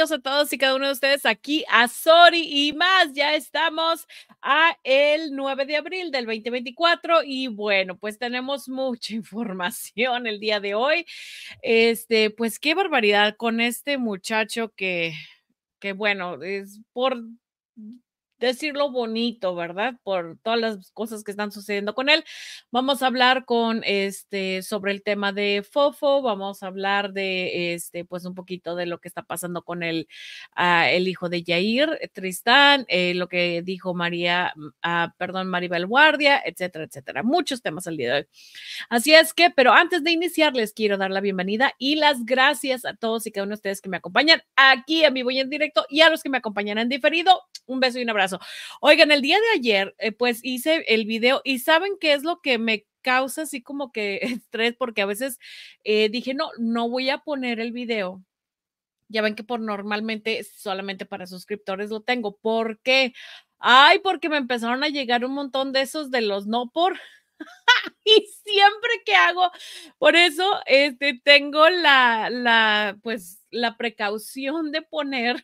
a todos y cada uno de ustedes aquí a Sori y más. Ya estamos a el 9 de abril del 2024 y bueno, pues tenemos mucha información el día de hoy. Este, pues qué barbaridad con este muchacho que, que bueno, es por decirlo bonito, ¿verdad? Por todas las cosas que están sucediendo con él. Vamos a hablar con este sobre el tema de Fofo, vamos a hablar de este pues un poquito de lo que está pasando con el ah, el hijo de Yair, eh, Tristán, eh, lo que dijo María, mm, ah, perdón, Maribel Guardia, etcétera, etcétera. Muchos temas al día de hoy. Así es que, pero antes de iniciar les quiero dar la bienvenida y las gracias a todos y cada uno de ustedes que me acompañan aquí a mí voy en directo y a los que me acompañan en diferido. Un beso y un abrazo. Oigan, el día de ayer, eh, pues hice el video y ¿saben qué es lo que me causa así como que estrés? Porque a veces eh, dije, no, no voy a poner el video ya ven que por normalmente solamente para suscriptores lo tengo. ¿Por qué? Ay, porque me empezaron a llegar un montón de esos de los no por. y siempre que hago, por eso este, tengo la, la, pues, la precaución de poner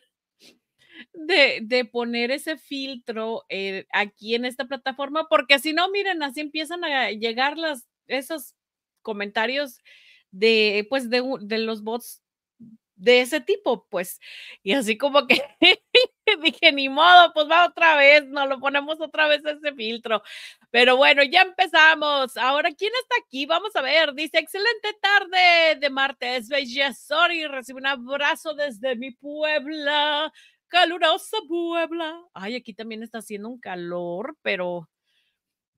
de, poner ese filtro eh, aquí en esta plataforma, porque si no, miren, así empiezan a llegar las, esos comentarios de, pues, de, los bots de ese tipo, pues, y así como que dije, ni modo, pues va otra vez, nos lo ponemos otra vez ese filtro. Pero bueno, ya empezamos. Ahora, ¿quién está aquí? Vamos a ver. Dice, excelente tarde de martes, Bella sorry, recibe un abrazo desde mi Puebla calurosa Puebla. Ay, aquí también está haciendo un calor, pero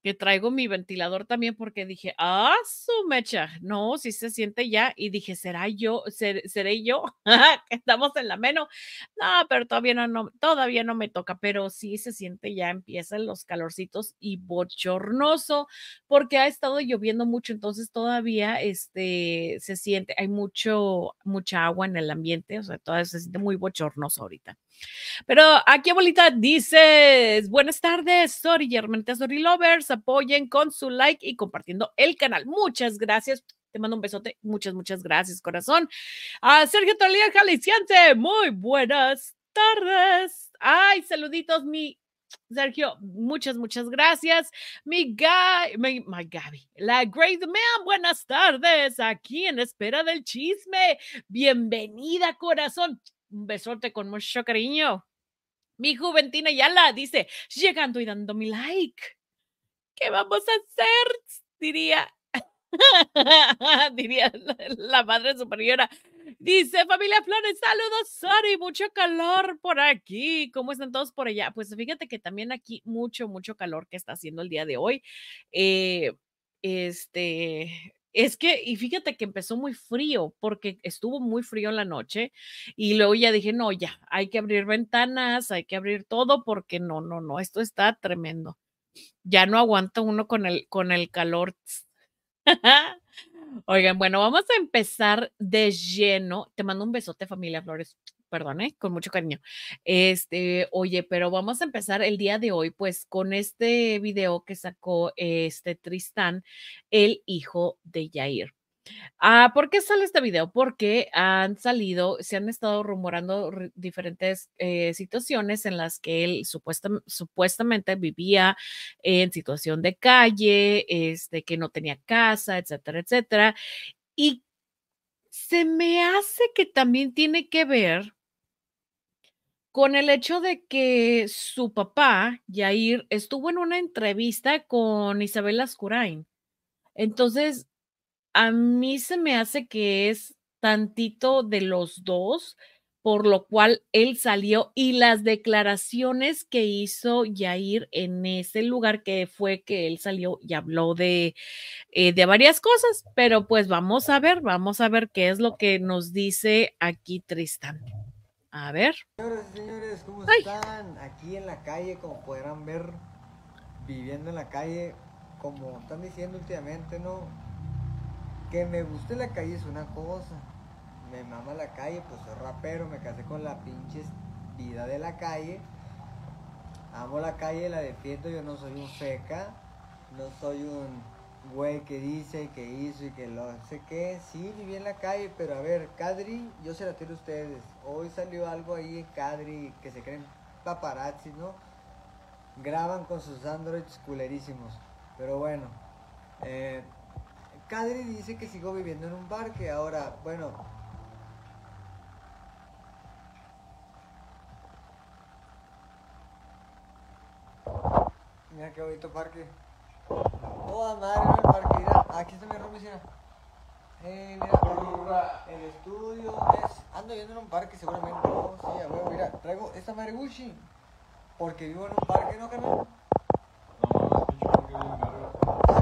que traigo mi ventilador también porque dije, ah, su mecha, no, si sí se siente ya. Y dije, ¿será yo? ¿Seré yo? Estamos en la menos. No, pero todavía no, todavía no me toca, pero sí se siente ya, empiezan los calorcitos y bochornoso porque ha estado lloviendo mucho, entonces todavía este, se siente, hay mucho, mucha agua en el ambiente, o sea, todavía se siente muy bochornoso ahorita. Pero aquí, ah, abuelita, dices, buenas tardes, sorry, hermanitas, sorry lovers, apoyen con su like y compartiendo el canal. Muchas gracias. Te mando un besote. Muchas, muchas gracias, corazón. A Sergio Tolía Jalisciense, muy buenas tardes. Ay, saluditos, mi Sergio, muchas, muchas gracias. Mi Gaby, my Gaby, la Great Man, buenas tardes. Aquí en espera del chisme. Bienvenida, corazón. Un besote con mucho cariño. Mi Juventina Yala dice, llegando y dando mi like. ¿Qué vamos a hacer? Diría. diría la madre superiora. Dice familia Flores, saludos, Sari, mucho calor por aquí. ¿Cómo están todos por allá? Pues fíjate que también aquí mucho, mucho calor que está haciendo el día de hoy. Eh, este, es que, y fíjate que empezó muy frío, porque estuvo muy frío en la noche, y luego ya dije, no, ya, hay que abrir ventanas, hay que abrir todo, porque no, no, no, esto está tremendo. Ya no aguanta uno con el, con el calor. Oigan, bueno, vamos a empezar de lleno. Te mando un besote, familia Flores perdón, ¿eh? con mucho cariño. Este, oye, pero vamos a empezar el día de hoy, pues, con este video que sacó este Tristán, el hijo de Jair. Ah, ¿Por qué sale este video? Porque han salido, se han estado rumorando diferentes eh, situaciones en las que él supuestamente vivía en situación de calle, este, que no tenía casa, etcétera, etcétera. Y se me hace que también tiene que ver con el hecho de que su papá, Yair, estuvo en una entrevista con Isabel Ascurain. Entonces, a mí se me hace que es tantito de los dos, por lo cual él salió y las declaraciones que hizo Yair en ese lugar que fue que él salió y habló de, eh, de varias cosas, pero pues vamos a ver, vamos a ver qué es lo que nos dice aquí Tristan a ver. Señores señores, ¿cómo están? Aquí en la calle, como podrán ver, viviendo en la calle, como están diciendo últimamente, ¿no? Que me guste la calle es una cosa. Me mama la calle, pues soy rapero, me casé con la pinche vida de la calle. Amo la calle, la defiendo, yo no soy un feca, no soy un güey que dice, que hizo y que lo sé qué. Sí, viví en la calle, pero a ver, Cadri, yo se la tiro a ustedes. Hoy salió algo ahí en Cadri que se creen paparazzi, ¿no? Graban con sus androids culerísimos. Pero bueno, eh, Cadri dice que sigo viviendo en un parque. Ahora, bueno, Mira qué bonito parque. Oh madre, en el parque. Mira, aquí está mi room, mira. Hey, eh, mira, el estudio es. Ando yendo en un parque, seguramente. sí, a huevo, mira, traigo esta madre Gucci. Porque vivo en un parque, ¿no, carnal?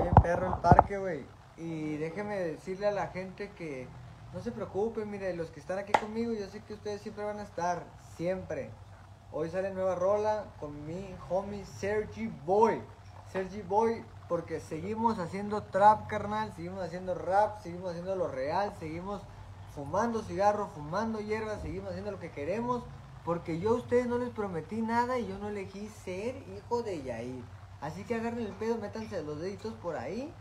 un perro el parque, güey. Y déjeme decirle a la gente que no se preocupen, mire, los que están aquí conmigo, yo sé que ustedes siempre van a estar, siempre. Hoy sale nueva rola con mi homie Sergi Boy. Sergi Boy porque seguimos haciendo trap, carnal, seguimos haciendo rap, seguimos haciendo lo real, seguimos fumando cigarros, fumando hierbas, seguimos haciendo lo que queremos, porque yo a ustedes no les prometí nada y yo no elegí ser hijo de Yair. Así que agarren el pedo, métanse los deditos por ahí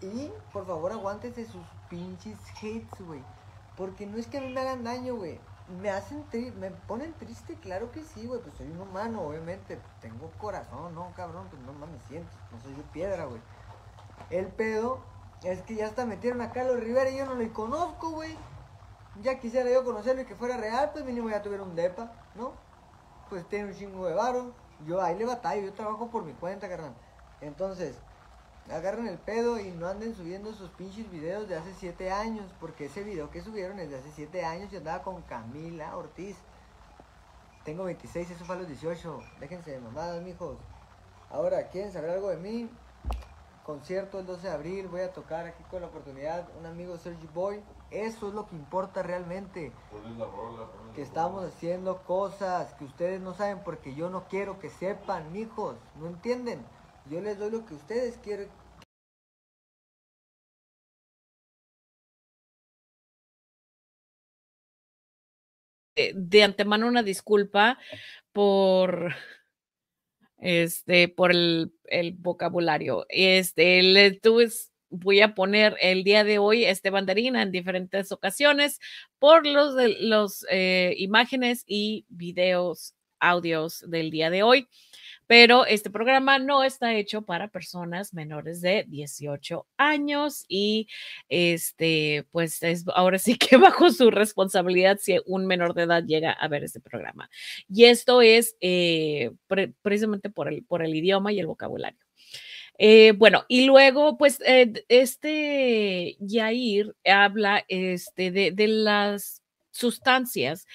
y por favor aguántense sus pinches hates, güey. Porque no es que a mí me hagan daño, güey me hacen triste, me ponen triste, claro que sí, güey, pues soy un humano, obviamente, tengo corazón, no, cabrón, pues no me siento, no soy yo piedra, güey. El pedo es que ya hasta metieron a Carlos Rivera y yo no lo conozco, güey. Ya quisiera yo conocerlo y que fuera real, pues mínimo ya tuviera un depa, ¿no? Pues tiene un chingo de varo, yo ahí le batallo, yo trabajo por mi cuenta, carnal. Entonces, agarren el pedo y no anden subiendo sus pinches videos de hace 7 años, porque ese video que subieron es de hace 7 años, y andaba con Camila Ortiz. Tengo 26, eso fue a los 18. Déjense de mamadas, mijos. Ahora, ¿quieren saber algo de mí? Concierto el 12 de abril, voy a tocar aquí con la oportunidad un amigo Sergi Boy. Eso es lo que importa realmente. que estamos haciendo cosas que ustedes no saben porque yo no quiero que sepan, mijos. ¿No entienden? Yo les doy lo que ustedes quieren Eh, de, antemano una disculpa por este por el, vocabulario. Este, le voy a poner el día de hoy este banderina en diferentes ocasiones por los, los eh, imágenes y videos audios del día de hoy, pero este programa no está hecho para personas menores de 18 años y este, pues es, ahora sí que bajo su responsabilidad si un menor de edad llega a ver este programa. Y esto es eh, precisamente por el, por el idioma y el vocabulario. Eh, bueno, y luego, pues, eh, este Yair habla este, de, las sustancias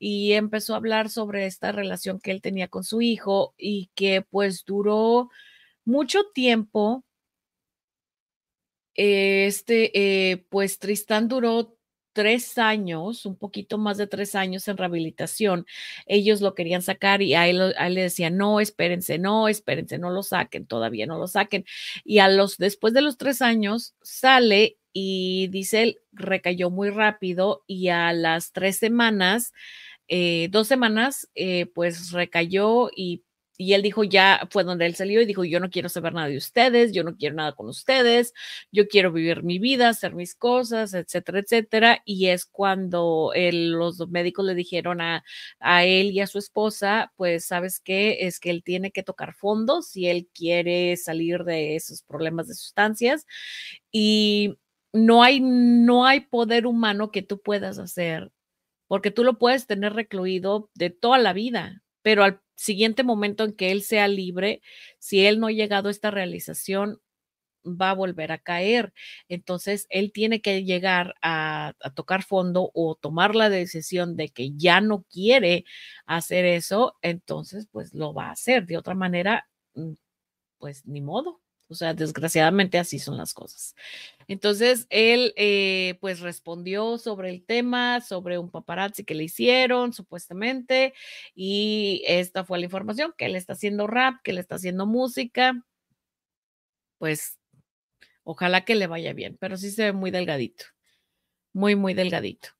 y empezó a hablar sobre esta relación que él tenía con su hijo y que pues duró mucho tiempo. este, eh, pues Tristán duró tres años, un poquito más de tres años en rehabilitación. Ellos lo querían sacar y a le decían, no, espérense, no, espérense, no lo saquen, todavía no lo saquen. Y a los, después de los tres años, sale y él recayó muy rápido y a las tres semanas, eh, dos semanas, eh, pues recayó y, él dijo, ya fue donde él salió y dijo, yo no quiero saber nada de ustedes, yo no quiero nada con ustedes, yo quiero vivir mi vida, hacer mis cosas, etcétera, etcétera. Y es cuando eh, los médicos le dijeron a, él y a su esposa, pues sabes qué, es que él tiene que tocar fondo si él quiere salir de esos problemas de sustancias. Y no hay, no hay poder humano que tú puedas hacer, porque tú lo puedes tener recluido de toda la vida, pero al siguiente momento en que él sea libre, si él no ha llegado a esta realización, va a volver a caer. Entonces, él tiene que llegar a, a tocar fondo o tomar la decisión de que ya no quiere hacer eso, entonces, pues lo va a hacer. De otra manera, mm, pues ni modo. O sea, desgraciadamente así son las cosas. Entonces, él eh, pues respondió sobre el tema, sobre un paparazzi que le hicieron supuestamente, y esta fue la información, que él está haciendo rap, que le está haciendo música. Pues ojalá que le vaya bien, pero sí se ve muy delgadito, muy, muy delgadito.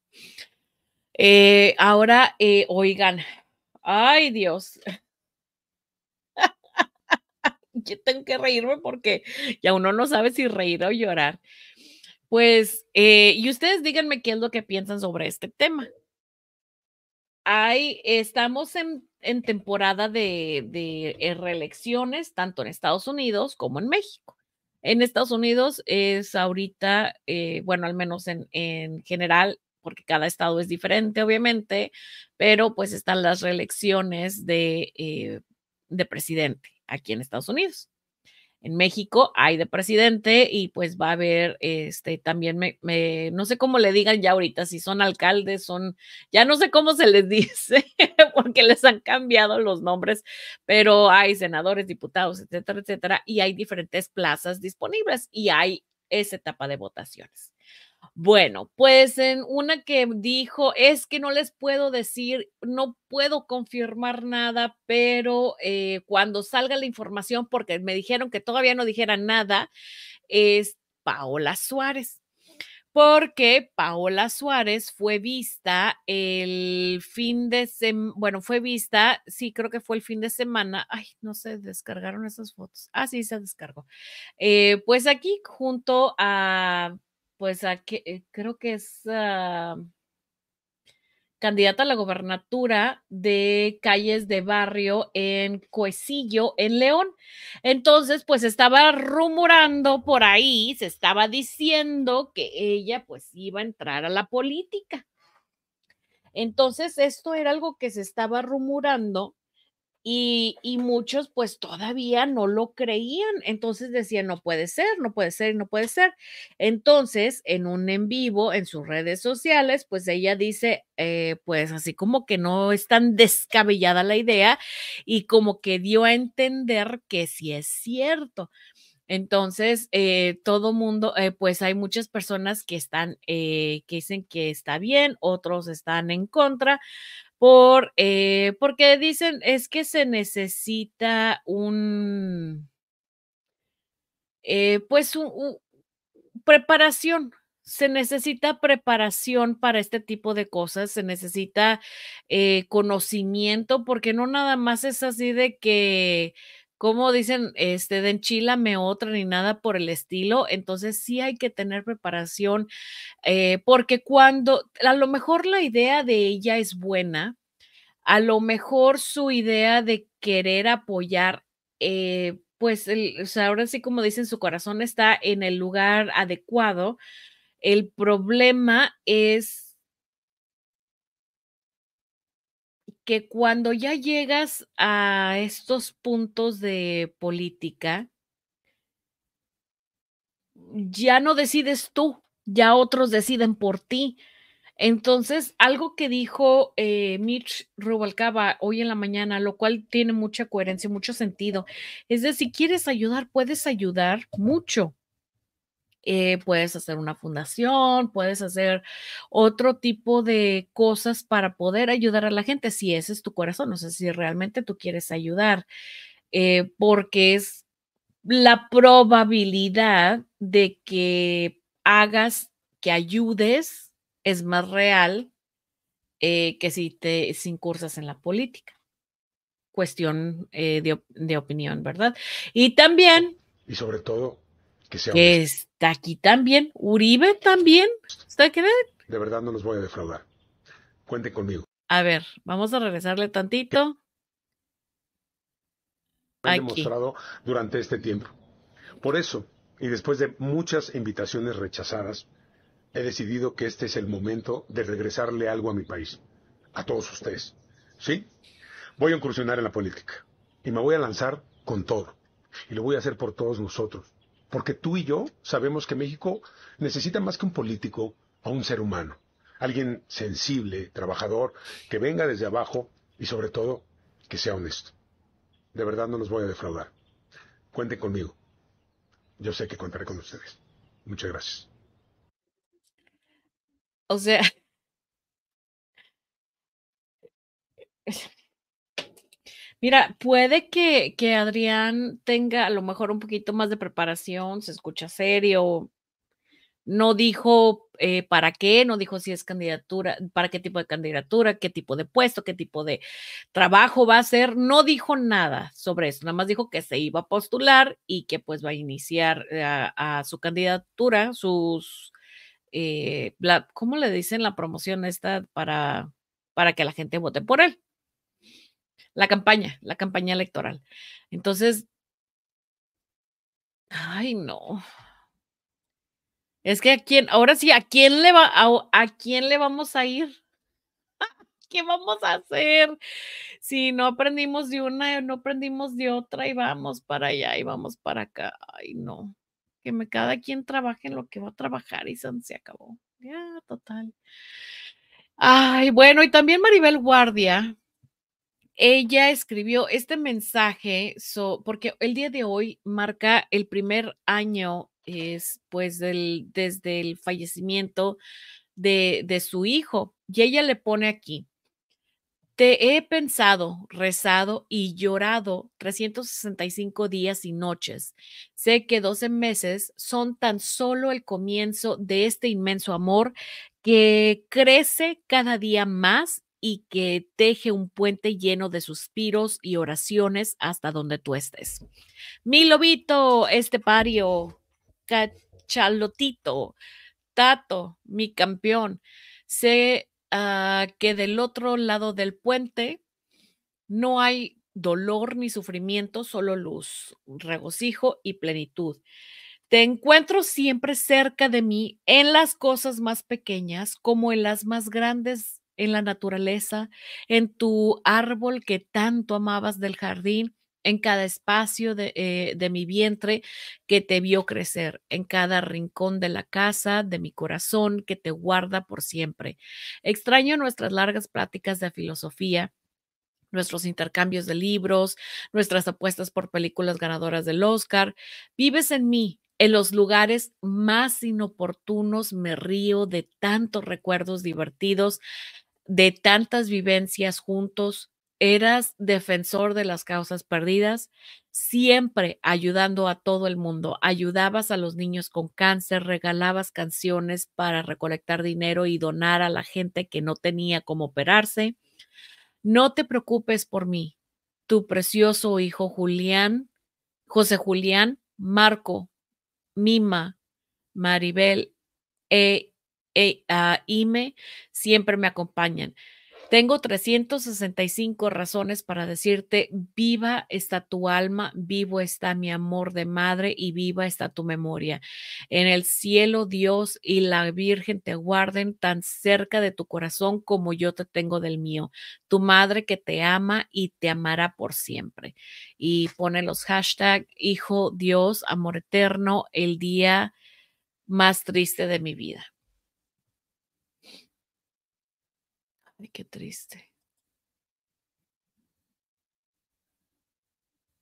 Eh, ahora, eh, oigan, ay Dios, yo tengo que reírme porque ya uno no sabe si reír o llorar. Pues, eh, y ustedes díganme qué es lo que piensan sobre este tema. Hay, estamos en, temporada de, eh, reelecciones, tanto en Estados Unidos como en México. En Estados Unidos es ahorita, eh, bueno, al menos en, en general, porque cada estado es diferente, obviamente, pero pues están las reelecciones de, de presidente aquí en Estados Unidos. En México hay de presidente y pues va a haber, este, también me, no sé cómo le digan ya ahorita, si son alcaldes, son, ya no sé cómo se les dice, porque les han cambiado los nombres, pero hay senadores, diputados, etcétera, etcétera, y hay diferentes plazas disponibles y hay esa etapa de votaciones. Bueno, pues en una que dijo, es que no les puedo decir, no puedo confirmar nada, pero eh, cuando salga la información, porque me dijeron que todavía no dijera nada, es Paola Suárez porque Paola Suárez fue vista el fin de semana, bueno, fue vista, sí, creo que fue el fin de semana, ay, no se descargaron esas fotos, ah, sí, se descargó, eh, pues aquí junto a pues eh, creo que es ah, candidata a la gobernatura de calles de barrio en Coesillo en León. Entonces, pues estaba rumorando por ahí, se estaba diciendo que ella pues iba a entrar a la política. Entonces, esto era algo que se estaba rumorando y, muchos pues todavía no lo creían. Entonces decían, no puede ser, no puede ser, no puede ser. Entonces, en un en vivo, en sus redes sociales, pues ella dice, eh, pues así como que no es tan descabellada la idea y como que dio a entender que sí es cierto. Entonces, eh, todo mundo, eh, pues hay muchas personas que están, eh, que dicen que está bien, otros están en contra, por, porque dicen es que se necesita un, pues, preparación. Se necesita preparación para este tipo de cosas, se necesita conocimiento, porque no nada más es así de que, como dicen, este, de me otra ni nada por el estilo. Entonces sí hay que tener preparación, eh, porque cuando a lo mejor la idea de ella es buena, a lo mejor su idea de querer apoyar, eh, pues ahora sí como dicen, su corazón está en el lugar adecuado. El problema es que cuando ya llegas a estos puntos de política, ya no decides tú, ya otros deciden por ti. Entonces, algo que dijo eh, Mitch Rubalcaba hoy en la mañana, lo cual tiene mucha coherencia, mucho sentido, es de si quieres ayudar, puedes ayudar mucho. Eh, puedes hacer una fundación, puedes hacer otro tipo de cosas para poder ayudar a la gente, si ese es tu corazón, o sea, si realmente tú quieres ayudar, eh, porque es la probabilidad de que hagas, que ayudes, es más real eh, que si te incursas en la política. Cuestión de, de opinión, ¿verdad? Y también... Y sobre todo, está aquí también, Uribe también, ¿usted cree? De verdad no los voy a defraudar. Cuente conmigo. A ver, vamos a regresarle tantito. Han demostrado durante este tiempo. Por eso, y después de muchas invitaciones rechazadas, he decidido que este es el momento de regresarle algo a mi país, a todos ustedes. ¿Sí? Voy a incursionar en la política y me voy a lanzar con todo. Y lo voy a hacer por todos nosotros, porque tú y yo sabemos que México necesita más que un político a un ser humano. Alguien sensible, trabajador, que venga desde abajo y sobre todo que sea honesto. De verdad no los voy a defraudar. Cuenten conmigo. Yo sé que contaré con ustedes. Muchas gracias. O sea... Mira, puede que, que, Adrián tenga a lo mejor un poquito más de preparación, se escucha serio, no dijo eh, para qué, no dijo si es candidatura, para qué tipo de candidatura, qué tipo de puesto, qué tipo de trabajo va a hacer, no dijo nada sobre eso, nada más dijo que se iba a postular y que pues va a iniciar eh, a, su candidatura, sus, eh, ¿cómo le dicen la promoción esta para, para que la gente vote por él? la campaña, la campaña electoral. Entonces, ay, no. Es que a quién, ahora sí, ¿a quién le va, a, quién le vamos a ir? ¿Qué vamos a hacer? Si no aprendimos de una, no aprendimos de otra y vamos para allá y vamos para acá. Ay, no. Que me cada quien trabaje en lo que va a trabajar y se acabó. Ya, total. Ay, bueno, y también Maribel Guardia ella escribió este mensaje porque el día de hoy marca el primer año es, pues, del, desde el fallecimiento de, de su hijo. Y ella le pone aquí, te he pensado, rezado y llorado 365 días y noches. Sé que 12 meses son tan solo el comienzo de este inmenso amor que crece cada día más y que teje un puente lleno de suspiros y oraciones hasta donde tú estés. Mi lobito, este pario, cachalotito, tato, mi campeón, sé ah, que del otro lado del puente no hay dolor ni sufrimiento, solo luz, regocijo y plenitud. Te encuentro siempre cerca de mí en las cosas más pequeñas como en las más grandes en la naturaleza, en tu árbol que tanto amabas del jardín, en cada espacio eh, de, mi vientre que te vio crecer, en cada rincón de la casa, de mi corazón que te guarda por siempre. Extraño nuestras largas pláticas de filosofía nuestros intercambios de libros, nuestras apuestas por películas ganadoras del Oscar. Vives en mí, en los lugares más inoportunos me río de tantos recuerdos divertidos de tantas vivencias juntos, eras defensor de las causas perdidas, siempre ayudando a todo el mundo, ayudabas a los niños con cáncer, regalabas canciones para recolectar dinero y donar a la gente que no tenía cómo operarse. No te preocupes por mí, tu precioso hijo Julián, José Julián, Marco, Mima, Maribel e e, ah, y siempre me acompañan. Tengo 365 razones para decirte, viva está tu alma, vivo está mi amor de madre y viva está tu memoria. En el cielo Dios y la Virgen te guarden tan cerca de tu corazón como yo te tengo del mío. Tu madre que te ama y te amará por siempre. Y pone los hashtag Hijo Dios, Amor Eterno, el día más triste de mi vida. qué triste.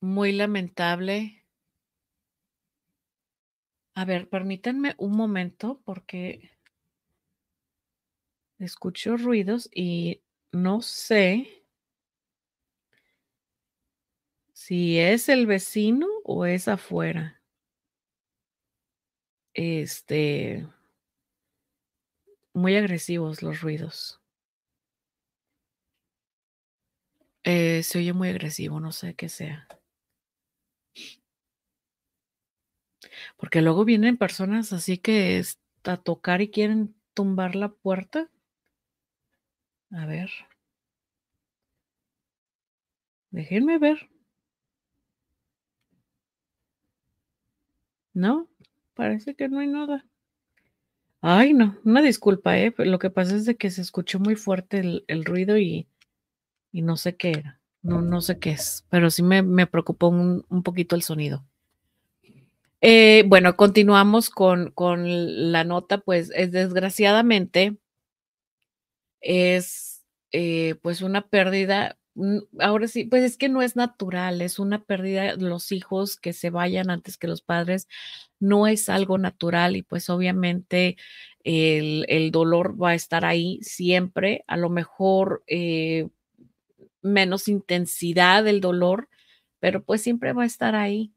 Muy lamentable. A ver, permítanme un momento porque escucho ruidos y no sé si es el vecino o es afuera. Este, muy agresivos los ruidos. Eh, se oye muy agresivo, no sé qué sea. Porque luego vienen personas así que a tocar y quieren tumbar la puerta. A ver. Déjenme ver. No, parece que no hay nada. Ay, no, una disculpa, ¿eh? Lo que pasa es de que se escuchó muy fuerte el ruido y y no sé qué era, no, no sé qué es, pero sí me, preocupó un, poquito el sonido. Eh, bueno, continuamos con, con, la nota, pues es desgraciadamente es eh, pues una pérdida, ahora sí, pues es que no es natural, es una pérdida, los hijos que se vayan antes que los padres, no es algo natural y pues obviamente el, dolor va a estar ahí siempre. A lo mejor eh, menos intensidad del dolor, pero pues siempre va a estar ahí,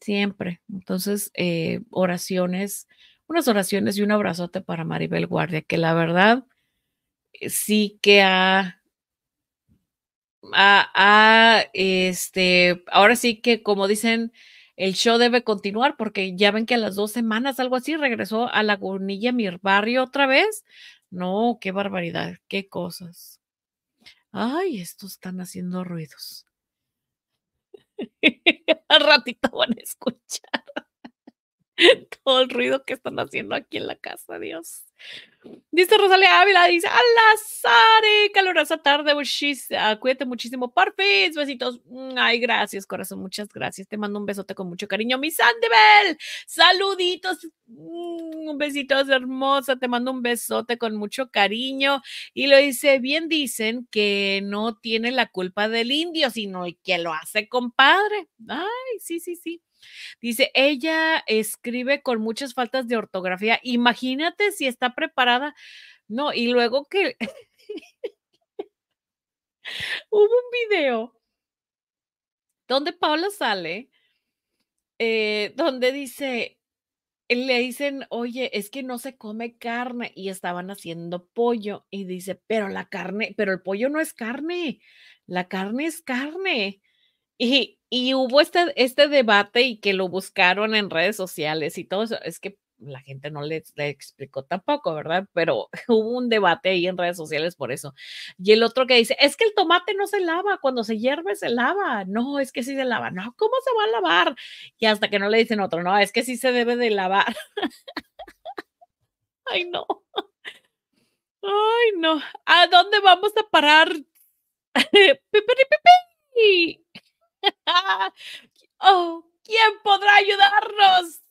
siempre. Entonces, eh, oraciones, unas oraciones y un abrazote para Maribel Guardia, que la verdad eh, sí que ha este, ahora sí que como dicen, el show debe continuar porque ya ven que a las dos semanas, algo así, regresó a la gornilla mi barrio otra vez. No, qué barbaridad, qué cosas. Ay, estos están haciendo ruidos. Al ratito van a escuchar. todo el ruido que están haciendo aquí en la casa, Dios. Dice Rosalía Ávila, dice, Alazare, eh, calorosa tarde, uh, cuídate muchísimo, parfis, besitos. Mm, ay, gracias, corazón, muchas gracias. Te mando un besote con mucho cariño, mi Sandibel. Saluditos, un mm, besito hermosa, te mando un besote con mucho cariño. Y lo dice, bien dicen que no tiene la culpa del indio, sino el que lo hace, compadre. Ay, sí, sí, sí. Dice, ella escribe con muchas faltas de ortografía. Imagínate si está preparada. No, y luego que hubo un video donde Paula sale, eh, donde dice, le dicen, oye, es que no se come carne y estaban haciendo pollo y dice, pero la carne, pero el pollo no es carne, la carne es carne. Y y hubo este, este debate y que lo buscaron en redes sociales y todo eso. Es que la gente no le, le, explicó tampoco, ¿verdad? Pero hubo un debate ahí en redes sociales por eso. Y el otro que dice, es que el tomate no se lava, cuando se hierve se lava. No, es que sí se lava. No, ¿cómo se va a lavar? Y hasta que no le dicen otro, no, es que sí se debe de lavar. Ay, no. Ay, no. ¿A dónde vamos a parar? oh, ¿quién podrá ayudarnos?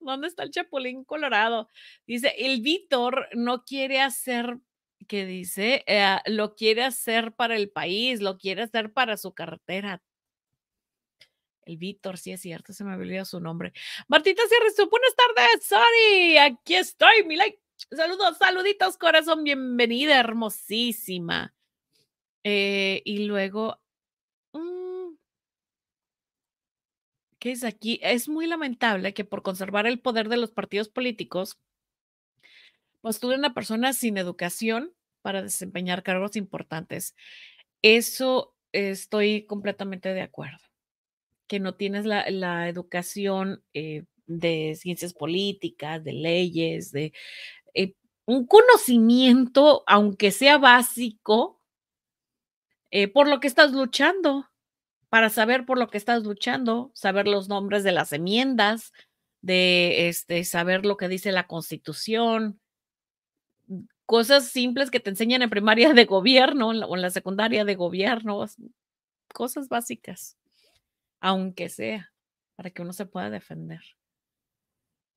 ¿Dónde está el Chapulín Colorado? Dice, el Víctor no quiere hacer, ¿qué dice? Eh, lo quiere hacer para el país, lo quiere hacer para su cartera. El Víctor, sí es cierto, se me olvidó su nombre. Martita Sierra, buenas tardes, sorry, aquí estoy, mi Saludos, saluditos, corazón, bienvenida, hermosísima. Eh, y luego es aquí, es muy lamentable que por conservar el poder de los partidos políticos, postulen pues, a personas sin educación para desempeñar cargos importantes. Eso estoy completamente de acuerdo, que no tienes la, educación eh, de ciencias políticas, de leyes, de eh, un conocimiento, aunque sea básico, eh, por lo que estás luchando para saber por lo que estás luchando, saber los nombres de las enmiendas, de este, saber lo que dice la constitución, mm, cosas simples que te enseñan en primaria de gobierno o en la secundaria de gobierno, cosas básicas, aunque sea, para que uno se pueda defender.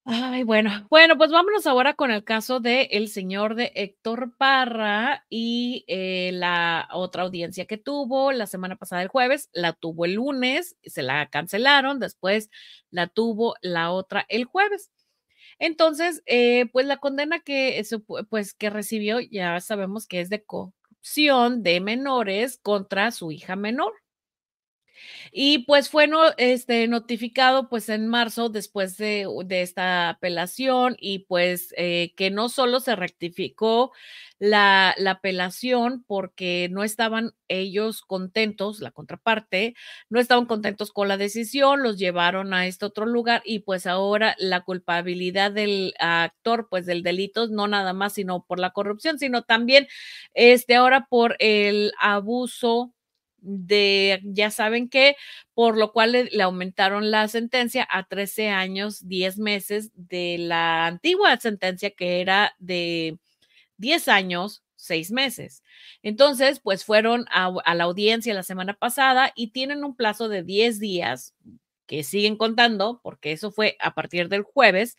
Ay, bueno, bueno, pues vámonos ahora con el caso de el señor de Héctor Parra y eh, la otra audiencia que tuvo la semana pasada, el jueves, la tuvo el lunes, se la cancelaron, después la tuvo la otra el jueves. Entonces, eh, pues la condena que, eh, pues, que recibió ya sabemos que es de corrupción de menores contra su hija menor. Y pues fue este, notificado pues en marzo después de, de esta apelación y pues eh, que no solo se rectificó la, la, apelación porque no estaban ellos contentos, la contraparte, no estaban contentos con la decisión, los llevaron a este otro lugar y pues ahora la culpabilidad del actor pues del delito no nada más sino por la corrupción, sino también este ahora por el abuso de, ya saben que, por lo cual le, aumentaron la sentencia a 13 años, 10 meses de la antigua sentencia que era de 10 años, 6 meses. Entonces, pues fueron a, la audiencia la semana pasada y tienen un plazo de 10 días que siguen contando, porque eso fue a partir del jueves,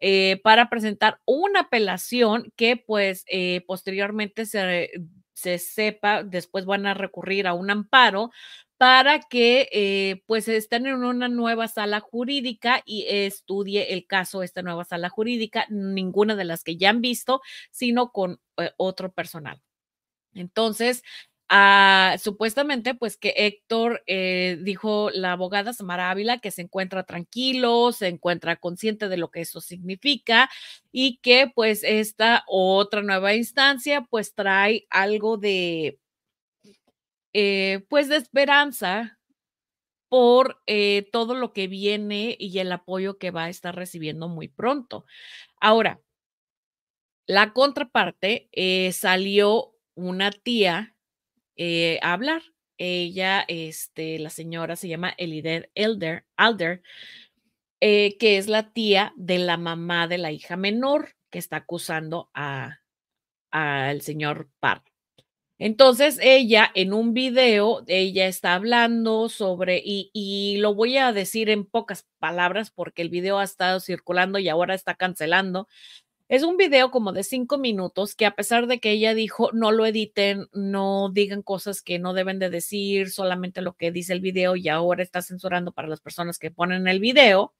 eh, para presentar una apelación que pues eh, posteriormente se se sepa, después van a recurrir a un amparo para que eh, pues estén en una nueva sala jurídica y estudie el caso esta nueva sala jurídica, ninguna de las que ya han visto, sino con eh, otro personal. Entonces, Ah, supuestamente, pues que Héctor eh, dijo la abogada Samara Ávila que se encuentra tranquilo, se encuentra consciente de lo que eso significa y que pues esta otra nueva instancia pues trae algo de, eh, pues de esperanza por eh, todo lo que viene y el apoyo que va a estar recibiendo muy pronto. Ahora, la contraparte salió una tía eh, hablar. Ella, este, la señora se llama Elider Elder, Alder, eh, que es la tía de la mamá de la hija menor que está acusando al señor Park. Entonces ella en un video, ella está hablando sobre, y, y, lo voy a decir en pocas palabras porque el video ha estado circulando y ahora está cancelando, es un video como de cinco minutos que a pesar de que ella dijo no lo editen, no digan cosas que no deben de decir, solamente lo que dice el video y ahora está censurando para las personas que ponen el video,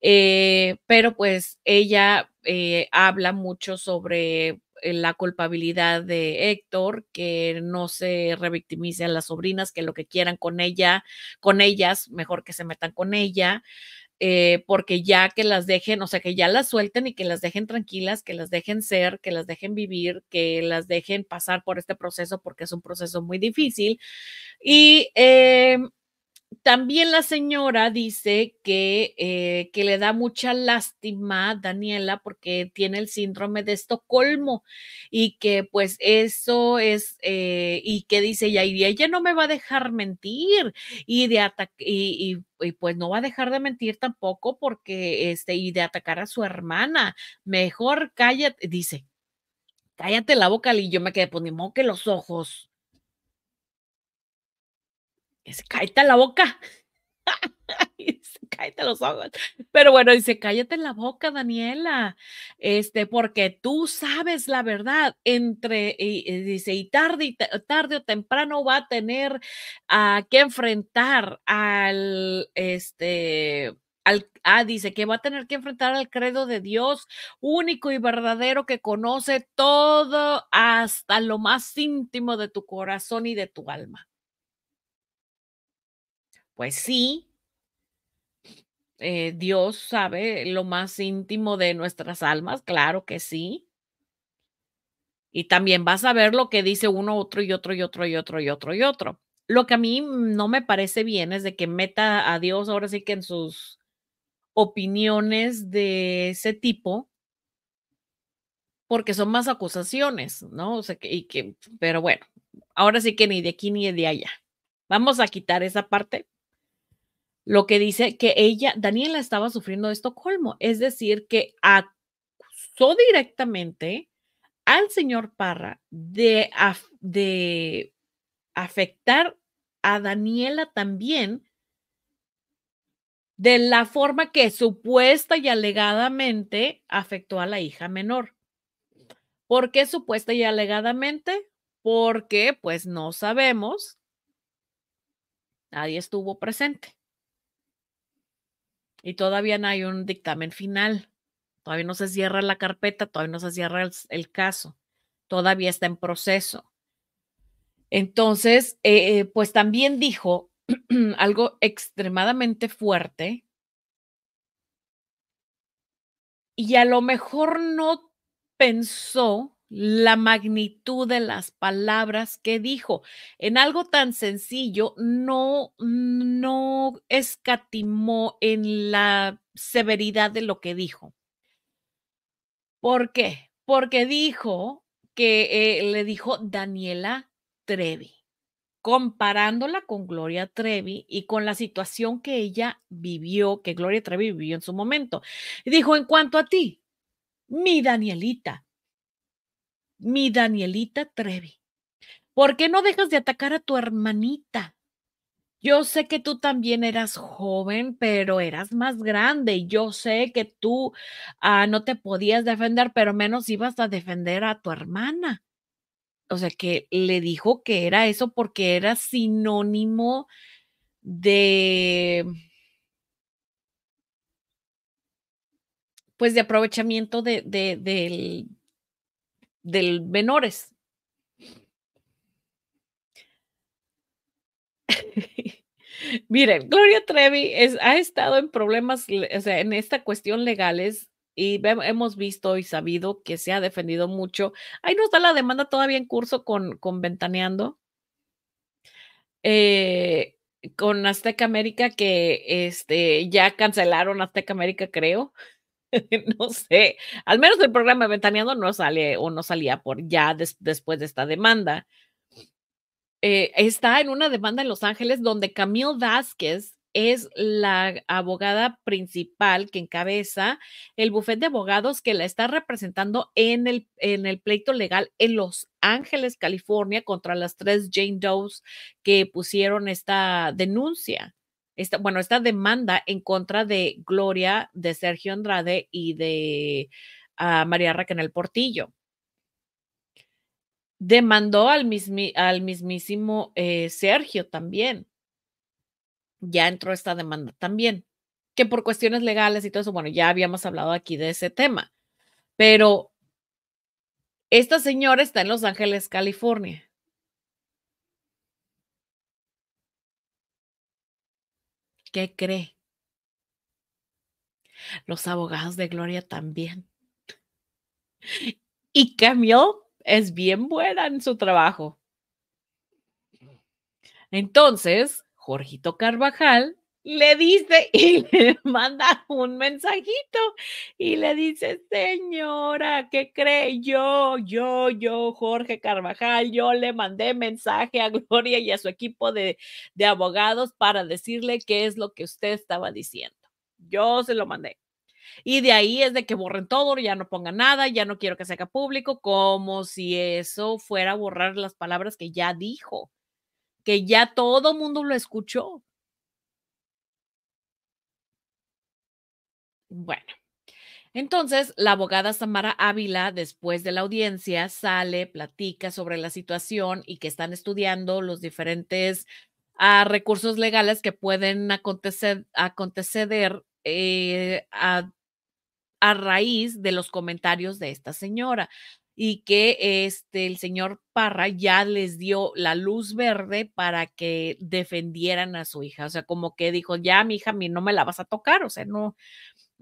eh, pero pues ella eh, habla mucho sobre eh, la culpabilidad de Héctor, que no se revictimice a las sobrinas, que lo que quieran con ella, con ellas, mejor que se metan con ella, eh, porque ya que las dejen, o sea, que ya las suelten y que las dejen tranquilas, que las dejen ser, que las dejen vivir, que las dejen pasar por este proceso porque es un proceso muy difícil. Y em, también la señora dice que, eh, que, le da mucha lástima Daniela porque tiene el síndrome de Estocolmo y que pues eso es, eh, y que dice ella, y ella no me va a dejar mentir y de ataque, y, pues no va a dejar de mentir tampoco porque, este, y de atacar a su hermana, mejor cállate, dice, cállate la boca y yo me quedé poniendo pues, que los ojos dice, cállate la boca. cállate los ojos. Pero bueno, dice, cállate la boca, Daniela, este, porque tú sabes la verdad. Entre, y, dice, y tarde, y tarde o temprano va a tener que enfrentar al, este, al, ah, dice que va a tener que enfrentar al credo de Dios único y verdadero que conoce todo hasta lo más íntimo de tu corazón y de tu alma. Pues sí, eh, Dios sabe lo más íntimo de nuestras almas, claro que sí. Y también va a saber lo que dice uno, otro y otro y otro y otro y otro y otro. Lo que a mí no me parece bien es de que meta a Dios ahora sí que en sus opiniones de ese tipo, porque son más acusaciones, ¿no? O sea, y que, pero bueno, ahora sí que ni de aquí ni de allá. Vamos a quitar esa parte lo que dice que ella, Daniela estaba sufriendo de Estocolmo, es decir, que acusó directamente al señor Parra de, de afectar a Daniela también de la forma que supuesta y alegadamente afectó a la hija menor. ¿Por qué supuesta y alegadamente? Porque pues no sabemos, nadie estuvo presente y todavía no hay un dictamen final. Todavía no se cierra la carpeta, todavía no se cierra el, caso, todavía está en proceso. Entonces, eh, eh, pues también dijo algo extremadamente fuerte y a lo mejor no pensó la magnitud de las palabras que dijo. En algo tan sencillo, no, no escatimó en la severidad de lo que dijo. ¿Por qué? Porque dijo que eh, le dijo Daniela Trevi, comparándola con Gloria Trevi y con la situación que ella vivió, que Gloria Trevi vivió en su momento. dijo, en cuanto a ti, mi Danielita, mi Danielita Trevi, ¿por qué no dejas de atacar a tu hermanita? Yo sé que tú también eras joven, pero eras más grande. Yo sé que tú ah, no te podías defender, pero menos ibas a defender a tu hermana. O sea, que le dijo que era eso porque era sinónimo de, pues, de aprovechamiento de, de, de, del menores. Miren, Gloria Trevi es, ha estado en problemas, o sea, en esta cuestión legales y hemos visto y sabido que se ha defendido mucho. Ahí nos da la demanda todavía en curso con, con Ventaneando, eh, con Azteca América, que este, ya cancelaron Azteca América, creo. no sé, al menos el programa Ventaneando no sale o no salía por ya después de esta demanda. Eh, está en una demanda en Los Ángeles donde Camille Vázquez es la abogada principal que encabeza el bufete de abogados que la está representando en el, en el pleito legal en Los Ángeles, California, contra las tres Jane Doe's que pusieron esta denuncia esta, bueno, esta demanda en contra de Gloria, de Sergio Andrade y de ah, María Raquel Portillo. Demandó al, mismísimo eh, Sergio también. Ya entró esta demanda también, que por cuestiones legales y todo eso, bueno, ya habíamos hablado aquí de ese tema, pero esta señora está en Los Ángeles, California. ¿Qué cree? Los abogados de Gloria también. Y Camille es bien buena en su trabajo. Entonces, Jorgito Carvajal le dice y le manda un mensajito y le dice, señora, ¿qué cree? Yo, yo, yo, Jorge Carvajal, yo le mandé mensaje a Gloria y a su equipo de, de abogados para decirle qué es lo que usted estaba diciendo. Yo se lo mandé. Y de ahí es de que borren todo, ya no pongan nada, ya no quiero que se haga público, como si eso fuera borrar las palabras que ya dijo, que ya todo mundo lo escuchó. Bueno, entonces la abogada Samara Ávila, después de la audiencia, sale, platica sobre la situación y que están estudiando los diferentes ah, recursos legales que pueden acontecer, acontecer eh, a, raíz de los comentarios de esta señora y que este el señor Parra ya les dio la luz verde para que defendieran a su hija, o sea, como que dijo, "Ya, mi hija, mí no me la vas a tocar", o sea, no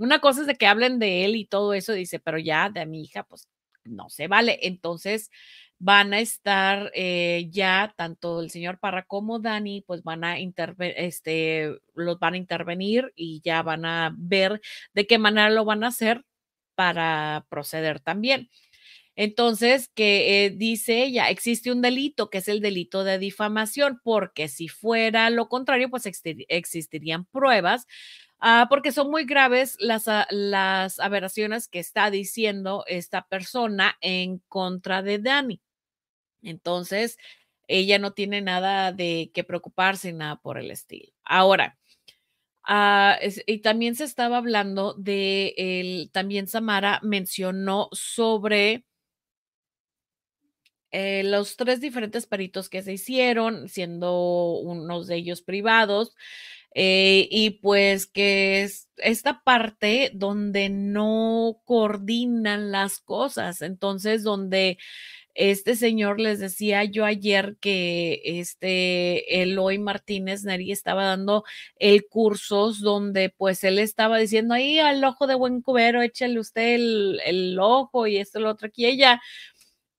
una cosa es de que hablen de él y todo eso, dice, pero ya de mi hija, pues no se vale. Entonces van a estar eh, ya tanto el señor Parra como Dani, pues van a este, los van a intervenir y ya van a ver de qué manera lo van a hacer para proceder también. Entonces, que eh, dice ella, existe un delito que es el delito de difamación, porque si fuera lo contrario, pues existirían pruebas Ah, porque son muy graves las, ah, las aberraciones que está diciendo esta persona en contra de Dani. Entonces, ella no tiene nada de que preocuparse, nada por el estilo. Ahora, ah, y también se estaba hablando de el, también Samara mencionó sobre eh, los tres diferentes peritos que se hicieron, siendo unos de ellos privados, eh, y pues que es esta parte donde no coordinan las cosas, entonces donde este señor les decía yo ayer que este Eloy Martínez Neri estaba dando el eh, cursos donde pues él estaba diciendo ahí al ojo de buen cubero, échale usted el, ojo y esto, lo otro aquí ella.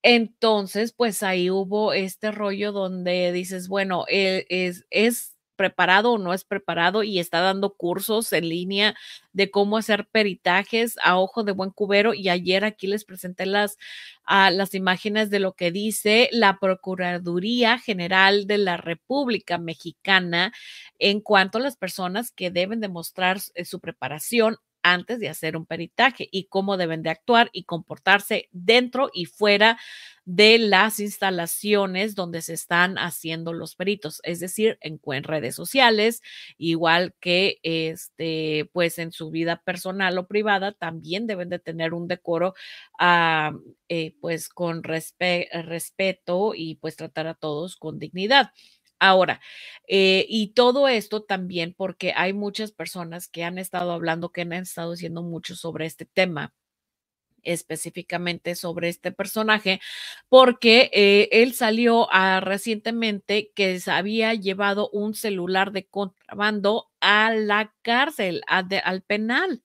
Entonces, pues ahí hubo este rollo donde dices, bueno, eh, es, es preparado o no es preparado y está dando cursos en línea de cómo hacer peritajes a ojo de buen cubero. Y ayer aquí les presenté las, ah, las imágenes de lo que dice la Procuraduría General de la República Mexicana en cuanto a las personas que deben demostrar eh, su preparación antes de hacer un peritaje y cómo deben de actuar y comportarse dentro y fuera de las instalaciones donde se están haciendo los peritos, es decir, en, redes sociales, igual que este, pues en su vida personal o privada, también deben de tener un decoro eh, pues con respeto y pues tratar a todos con dignidad. Ahora, eh, y todo esto también porque hay muchas personas que han estado hablando, que han estado diciendo mucho sobre este tema específicamente sobre este personaje, porque eh, él salió recientemente que se había llevado un celular de contrabando a la cárcel, al penal.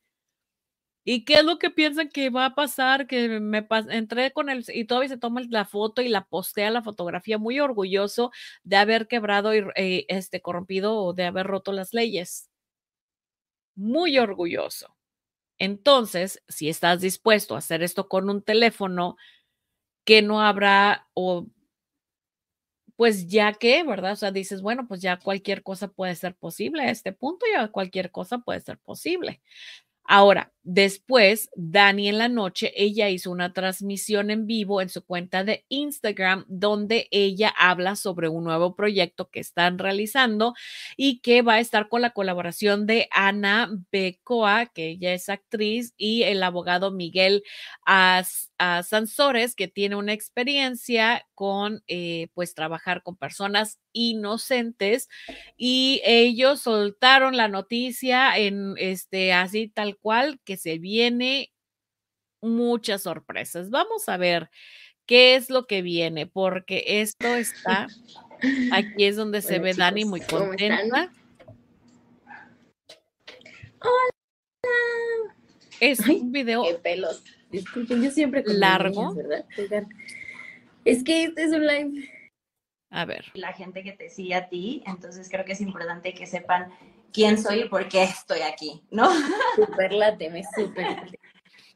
¿Y qué es lo que piensan que va a pasar? Que me entré con el... y todavía se toma la foto y la postea la fotografía muy orgulloso de haber quebrado y eh, este corrompido o de haber roto las leyes. Muy orgulloso. Entonces, si estás dispuesto a hacer esto con un teléfono que no habrá o pues ya que, ¿verdad? O sea, dices, bueno, pues ya cualquier cosa puede ser posible a este punto, ya cualquier cosa puede ser posible. Ahora, Después, Dani en la noche, ella hizo una transmisión en vivo en su cuenta de Instagram donde ella habla sobre un nuevo proyecto que están realizando y que va a estar con la colaboración de Ana Becoa, que ella es actriz, y el abogado Miguel As que tiene una experiencia con, eh, pues, trabajar con personas inocentes y ellos soltaron la noticia en, este, así tal cual, que se viene muchas sorpresas. Vamos a ver qué es lo que viene, porque esto está, aquí es donde se ve Dani muy contenta. Hola. Es un video. Qué pelos. Disculpen, siempre largo. es que este es un live. A ver. La gente que te sigue a ti, entonces creo que es importante que sepan quién soy y por qué estoy aquí, ¿no? Súper late, me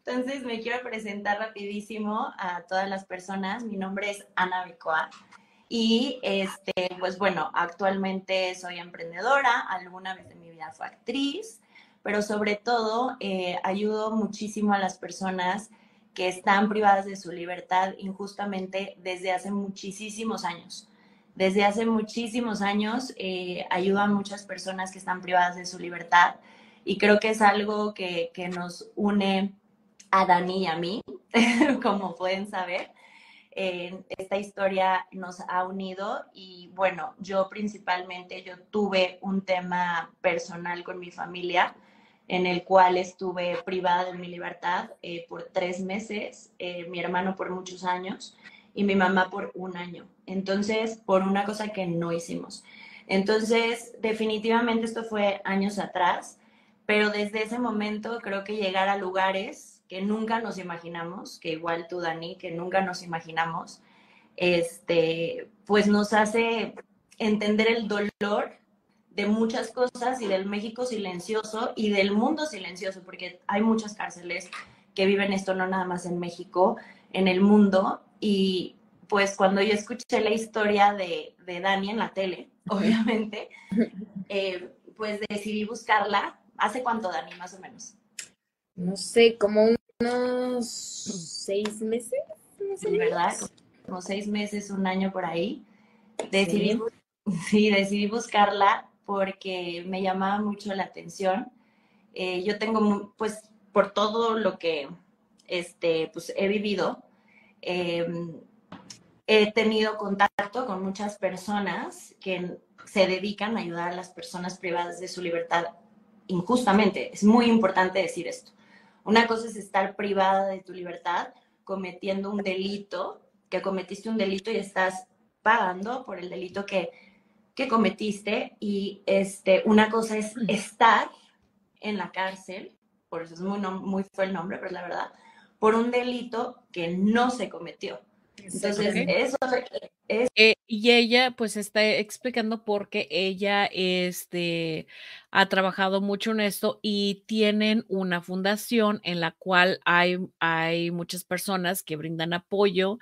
Entonces me quiero presentar rapidísimo a todas las personas. Mi nombre es Ana Bicoa y este, pues bueno, actualmente soy emprendedora, alguna vez en mi vida fue actriz, pero sobre todo eh, ayudo muchísimo a las personas que están privadas de su libertad injustamente desde hace muchísimos años desde hace muchísimos años eh, ayuda a muchas personas que están privadas de su libertad y creo que es algo que, nos une a Dani y a mí, como pueden saber. esta historia nos ha unido y bueno, yo principalmente, yo tuve un tema personal con mi familia en el cual estuve privada de mi libertad eh, por tres meses, eh, mi hermano por muchos años, y mi mamá por un año. Entonces, por una cosa que no hicimos. Entonces, definitivamente esto fue años atrás, pero desde ese momento creo que llegar a lugares que nunca nos imaginamos, que igual tú, Dani, que nunca nos imaginamos, este, pues nos hace entender el dolor de muchas cosas y del México silencioso y del mundo silencioso, porque hay muchas cárceles que viven esto no nada más en México, en el mundo. Y pues cuando yo escuché la historia de, Dani en la tele, obviamente, eh, pues decidí buscarla. ¿Hace cuánto, Dani, más o menos? No sé, como unos seis meses. ¿Verdad? Como seis meses, un año por ahí. Decidí, sí, decidí buscarla porque me llamaba mucho la atención. Eh, yo tengo, pues, por todo lo que este, pues he vivido. Eh, he tenido contacto con muchas personas que se dedican a ayudar a las personas privadas de su libertad injustamente. Es muy importante decir esto. Una cosa es estar privada de tu libertad cometiendo un delito, que cometiste un delito y estás pagando por el delito que, cometiste. Y este, una cosa es mm. estar en la cárcel, por eso es muy, muy fue el nombre, pero la verdad, por un delito que no se cometió. Entonces, eso es... Eh, y ella pues está explicando porque ella este, ha trabajado mucho en esto y tienen una fundación en la cual hay, hay muchas personas que brindan apoyo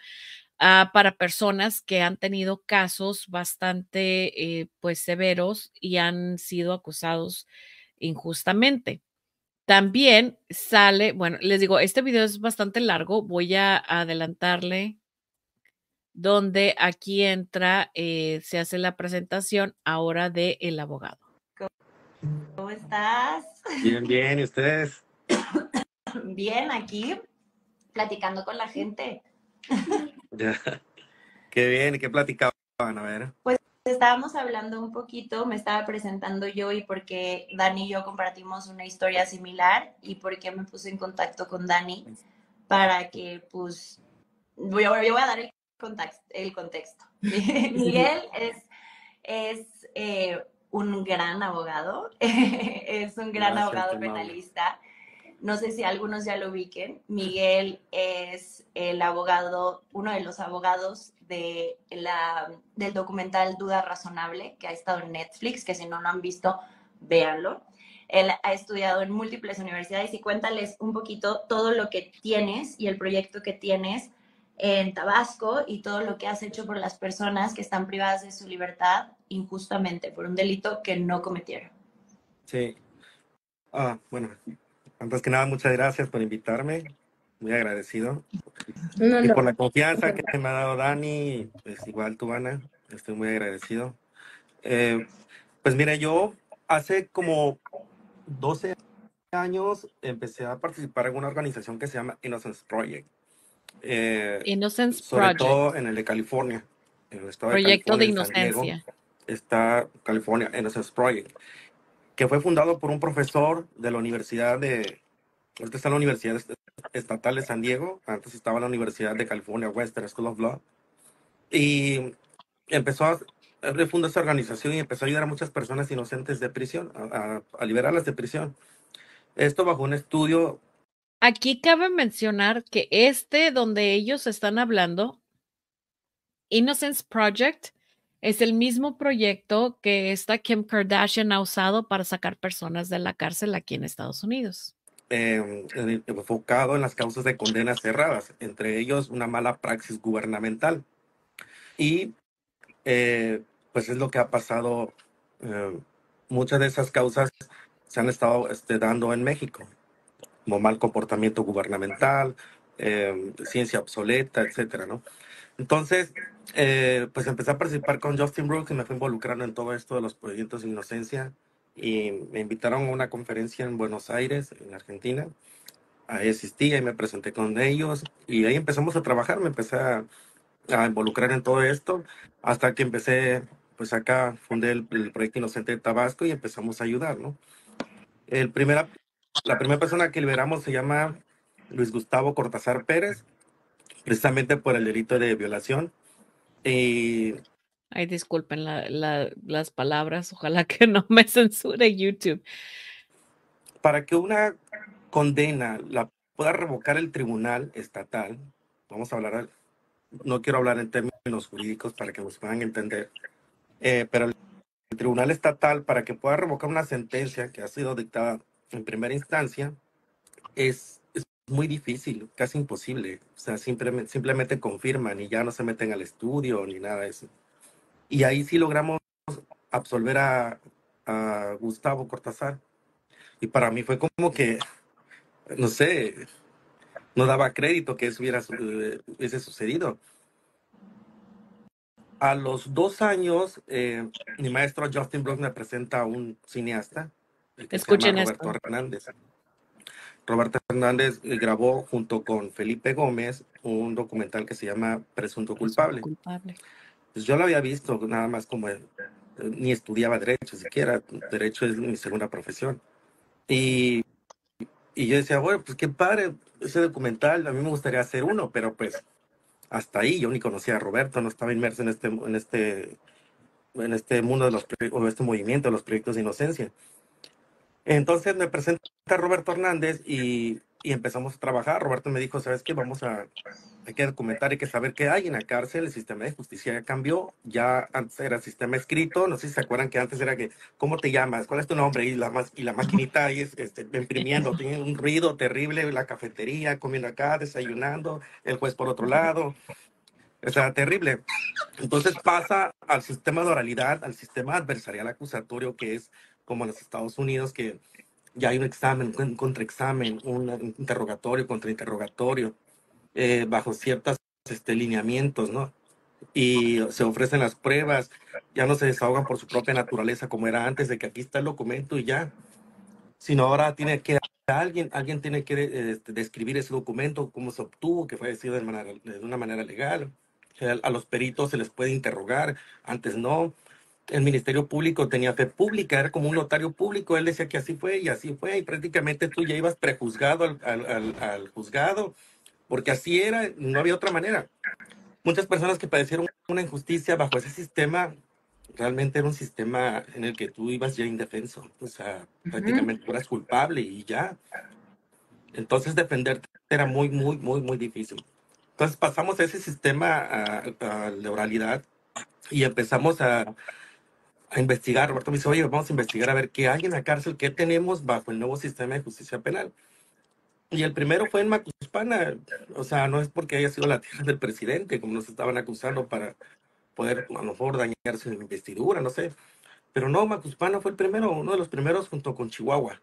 ah, para personas que han tenido casos bastante eh, pues severos y han sido acusados injustamente. También sale, bueno, les digo, este video es bastante largo, voy a adelantarle donde aquí entra, eh, se hace la presentación ahora de el abogado. ¿Cómo estás? Bien, bien, ¿y ustedes? Bien, aquí platicando con la gente. Qué bien, ¿qué platicaban? A ver. Pues estábamos hablando un poquito, me estaba presentando yo y porque Dani y yo compartimos una historia similar y porque me puse en contacto con Dani para que, pues, yo, voy a dar el, context, el contexto. Miguel es, es eh, un gran abogado, es un gran abogado penalista no sé si algunos ya lo ubiquen, Miguel es el abogado, uno de los abogados de la, del documental Duda Razonable, que ha estado en Netflix, que si no lo han visto, véanlo. Él ha estudiado en múltiples universidades y cuéntales un poquito todo lo que tienes y el proyecto que tienes en Tabasco y todo lo que has hecho por las personas que están privadas de su libertad injustamente por un delito que no cometieron. Sí. Ah, bueno, antes que nada, muchas gracias por invitarme. Muy agradecido. y por la confianza que me ha dado Dani, pues igual tú, Ana. Estoy muy agradecido. Eh, pues mira, yo hace como 12 años empecé a participar en una organización que se llama Innocence Project. Eh, Innocence sobre Project. todo en el de California. En el estado Proyecto de, California, Inocencia. está California Innocence Project que fue fundado por un profesor de la Universidad de, ahorita está la Universidad Estatal de San Diego, antes estaba la Universidad de California, Western School of Law, y empezó a, refundar esa organización y empezó a ayudar a muchas personas inocentes de prisión, a, a liberarlas de prisión. Esto bajo un estudio. Aquí cabe mencionar que este donde ellos están hablando, Innocence Project, es el mismo proyecto que esta Kim Kardashian ha usado para sacar personas de la cárcel aquí en Estados Unidos. Eh, enfocado en las causas de condenas cerradas, entre ellos una mala praxis gubernamental. Y eh, pues es lo que ha pasado. Em, muchas de esas causas se han estado este, dando en México, como mal comportamiento gubernamental, em, ciencia obsoleta, etcétera, ¿no? Entonces, eh, pues empecé a participar con Justin Brooks y me fue involucrando en todo esto de los proyectos de Inocencia y me invitaron a una conferencia en Buenos Aires, en Argentina. Ahí asistí y me presenté con ellos y ahí empezamos a trabajar, me empecé a, involucrar en todo esto hasta que empecé, pues acá fundé el, proyecto Inocente de Tabasco y empezamos a ayudar, ¿no? la primera persona que liberamos se llama Luis Gustavo Cortázar Pérez, precisamente por el delito de violación. Ay, disculpen las palabras, ojalá que no me censure YouTube. Para que una condena la pueda revocar el tribunal estatal, vamos a hablar, no quiero hablar en términos jurídicos para que nos puedan entender, eh, pero el tribunal estatal para que pueda revocar una sentencia que ha sido dictada en primera instancia es muy difícil, casi imposible. O sea, simplemente, simplemente confirman y ya no se meten al estudio ni nada de eso. Y ahí sí logramos absolver a, a Gustavo Cortázar. Y para mí fue como que, no sé, no daba crédito que eso hubiera eh, hubiese sucedido. A los dos años, eh, mi maestro Justin Brock me presenta a un cineasta. Escuchen se Roberto Hernández. Roberto Hernández eh, grabó junto con Felipe Gómez un documental que se llama Presunto, culpable. Pues yo lo había visto nada más como eh, ni estudiaba derecho siquiera, derecho es mi segunda profesión. Y, yo decía, bueno, pues qué padre ese documental, a mí me gustaría hacer uno, pero pues hasta ahí yo ni conocía a Roberto, no estaba inmerso en este, en este, en este mundo de los, o este movimiento de los proyectos de inocencia. Entonces me presenta Roberto Hernández y, empezamos a trabajar. Roberto me dijo, ¿sabes qué? Vamos a, hay que documentar, hay que saber qué hay en la cárcel, el sistema de justicia ya cambió, ya antes era sistema escrito, no sé si se acuerdan que antes era que, ¿cómo te llamas? ¿Cuál es tu nombre? Y la, y la maquinita ahí es, este, imprimiendo, tiene un ruido terrible, la cafetería, comiendo acá, desayunando, el juez por otro lado. O sea, terrible. Entonces pasa al sistema de oralidad, al sistema adversarial acusatorio, que es como en los Estados Unidos, que ya hay un examen, un contraexamen, un interrogatorio, contrainterrogatorio, eh, bajo ciertos este, lineamientos, ¿no? Y se ofrecen las pruebas, ya no se desahogan por su propia naturaleza como era antes, de que aquí está el documento y ya, sino ahora tiene que alguien, alguien tiene que este, describir ese documento, cómo se obtuvo, que fue decidido de, de una manera legal. A los peritos se les puede interrogar, antes no el Ministerio Público tenía fe pública, era como un notario público, él decía que así fue y así fue, y prácticamente tú ya ibas prejuzgado al, al, al, juzgado, porque así era, no había otra manera. Muchas personas que padecieron una injusticia bajo ese sistema, realmente era un sistema en el que tú ibas ya indefenso, o sea, prácticamente tú eras culpable y ya. Entonces defenderte era muy, muy, muy, muy difícil. Entonces pasamos a ese sistema de la oralidad y empezamos a, a investigar. Roberto me dice, oye, vamos a investigar a ver qué hay en la cárcel, qué tenemos bajo el nuevo sistema de justicia penal. Y el primero fue en Macuspana, o sea, no es porque haya sido la tierra del presidente, como nos estaban acusando para poder a lo mejor dañar su investidura, no sé. Pero no, Macuspana fue el primero, uno de los primeros junto con Chihuahua.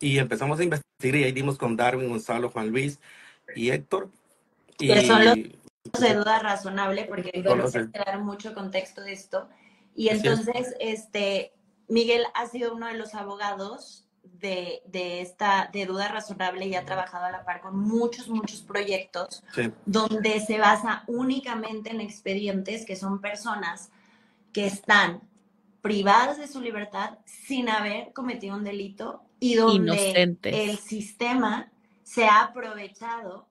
Y empezamos a investigar y ahí dimos con Darwin, Gonzalo, Juan Luis y Héctor. Y, son de duda razonable, porque hay que mucho contexto de esto y entonces, este, Miguel ha sido uno de los abogados de, esta, de duda razonable y ha trabajado a la par con muchos, muchos proyectos donde se basa únicamente en expedientes que son personas que están privadas de su libertad sin haber cometido un delito y donde el sistema se ha aprovechado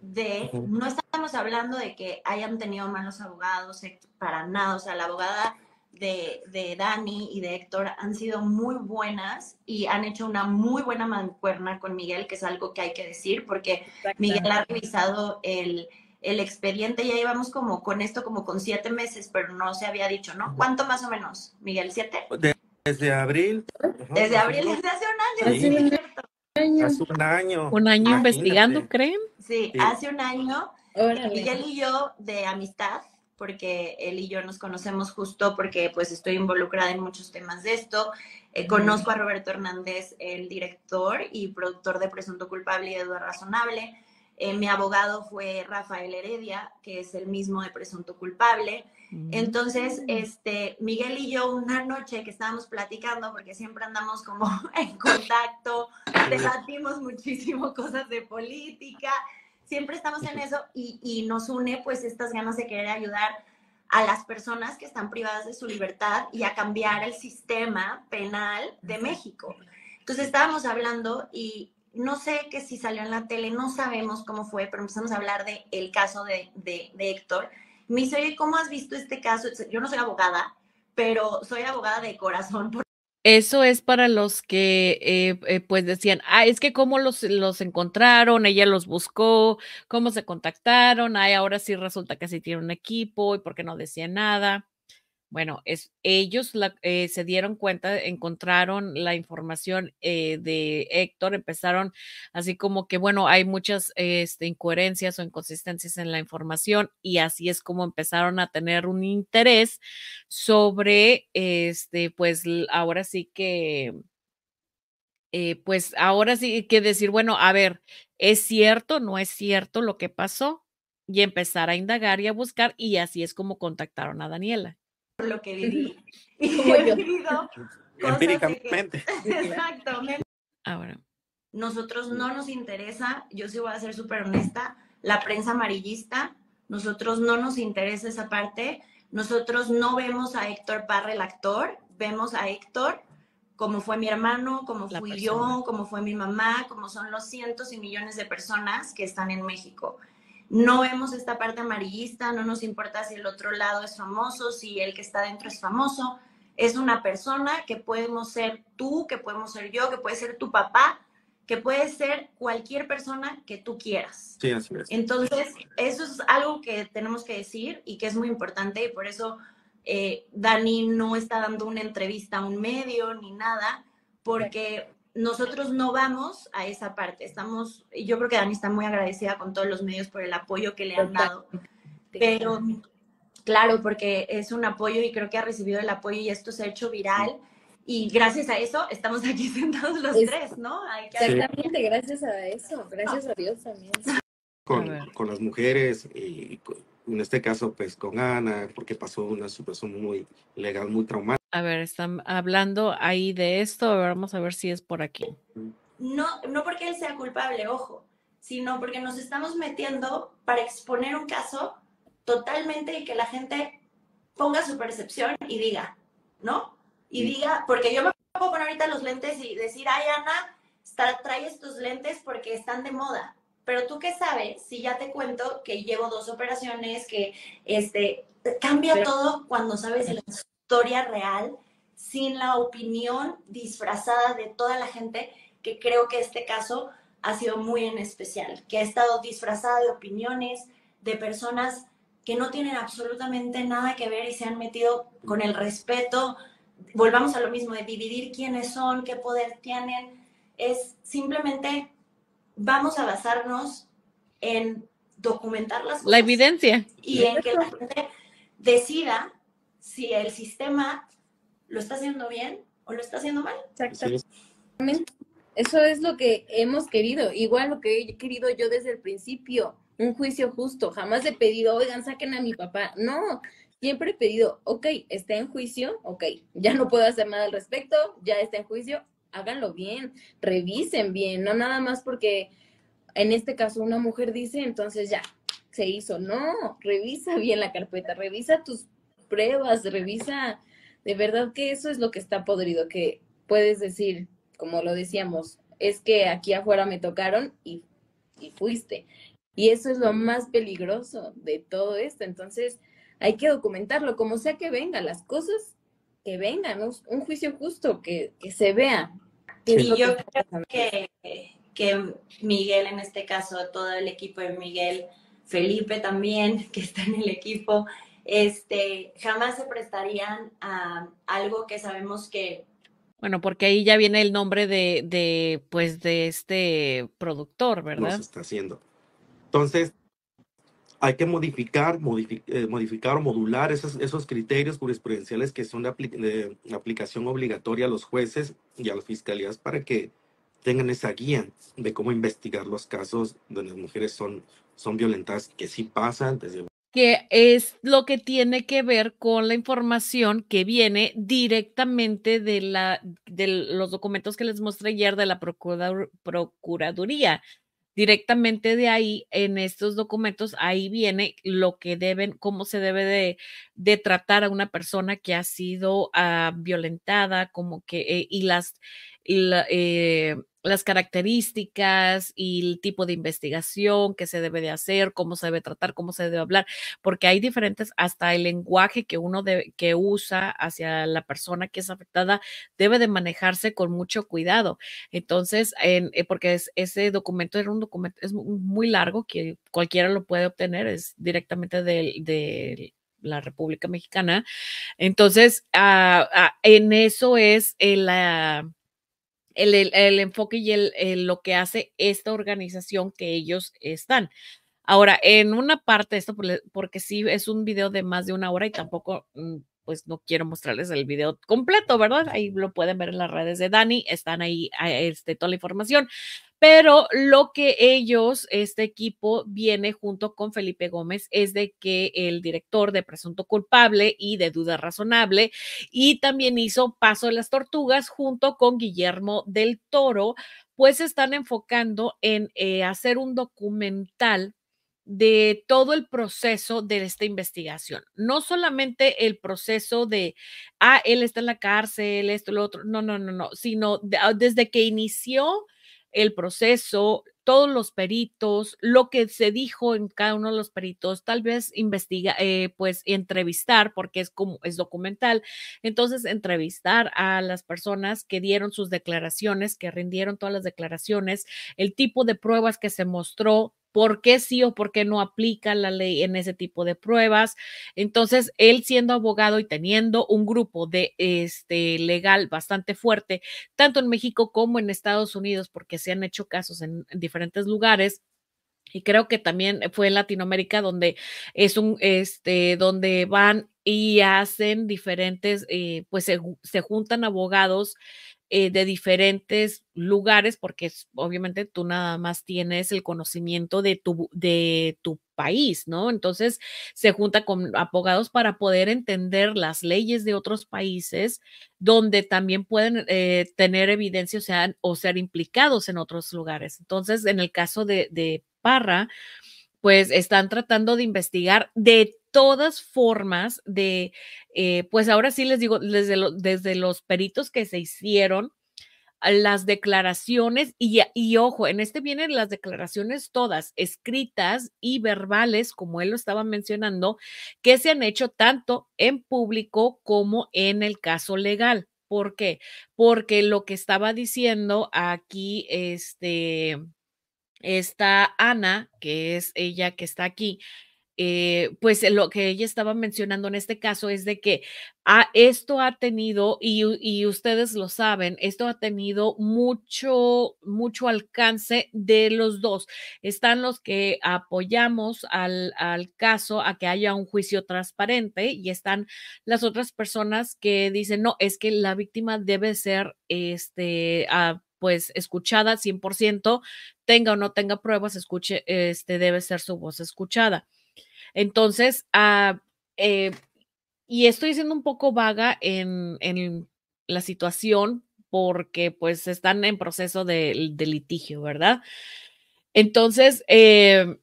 de, no estamos hablando de que hayan tenido malos abogados, eh, para nada, o sea, la abogada de, de, Dani y de Héctor han sido muy buenas y han hecho una muy buena mancuerna con Miguel, que es algo que hay que decir, porque Miguel ha revisado el, el expediente, ya íbamos como con esto, como con siete meses, pero no se había dicho, ¿no? ¿Cuánto más o menos, Miguel? ¿Siete? desde abril. Desde abril, desde hace un año, sí. es Hace un año. Un año investigando, ¿creen? Sí, hace un año. Eh, Miguel y yo de amistad, porque él y yo nos conocemos justo porque pues estoy involucrada en muchos temas de esto. Eh, conozco a Roberto Hernández, el director y productor de Presunto Culpable y Eduardo Razonable. Eh, mi abogado fue Rafael Heredia, que es el mismo de presunto culpable. Mm. Entonces, este, Miguel y yo una noche que estábamos platicando, porque siempre andamos como en contacto, debatimos muchísimo cosas de política, siempre estamos en eso y, y nos une pues estas ganas de querer ayudar a las personas que están privadas de su libertad y a cambiar el sistema penal de México. Entonces estábamos hablando y no sé que si salió en la tele, no sabemos cómo fue, pero empezamos a hablar del el caso de, de, Héctor. Me ¿cómo has visto este caso? Yo no soy abogada, pero soy abogada de corazón. Eso es para los que eh, eh, pues decían, ah, es que cómo los, los encontraron, ella los buscó, cómo se contactaron, ay, ahora sí resulta que sí tiene un equipo y por qué no decía nada. Bueno, es, ellos eh, se dieron cuenta, encontraron la información eh, de Héctor, empezaron así como que, bueno, hay muchas este, incoherencias o inconsistencias en la información y así es como empezaron a tener un interés sobre, este, pues ahora sí que, eh, pues ahora sí que decir, bueno, a ver, ¿es cierto, no es cierto lo que pasó? Y empezar a indagar y a buscar y así es como contactaron a Daniela por lo que viví. Y he vivido empíricamente. exactamente. Ahora. Nosotros no nos interesa, yo sí voy a ser súper honesta, la prensa amarillista, nosotros no nos interesa esa parte, nosotros no vemos a Héctor Parra, el actor, vemos a Héctor como fue mi hermano, como fui yo, como fue mi mamá, como son los cientos y millones de personas que están en México no vemos esta parte amarillista, no nos importa si el otro lado es famoso, si el que está dentro es famoso, es una persona que podemos ser tú, que podemos ser yo, que puede ser tu papá, que puede ser cualquier persona que tú quieras. Entonces, eso es algo que tenemos que decir y que es muy importante y por eso eh, Dani no está dando una entrevista a un medio ni nada, porque nosotros no vamos a esa parte. Estamos, yo creo que Dani está muy agradecida con todos los medios por el apoyo que le han dado. Pero claro, porque es un apoyo y creo que ha recibido el apoyo y esto se ha hecho viral. Y gracias a eso estamos aquí sentados los tres, ¿no? exactamente, gracias a eso, gracias a Dios también. Con, con las mujeres y con, en este caso, pues con Ana, porque pasó una situación muy legal, muy traumática. A ver, están hablando ahí de esto, vamos a ver si es por aquí. No, no porque él sea culpable, ojo, sino porque nos estamos metiendo para exponer un caso totalmente y que la gente ponga su percepción y diga, ¿no? Y diga, porque yo me puedo poner ahorita los lentes y decir, ay, Ana, traes tus lentes porque están de moda pero tú qué sabes si ya te cuento que llevo dos operaciones, que este, cambia todo cuando sabes la historia real, sin la opinión disfrazada de toda la gente, que creo que este caso ha sido muy en especial, que ha estado disfrazada de opiniones, de personas que no tienen absolutamente nada que ver y se han metido con el respeto. Volvamos a lo mismo, de dividir quiénes son, qué poder tienen. Es simplemente vamos a basarnos en documentar las cosas. La evidencia. Y en que la gente decida si el sistema lo está haciendo bien o lo está haciendo mal. Exactamente. Eso es lo que hemos querido, igual lo que he querido yo desde el principio, un juicio justo. Jamás he pedido, oigan, saquen a mi papá. No, siempre he pedido, ok, está en juicio, ok, ya no puedo hacer nada al respecto, ya está en juicio, háganlo bien, revisen bien, no nada más porque en este caso una mujer dice, entonces ya, se hizo. No, revisa bien la carpeta, revisa tus pruebas, revisa de verdad que eso es lo que está podrido, que puedes decir, como lo decíamos, es que aquí afuera me tocaron y, fuiste. Y eso es lo más peligroso de todo esto. Entonces, hay que documentarlo, como sea que vengan las cosas que vengan, un, juicio justo, que, se vea. Y yo que creo que, Miguel, en este caso, todo el equipo de Miguel, Felipe también, que está en el equipo, este, jamás se prestarían a algo que sabemos que... Bueno, porque ahí ya viene el nombre de, pues, de este productor, ¿verdad? está haciendo. Entonces, hay que modificar, eh, modificar o modular esos, criterios jurisprudenciales que son de, aplicación obligatoria a los jueces y a las fiscalías para que tengan esa guía de cómo investigar los casos donde las mujeres son, son violentadas, que sí pasan que es lo que tiene que ver con la información que viene directamente de, la, de los documentos que les mostré ayer de la Procuraduría, directamente de ahí, en estos documentos, ahí viene lo que deben, cómo se debe de, tratar a una persona que ha sido ah, violentada, como que, eh, y las eh, las características y el tipo de investigación que se debe de hacer, cómo se debe tratar, cómo se debe hablar, porque hay diferentes, hasta el lenguaje que uno que usa hacia la persona que es afectada debe de manejarse con mucho cuidado. Entonces, eh, porque ese documento era un documento, es muy largo, que cualquiera lo puede obtener, es directamente de la República Mexicana. Entonces, ah, ah, en eso es eh, la el, enfoque y el, lo que hace esta organización que ellos están. Ahora, en una parte, esto porque sí es un video de más de una hora y tampoco, mm, pues no quiero mostrarles el video completo, ¿verdad? Ahí lo pueden ver en las redes de Dani, están ahí este, toda la información pero lo que ellos, este equipo, viene junto con Felipe Gómez es de que el director de Presunto Culpable y de Duda Razonable, y también hizo Paso de las Tortugas junto con Guillermo del Toro, pues están enfocando en eh, hacer un documental de todo el proceso de esta investigación. No solamente el proceso de, ah, él está en la cárcel, esto, lo otro, no, no, no, no, sino ah, desde que inició el proceso, todos los peritos, lo que se dijo en cada uno de los peritos, tal vez investiga, eh, pues entrevistar, porque es como es documental. Entonces, entrevistar a las personas que dieron sus declaraciones, que rindieron todas las declaraciones, el tipo de pruebas que se mostró, por qué sí o por qué no aplica la ley en ese tipo de pruebas. Entonces, él siendo abogado y teniendo un grupo de este legal bastante fuerte, tanto en México como en Estados Unidos, porque se han hecho casos en, diferentes lugares, y creo que también fue en Latinoamérica donde es un este donde van y hacen diferentes eh, pues se, juntan abogados eh, de diferentes lugares, porque obviamente tú nada más tienes el conocimiento de tu, de tu país, ¿no? Entonces se junta con abogados para poder entender las leyes de otros países donde también pueden eh, tener evidencia o, o ser implicados en otros lugares. Entonces, en el caso de, de Parra, pues están tratando de investigar de todas formas de, eh, pues ahora sí les digo, desde, desde los peritos que se hicieron, las declaraciones y, y, ojo, en este vienen las declaraciones todas escritas y verbales, como él lo estaba mencionando, que se han hecho tanto en público como en el caso legal. ¿Por qué? Porque lo que estaba diciendo aquí, este, esta Ana, que es ella que está aquí, eh, pues lo que ella estaba mencionando en este caso es de que a, ah, esto ha tenido, y, y, ustedes lo saben, esto ha tenido mucho, mucho alcance de los dos. Están los que apoyamos al, al caso a que haya un juicio transparente y están las otras personas que dicen, no, es que la víctima debe ser este, ah, pues escuchada 100%, tenga o no tenga pruebas, escuche, este, debe ser su voz escuchada. Entonces, ah, eh, y estoy siendo un poco vaga en, la situación porque pues están en proceso de, litigio, ¿verdad? Entonces, em,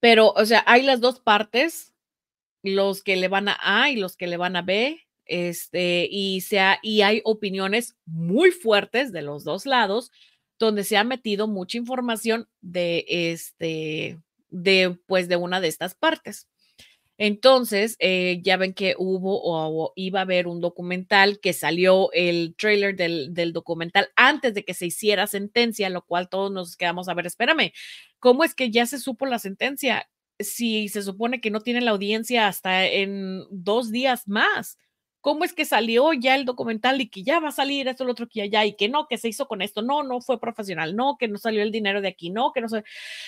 pero, o sea, hay las dos partes, los que le van a A y los que le van a B, este, y, sea, y hay opiniones muy fuertes de los dos lados, donde se ha metido mucha información de, este, de, pues, de una de estas partes. Entonces, eh, ya ven que hubo o, iba a haber un documental que salió el trailer del, documental antes de que se hiciera sentencia, lo cual todos nos quedamos a ver, espérame, ¿cómo es que ya se supo la sentencia? Si se supone que no tiene la audiencia hasta en dos días más. ¿Cómo es que salió ya el documental y que ya va a salir esto, lo otro, que allá y que no, que se hizo con esto? No, no fue profesional, no, que no salió el dinero de aquí, no, que no sé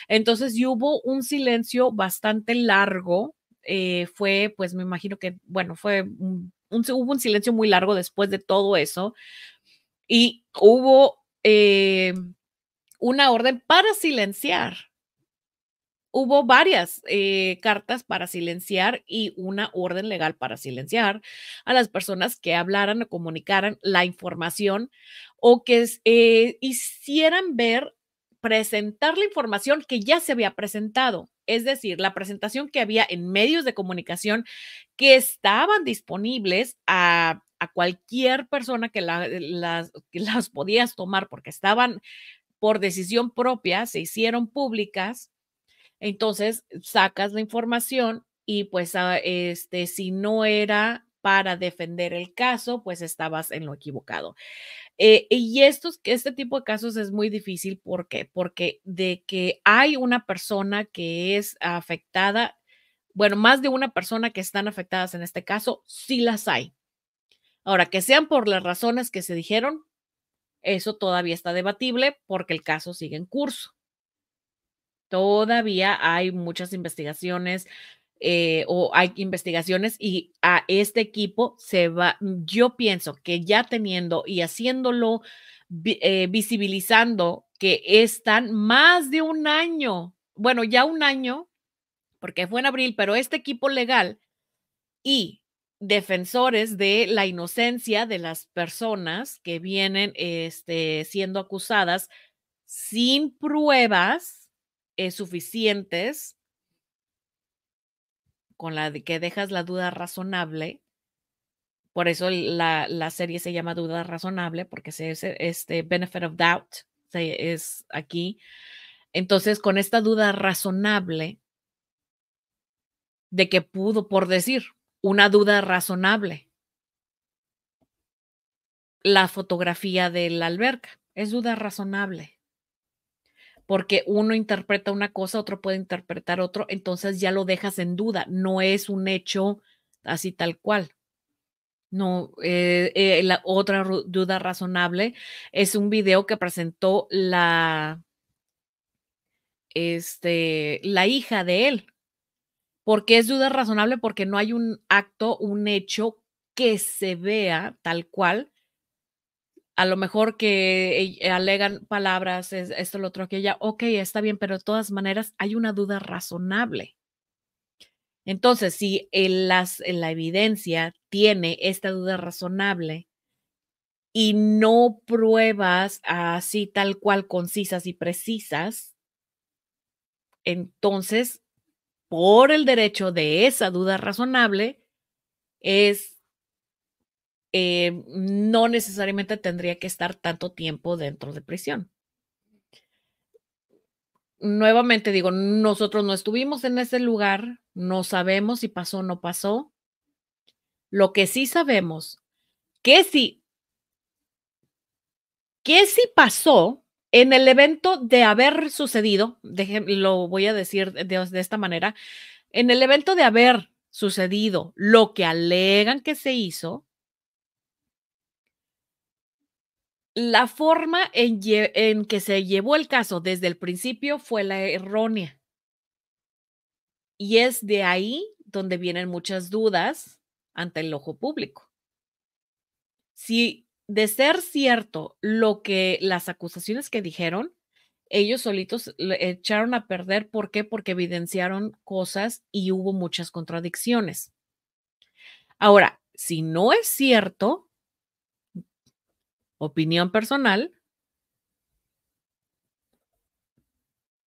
Entonces, hubo un silencio bastante largo. Eh, fue, pues me imagino que, bueno, fue un, hubo un silencio muy largo después de todo eso. Y hubo eh, una orden para silenciar hubo varias eh, cartas para silenciar y una orden legal para silenciar a las personas que hablaran o comunicaran la información o que eh, hicieran ver, presentar la información que ya se había presentado. Es decir, la presentación que había en medios de comunicación que estaban disponibles a, cualquier persona que, eh, las, que las podías tomar porque estaban por decisión propia, se hicieron públicas entonces, sacas la información y pues ah, este, si no era para defender el caso, pues estabas en lo equivocado. Eh, y estos, este tipo de casos es muy difícil. ¿Por qué? Porque de que hay una persona que es afectada, bueno, más de una persona que están afectadas en este caso, sí las hay. Ahora, que sean por las razones que se dijeron, eso todavía está debatible porque el caso sigue en curso. Todavía hay muchas investigaciones eh, o hay investigaciones y a este equipo se va, yo pienso que ya teniendo y haciéndolo, eh, visibilizando que están más de un año, bueno, ya un año, porque fue en abril, pero este equipo legal y defensores de la inocencia de las personas que vienen este, siendo acusadas sin pruebas, suficientes con la de que dejas la duda razonable. Por eso la, la serie se llama Duda Razonable, porque se, es este benefit of doubt, es aquí. Entonces, con esta duda razonable de que pudo, por decir, una duda razonable, la fotografía de la alberca es duda razonable porque uno interpreta una cosa, otro puede interpretar otro, entonces ya lo dejas en duda, no es un hecho así tal cual. No, eh, eh, la otra duda razonable es un video que presentó la, este, la hija de él. Porque es duda razonable porque no hay un acto, un hecho que se vea tal cual a lo mejor que eh, alegan palabras, esto, lo otro, aquella, ok, está bien, pero de todas maneras hay una duda razonable. Entonces, si en las, en eh, la evidencia tiene esta duda razonable y no pruebas así tal cual concisas y precisas, entonces, por el derecho de esa duda razonable, es eh, no necesariamente tendría que estar tanto tiempo dentro de prisión. Nuevamente digo, nosotros no estuvimos en ese lugar, no sabemos si pasó o no pasó. Lo que sí sabemos, que si que sí pasó en el evento de haber sucedido, lo voy a decir de esta manera, en el evento de haber sucedido lo que alegan que se hizo, la forma en, que se llevó el caso desde el principio fue la errónea. Y es de ahí donde vienen muchas dudas ante el ojo público. Si de ser cierto lo que las acusaciones que dijeron, ellos solitos le echaron a perder. ¿Por qué? Porque evidenciaron cosas y hubo muchas contradicciones. Ahora, si no es cierto, opinión personal,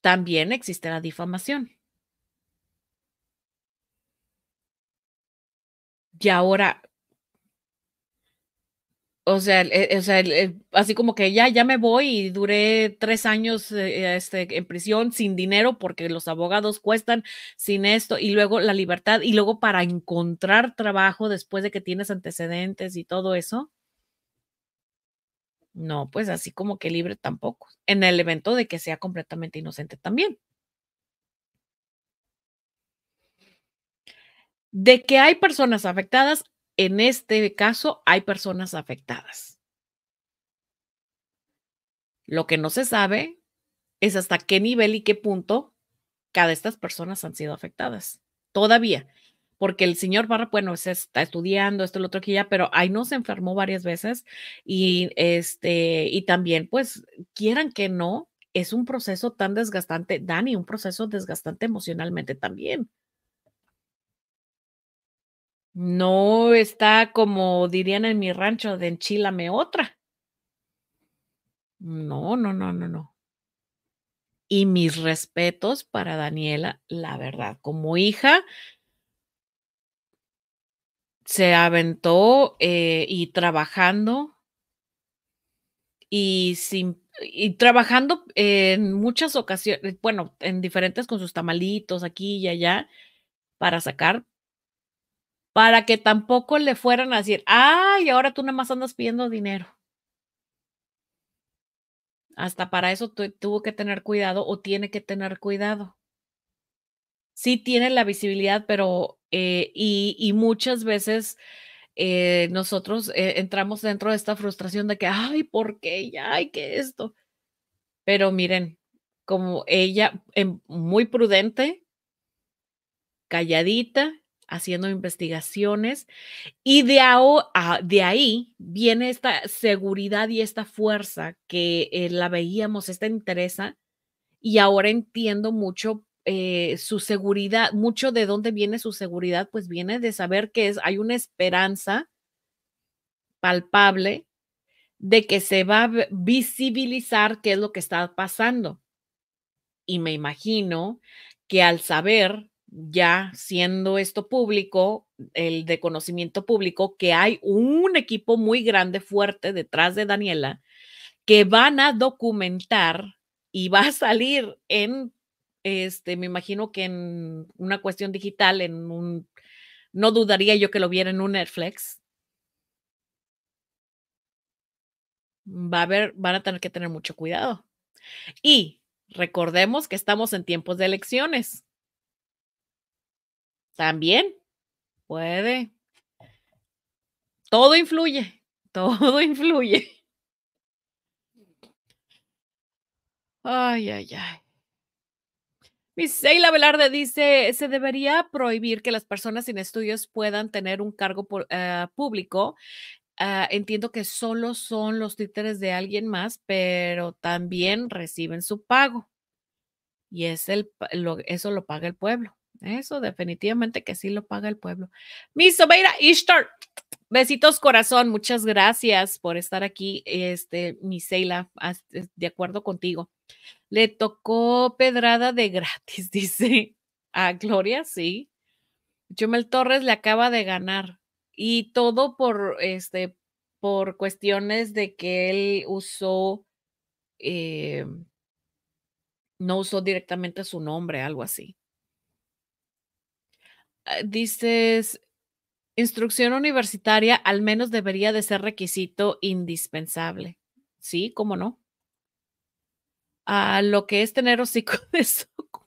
también existe la difamación. Y ahora, o sea, así como que ya, ya me voy y duré tres años eh, este, en prisión sin dinero porque los abogados cuestan sin esto y luego la libertad y luego para encontrar trabajo después de que tienes antecedentes y todo eso. No, pues así como que libre tampoco, en el evento de que sea completamente inocente también. De que hay personas afectadas, en este caso hay personas afectadas. Lo que no se sabe es hasta qué nivel y qué punto cada estas personas han sido afectadas. Todavía, porque el señor Barra, bueno, se está estudiando, esto, lo otro que ya, pero ahí no se enfermó varias veces y, este, y también, pues, quieran que no, es un proceso tan desgastante, Dani, un proceso desgastante emocionalmente también. No está como dirían en mi rancho de enchilame otra. No, no, no, no, no. Y mis respetos para Daniela, la verdad, como hija, se aventó eh, y trabajando y trabajando en muchas ocasiones, bueno, en diferentes con sus tamalitos aquí y allá para sacar, para que tampoco le fueran a decir, ay, ahora tú nada más andas pidiendo dinero. Hasta para eso tuvo que tener cuidado o tiene que tener cuidado. Sí tiene la visibilidad, pero eh, y, muchas veces eh, nosotros eh, entramos dentro de esta frustración de que, ay, ¿por qué ya? Ay, ¿qué esto? Pero miren, como ella, em, muy prudente, calladita, haciendo investigaciones, y de, ah, de ahí viene esta seguridad y esta fuerza que la veíamos, esta interesa, y ahora entiendo mucho eh, su seguridad, mucho de dónde viene su seguridad, pues viene de saber que es, hay una esperanza palpable de que se va a visibilizar qué es lo que está pasando. Y me imagino que al saber, ya siendo esto público, el de conocimiento público, que hay un equipo muy grande, fuerte detrás de Daniela, que van a documentar y va a salir en este, me imagino que en una cuestión digital, en un, no dudaría yo que lo viera en un Netflix. Va a haber, van a tener que tener mucho cuidado. Y recordemos que estamos en tiempos de elecciones. También puede. Todo influye, todo influye. Ay, ay, ay. Miss Seila Velarde dice, se debería prohibir que las personas sin estudios puedan tener un cargo eh, público. Ah, entiendo que solo son los títeres de alguien más, pero también reciben su pago. Y es el, eso lo paga el pueblo. Eso definitivamente que sí lo paga el pueblo. Miss Sobeira besitos corazón, muchas gracias por estar aquí, este, Miss eh, de acuerdo contigo. Le tocó pedrada de gratis, dice a Gloria, sí. Chumel Torres le acaba de ganar y todo por este por cuestiones de que él usó eh, no usó directamente su nombre, algo así. Ah, dices, instrucción universitaria al menos debería de ser requisito indispensable. Sí, cómo no a lo que es tener hocico desocupado.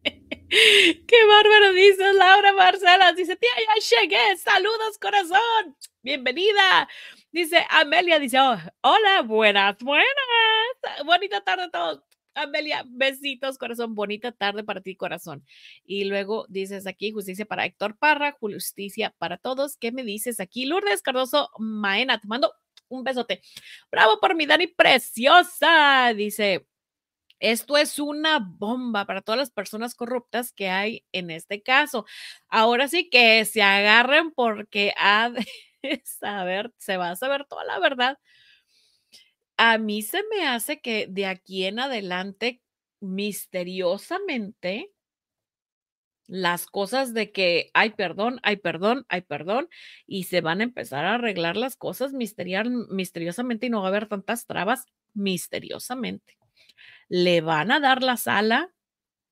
Qué bárbaro, dices Laura Marcela, Dice, tía, ya llegué. Saludos, corazón. Bienvenida. Dice Amelia, dice, oh, hola, buenas, buenas. Bonita tarde a todos. Amelia, besitos, corazón, bonita tarde para ti, corazón. Y luego dices aquí, justicia para Héctor Parra, justicia para todos. ¿Qué me dices aquí? Lourdes Cardoso Maena, te mando un besote. Bravo por mi Dani preciosa, dice. Esto es una bomba para todas las personas corruptas que hay en este caso. Ahora sí que se agarren porque a saber, se va a saber toda la verdad. A mí se me hace que de aquí en adelante, misteriosamente, las cosas de que hay perdón, hay perdón, hay perdón, y se van a empezar a arreglar las cosas misteriosamente y no va a haber tantas trabas misteriosamente. Le van a dar la sala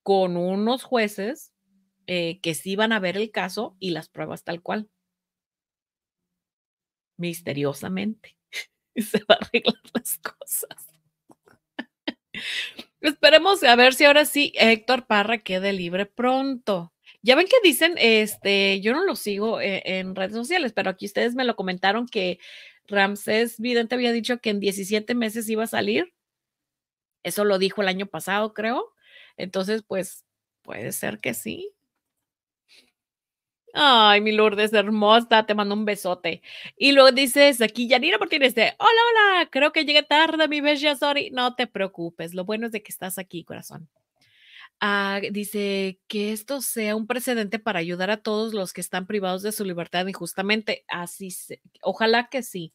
con unos jueces eh, que sí van a ver el caso y las pruebas tal cual. Misteriosamente se van a arreglar las cosas. Esperemos a ver si ahora sí Héctor Parra quede libre pronto. Ya ven que dicen, este, yo no lo sigo en, eh, en redes sociales, pero aquí ustedes me lo comentaron que Ramsés Vidente había dicho que en 17 meses iba a salir. Eso lo dijo el año pasado, creo. Entonces, pues puede ser que sí. Ay, mi Lourdes hermosa, te mando un besote. Y luego dices aquí, Yanira Martínez de, hola, hola, creo que llegué tarde, mi bella, sorry. No te preocupes, lo bueno es de que estás aquí, corazón. Ah, dice que esto sea un precedente para ayudar a todos los que están privados de su libertad injustamente. Así, ojalá que sí.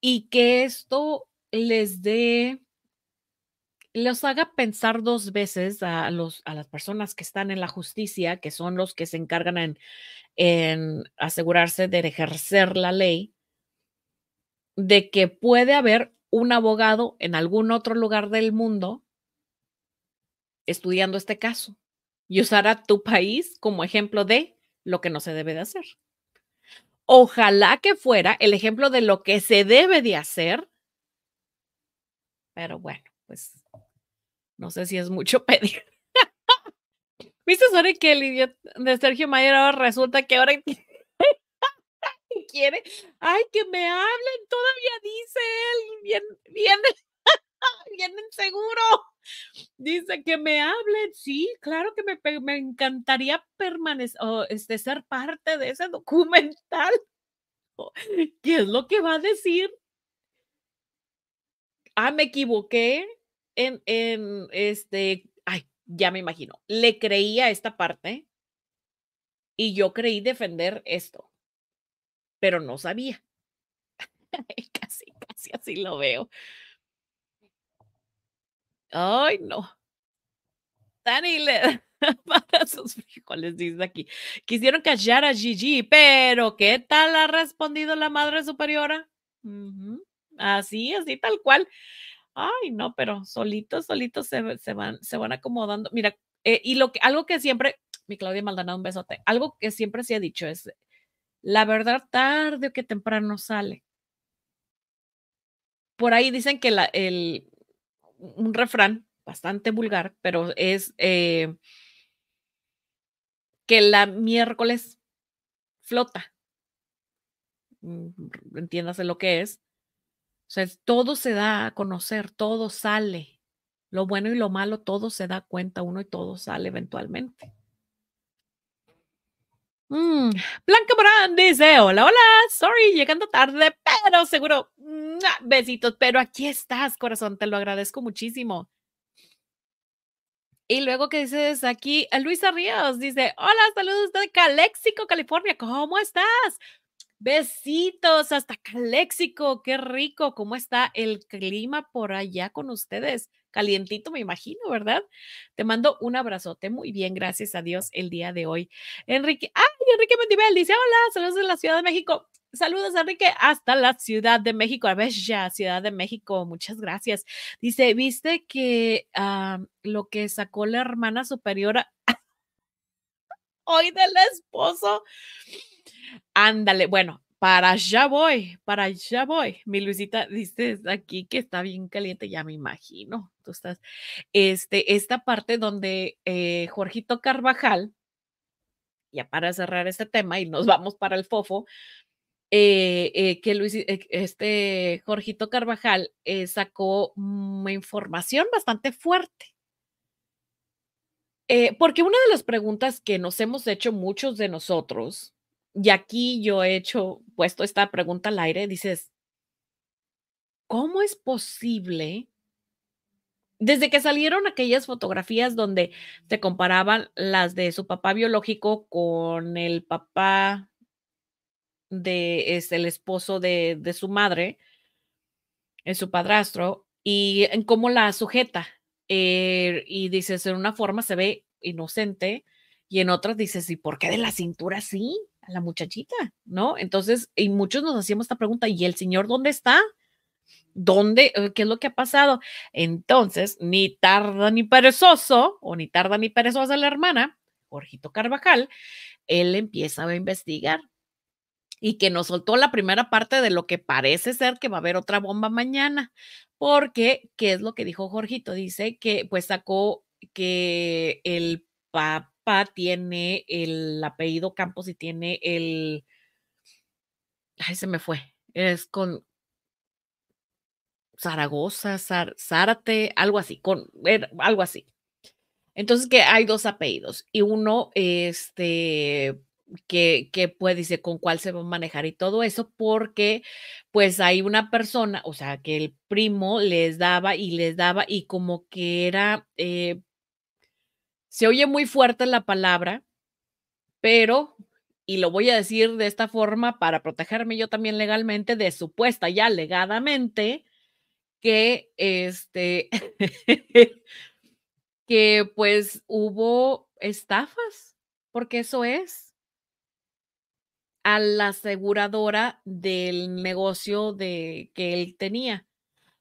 Y que esto les dé los haga pensar dos veces a, los, a las personas que están en la justicia, que son los que se encargan en, en asegurarse de ejercer la ley, de que puede haber un abogado en algún otro lugar del mundo estudiando este caso y usar a tu país como ejemplo de lo que no se debe de hacer. Ojalá que fuera el ejemplo de lo que se debe de hacer, pero bueno, pues no sé si es mucho pedir. ¿Viste, Sore, que el idiota de Sergio Mayer ahora resulta que ahora quiere? Ay, que me hablen, todavía dice él, bien, bien, bien seguro. Dice que me hablen, sí, claro que me, encantaría permanecer, oh, este, ser parte de ese documental. ¿Qué es lo que va a decir? Ah, me equivoqué, en este, ay, ya me imagino, le creía esta parte y yo creí defender esto, pero no sabía. casi, casi así lo veo. Ay, no. Dani le para sus dice aquí. Quisieron callar a Gigi, pero ¿qué tal ha respondido la madre superiora? Así, así, tal cual ay, no, pero solitos, solitos se, van, se van acomodando. Mira, eh, y lo que, algo que siempre, mi Claudia Maldonado, un besote, algo que siempre se ha dicho es, la verdad tarde o que temprano sale. Por ahí dicen que la, el, un refrán bastante vulgar, pero es eh, que la miércoles flota. Mm, entiéndase lo que es. O sea, todo se da a conocer, todo sale. Lo bueno y lo malo, todo se da cuenta uno y todo sale eventualmente. Mm, Blanca Morán dice, hola, hola, sorry, llegando tarde, pero seguro, besitos, pero aquí estás, corazón, te lo agradezco muchísimo. Y luego que dices aquí, Luisa Ríos dice, hola, saludos de Calexico, California, ¿cómo estás? Besitos hasta Caléxico, qué rico, ¿cómo está el clima por allá con ustedes? Calientito, me imagino, ¿verdad? Te mando un abrazote, muy bien, gracias a Dios el día de hoy. Enrique, ay, Enrique Mendibel dice, hola, saludos de la Ciudad de México. Saludos, Enrique, hasta la Ciudad de México, a ya Ciudad de México, muchas gracias. Dice, ¿viste que ah, lo que sacó la hermana superior hoy del esposo? Ándale, bueno, para allá voy, para allá voy. Mi Luisita dices aquí que está bien caliente, ya me imagino. Tú estás, este, esta parte donde eh, Jorgito Carvajal, ya para cerrar este tema y nos vamos para el fofo, eh, eh, que Luis, este Jorgito Carvajal sacó una información bastante fuerte. porque una de las preguntas que nos hemos hecho muchos de nosotros y aquí yo he hecho, puesto esta pregunta al aire, dices, ¿cómo es posible? Desde que salieron aquellas fotografías donde se comparaban las de su papá biológico con el papá de este, el esposo de, su madre, es eh, su padrastro, y en cómo la sujeta. Eh, y dices, en una forma se ve inocente, y en otras dices, ¿y por qué de la cintura sí? a la muchachita, ¿no? Entonces, y muchos nos hacíamos esta pregunta, ¿y el señor dónde está? ¿Dónde? Eh, ¿Qué es lo que ha pasado? Entonces, ni tarda ni perezoso, o ni tarda ni perezosa la hermana, Jorgito Carvajal, él empieza a investigar y que nos soltó la primera parte de lo que parece ser que va a haber otra bomba mañana, porque, ¿qué es lo que dijo Jorgito? Dice que pues sacó que el papá tiene el apellido Campos y tiene el... Ay, se me fue. Es con Zaragoza, Zárate, algo así, con, er, algo así. Entonces que hay dos apellidos y uno, este, que, puede, dice, con cuál se va a manejar y todo eso, porque pues hay una persona, o sea, que el primo les daba y les daba y como que era, eh, se oye muy fuerte la palabra, pero, y lo voy a decir de esta forma para protegerme yo también legalmente, de supuesta y alegadamente, que este, que pues hubo estafas, porque eso es a la aseguradora del negocio de que él tenía,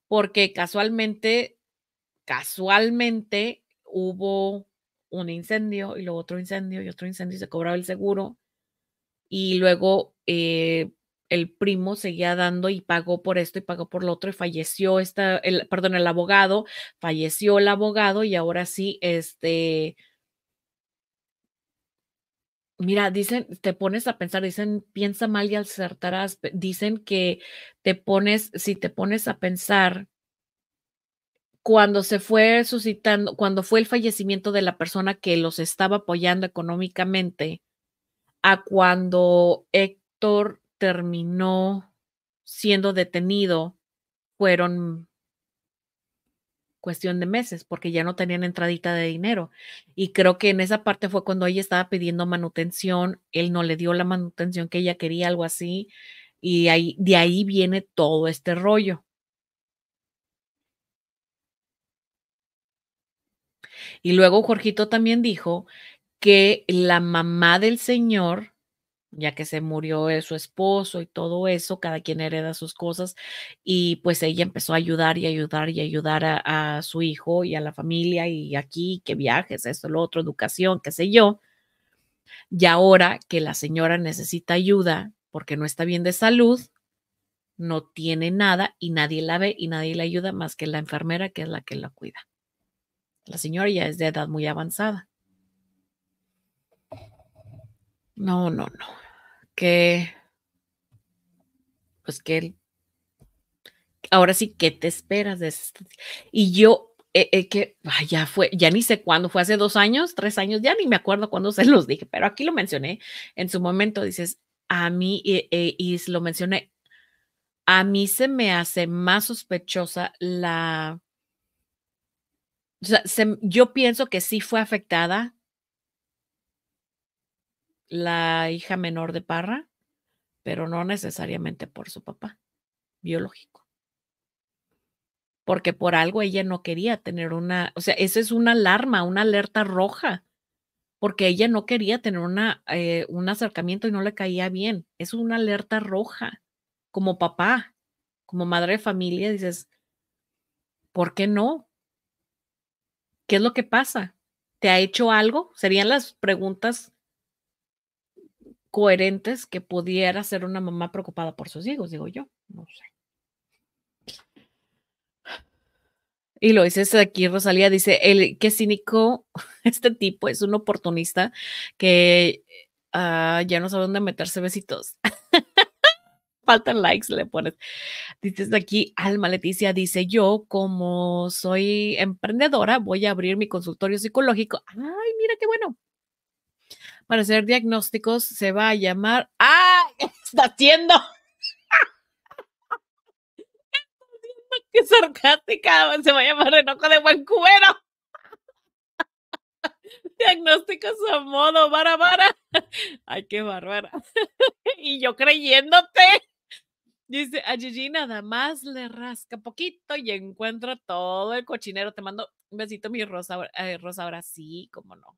porque casualmente, casualmente hubo un incendio y luego otro incendio y otro incendio y se cobraba el seguro. Y luego eh, el primo seguía dando y pagó por esto y pagó por lo otro y falleció esta, el, perdón, el abogado, falleció el abogado y ahora sí, este, mira, dicen, te pones a pensar, dicen, piensa mal y acertarás, dicen que te pones, si te pones a pensar, cuando se fue suscitando, cuando fue el fallecimiento de la persona que los estaba apoyando económicamente, a cuando Héctor terminó siendo detenido, fueron cuestión de meses, porque ya no tenían entradita de dinero. Y creo que en esa parte fue cuando ella estaba pidiendo manutención, él no le dio la manutención que ella quería, algo así, y ahí, de ahí viene todo este rollo. Y luego Jorgito también dijo que la mamá del señor, ya que se murió eh, su esposo y todo eso, cada quien hereda sus cosas, y pues ella empezó a ayudar y ayudar y ayudar a, su hijo y a la familia y aquí, que viajes, esto, lo otro, educación, qué sé yo. Y ahora que la señora necesita ayuda porque no está bien de salud, no tiene nada y nadie la ve y nadie la ayuda más que la enfermera que es la que la cuida. La señora ya es de edad muy avanzada. No, no, no. Que, pues que, ahora sí, ¿qué te esperas de Y yo, eh, eh, que, ya fue, ya ni sé cuándo, fue hace dos años, tres años, ya ni me acuerdo cuándo se los dije, pero aquí lo mencioné en su momento, dices, a mí, eh, y lo mencioné, a mí se me hace más sospechosa la yo pienso que sí fue afectada la hija menor de Parra, pero no necesariamente por su papá biológico. Porque por algo ella no quería tener una, o sea, esa es una alarma, una alerta roja, porque ella no quería tener una, eh, un acercamiento y no le caía bien. Es una alerta roja. Como papá, como madre de familia, dices, ¿por qué no? ¿Qué es lo que pasa? ¿Te ha hecho algo? Serían las preguntas coherentes que pudiera ser una mamá preocupada por sus hijos, digo yo. No sé. Y lo dices aquí, Rosalía, dice, el que cínico este tipo es un oportunista que ah, ya no sabe dónde meterse besitos. faltan likes, le pones. Dices aquí, Alma Leticia dice, yo como soy emprendedora, voy a abrir mi consultorio psicológico. Ay, mira qué bueno. Para hacer diagnósticos se va a llamar, ay Está haciendo. ¡Qué sarcástica! Se va a llamar Renoco de buen cubero. Diagnósticos a modo, vara, vara. Ay, qué bárbara. y yo creyéndote. Dice, a Gigi nada más le rasca poquito y encuentra todo el cochinero. Te mando un besito, mi Rosa, eh, Rosa, ahora sí, cómo no.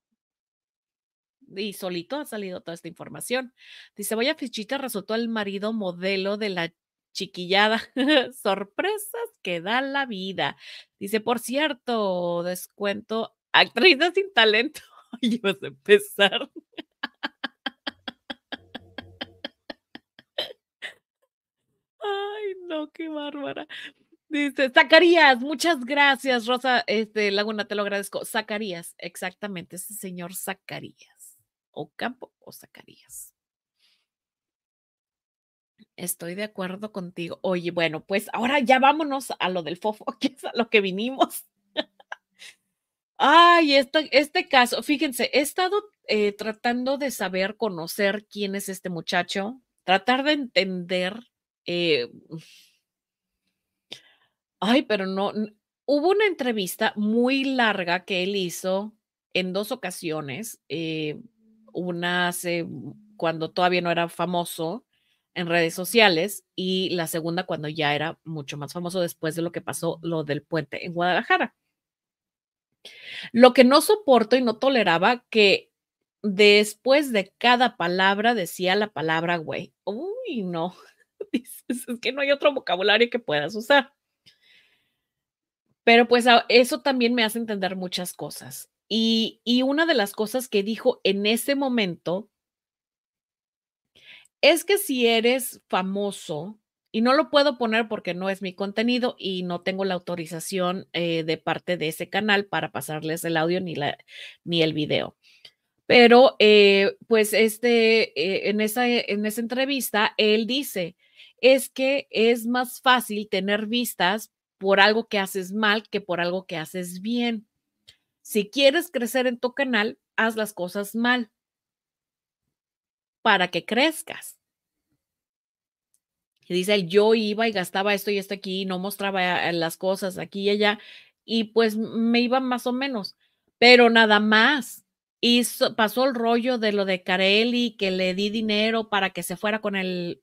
Y solito ha salido toda esta información. Dice, voy a fichita, resultó el marido modelo de la chiquillada. Sorpresas que da la vida. Dice, por cierto, descuento, actriz sin talento. y vas a empezar. no, qué bárbara. Dice, Zacarías, muchas gracias, Rosa este, Laguna, te lo agradezco. Zacarías, exactamente, ese señor Zacarías. O Campo o Zacarías. Estoy de acuerdo contigo. Oye, bueno, pues ahora ya vámonos a lo del fofo, que es a lo que vinimos. Ay, este, este caso, fíjense, he estado eh, tratando de saber, conocer quién es este muchacho, tratar de entender eh, ay, pero no, hubo una entrevista muy larga que él hizo en dos ocasiones, eh, una hace cuando todavía no era famoso en redes sociales y la segunda cuando ya era mucho más famoso después de lo que pasó lo del puente en Guadalajara. Lo que no soporto y no toleraba que después de cada palabra decía la palabra güey. Uy, no. es que no hay otro vocabulario que puedas usar. Pero pues eso también me hace entender muchas cosas. Y, una de las cosas que dijo en ese momento es que si eres famoso, y no lo puedo poner porque no es mi contenido y no tengo la autorización eh, de parte de ese canal para pasarles el audio ni, la, ni el video. Pero eh, pues este, eh, en, esa, en esa entrevista, él dice, es que es más fácil tener vistas por algo que haces mal que por algo que haces bien. Si quieres crecer en tu canal, haz las cosas mal para que crezcas. Y dice, él, yo iba y gastaba esto y esto aquí, no mostraba eh, las cosas aquí y allá, y pues me iba más o menos, pero nada más. Y pasó el rollo de lo de Carelli, que le di dinero para que se fuera con él.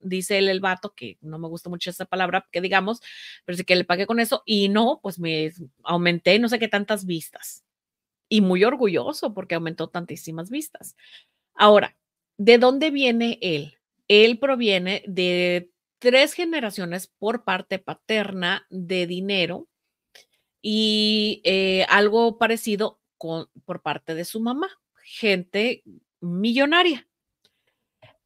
dice él el vato, que no me gusta mucho esa palabra, que digamos, pero sí que le pagué con eso y no, pues me aumenté no sé qué tantas vistas. Y muy orgulloso porque aumentó tantísimas vistas. Ahora, ¿de dónde viene él? Él proviene de tres generaciones por parte paterna de dinero y eh, algo parecido por parte de su mamá, gente millonaria.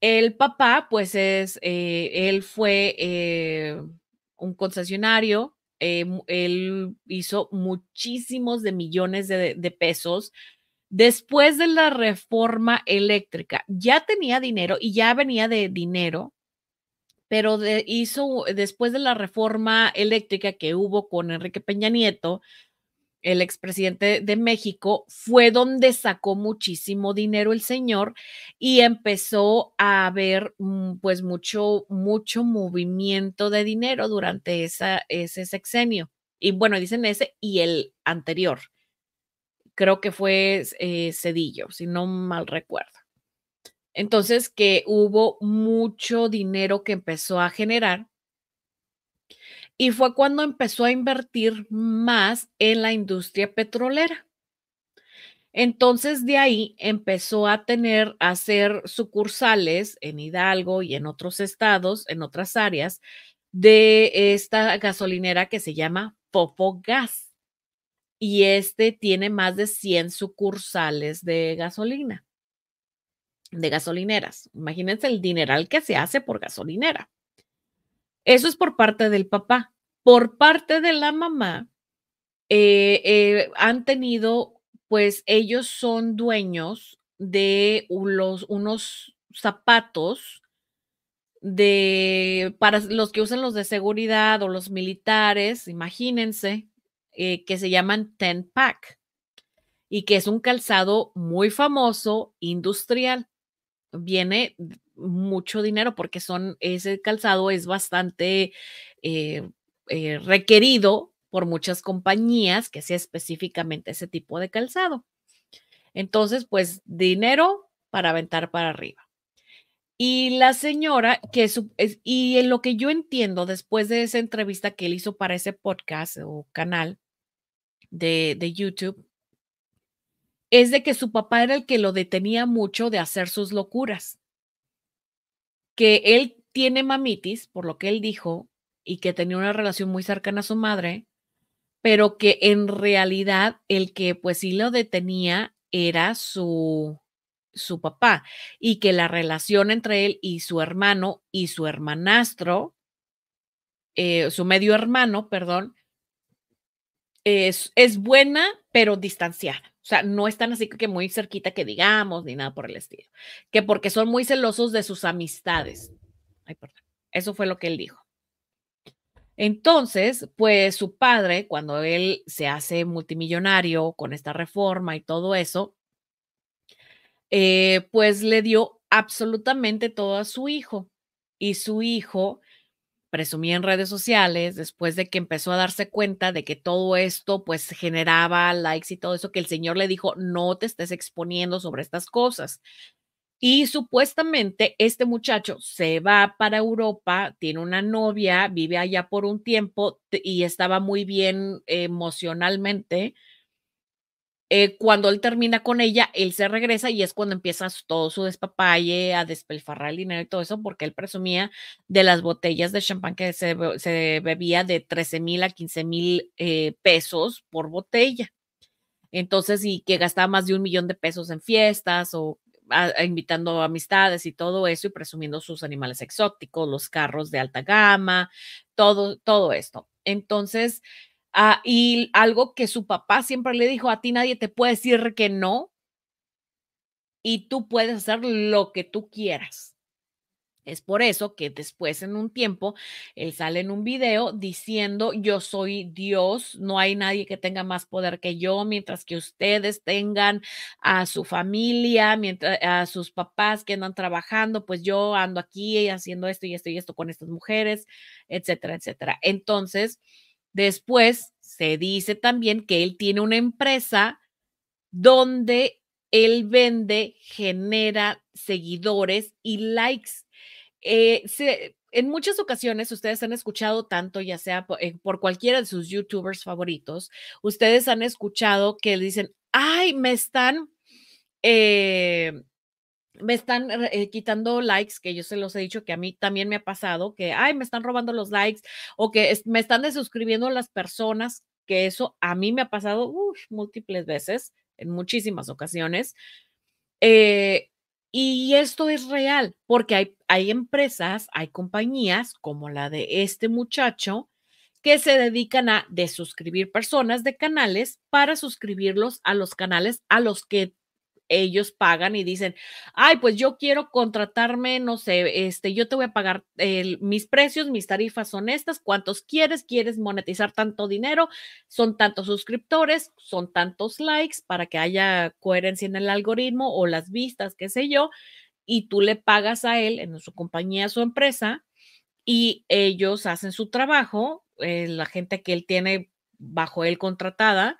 El papá, pues es, eh, él fue eh, un concesionario, eh, él hizo muchísimos de millones de, pesos. Después de la reforma eléctrica, ya tenía dinero y ya venía de dinero, pero hizo después de la reforma eléctrica que hubo con Enrique Peña Nieto, el expresidente de México, fue donde sacó muchísimo dinero el señor y empezó a haber mm, pues mucho, mucho movimiento de dinero durante esa, ese sexenio. Y bueno, dicen ese y el anterior. Creo que fue eh, Cedillo, si no mal recuerdo. Entonces, que hubo mucho dinero que empezó a generar y fue cuando empezó a invertir más en la industria petrolera. Entonces de ahí empezó a tener, a hacer sucursales en Hidalgo y en otros estados, en otras áreas, de esta gasolinera que se llama Popo Gas. Y este tiene más de 100 sucursales de gasolina, de gasolineras. Imagínense el dineral que se hace por gasolinera. Eso es por parte del papá. Por parte de la mamá, eh, eh, han tenido, pues ellos son dueños de unos zapatos de para los que usan los de seguridad o los militares, imagínense, eh, que se llaman Ten Pack y que es un calzado muy famoso industrial. Viene mucho dinero porque son, ese calzado es bastante eh, eh, requerido por muchas compañías que sea específicamente ese tipo de calzado. Entonces, pues dinero para aventar para arriba. Y la señora, que es, y en lo que yo entiendo después de esa entrevista que él hizo para ese podcast o canal de, de YouTube, es de que su papá era el que lo detenía mucho de hacer sus locuras que él tiene mamitis, por lo que él dijo, y que tenía una relación muy cercana a su madre, pero que en realidad el que pues sí lo detenía era su, su papá y que la relación entre él y su hermano y su hermanastro, eh, su medio hermano, perdón, es, es buena pero distanciada. O sea, no están así que muy cerquita que digamos, ni nada por el estilo. Que porque son muy celosos de sus amistades. Ay, perdón. Eso fue lo que él dijo. Entonces, pues su padre, cuando él se hace multimillonario con esta reforma y todo eso, eh, pues le dio absolutamente todo a su hijo. Y su hijo presumía en redes sociales después de que empezó a darse cuenta de que todo esto pues generaba likes y todo eso, que el Señor le dijo, no te estés exponiendo sobre estas cosas. Y supuestamente este muchacho se va para Europa, tiene una novia, vive allá por un tiempo y estaba muy bien eh, emocionalmente eh, cuando él termina con ella, él se regresa y es cuando empieza todo su despapalle a despelfarrar el dinero y todo eso, porque él presumía de las botellas de champán que se, bebía de 13 mil a 15 mil eh, pesos por botella. Entonces, y que gastaba más de un millón de pesos en fiestas o invitando amistades y todo eso y presumiendo sus animales exóticos, los carros de alta gama, todo, todo esto. Entonces, Ah, y algo que su papá siempre le dijo, a ti nadie te puede decir que no y tú puedes hacer lo que tú quieras. Es por eso que después en un tiempo él sale en un video diciendo, yo soy Dios, no hay nadie que tenga más poder que yo, mientras que ustedes tengan a su familia, mientras, a sus papás que andan trabajando, pues yo ando aquí haciendo esto y esto y esto con estas mujeres, etcétera, etcétera. Entonces, Después se dice también que él tiene una empresa donde él vende, genera seguidores y likes. Eh, en muchas ocasiones ustedes han escuchado tanto, ya sea eh, por, cualquiera de sus youtubers favoritos, ustedes han escuchado que dicen, ay, me están eh, me están eh, quitando likes, que yo se los he dicho que a mí también me ha pasado, que, ay, me están robando los likes o que me están desuscribiendo las personas, que eso a mí me ha pasado múltiples veces, en muchísimas ocasiones. Eh, y esto es real, porque hay, hay empresas, hay compañías como la de este muchacho que se dedican a desuscribir personas de canales para suscribirlos a los canales a los que ellos pagan y dicen, ay, pues yo quiero contratarme, no sé, este, yo te voy a pagar mis precios, mis tarifas son estas, cuántos quieres, quieres monetizar tanto dinero, son tantos suscriptores, son tantos likes para que haya coherencia en el algoritmo o las vistas, qué sé yo, y tú le pagas a él, en su compañía, su empresa, y ellos hacen su trabajo, eh, la gente que él tiene bajo él contratada,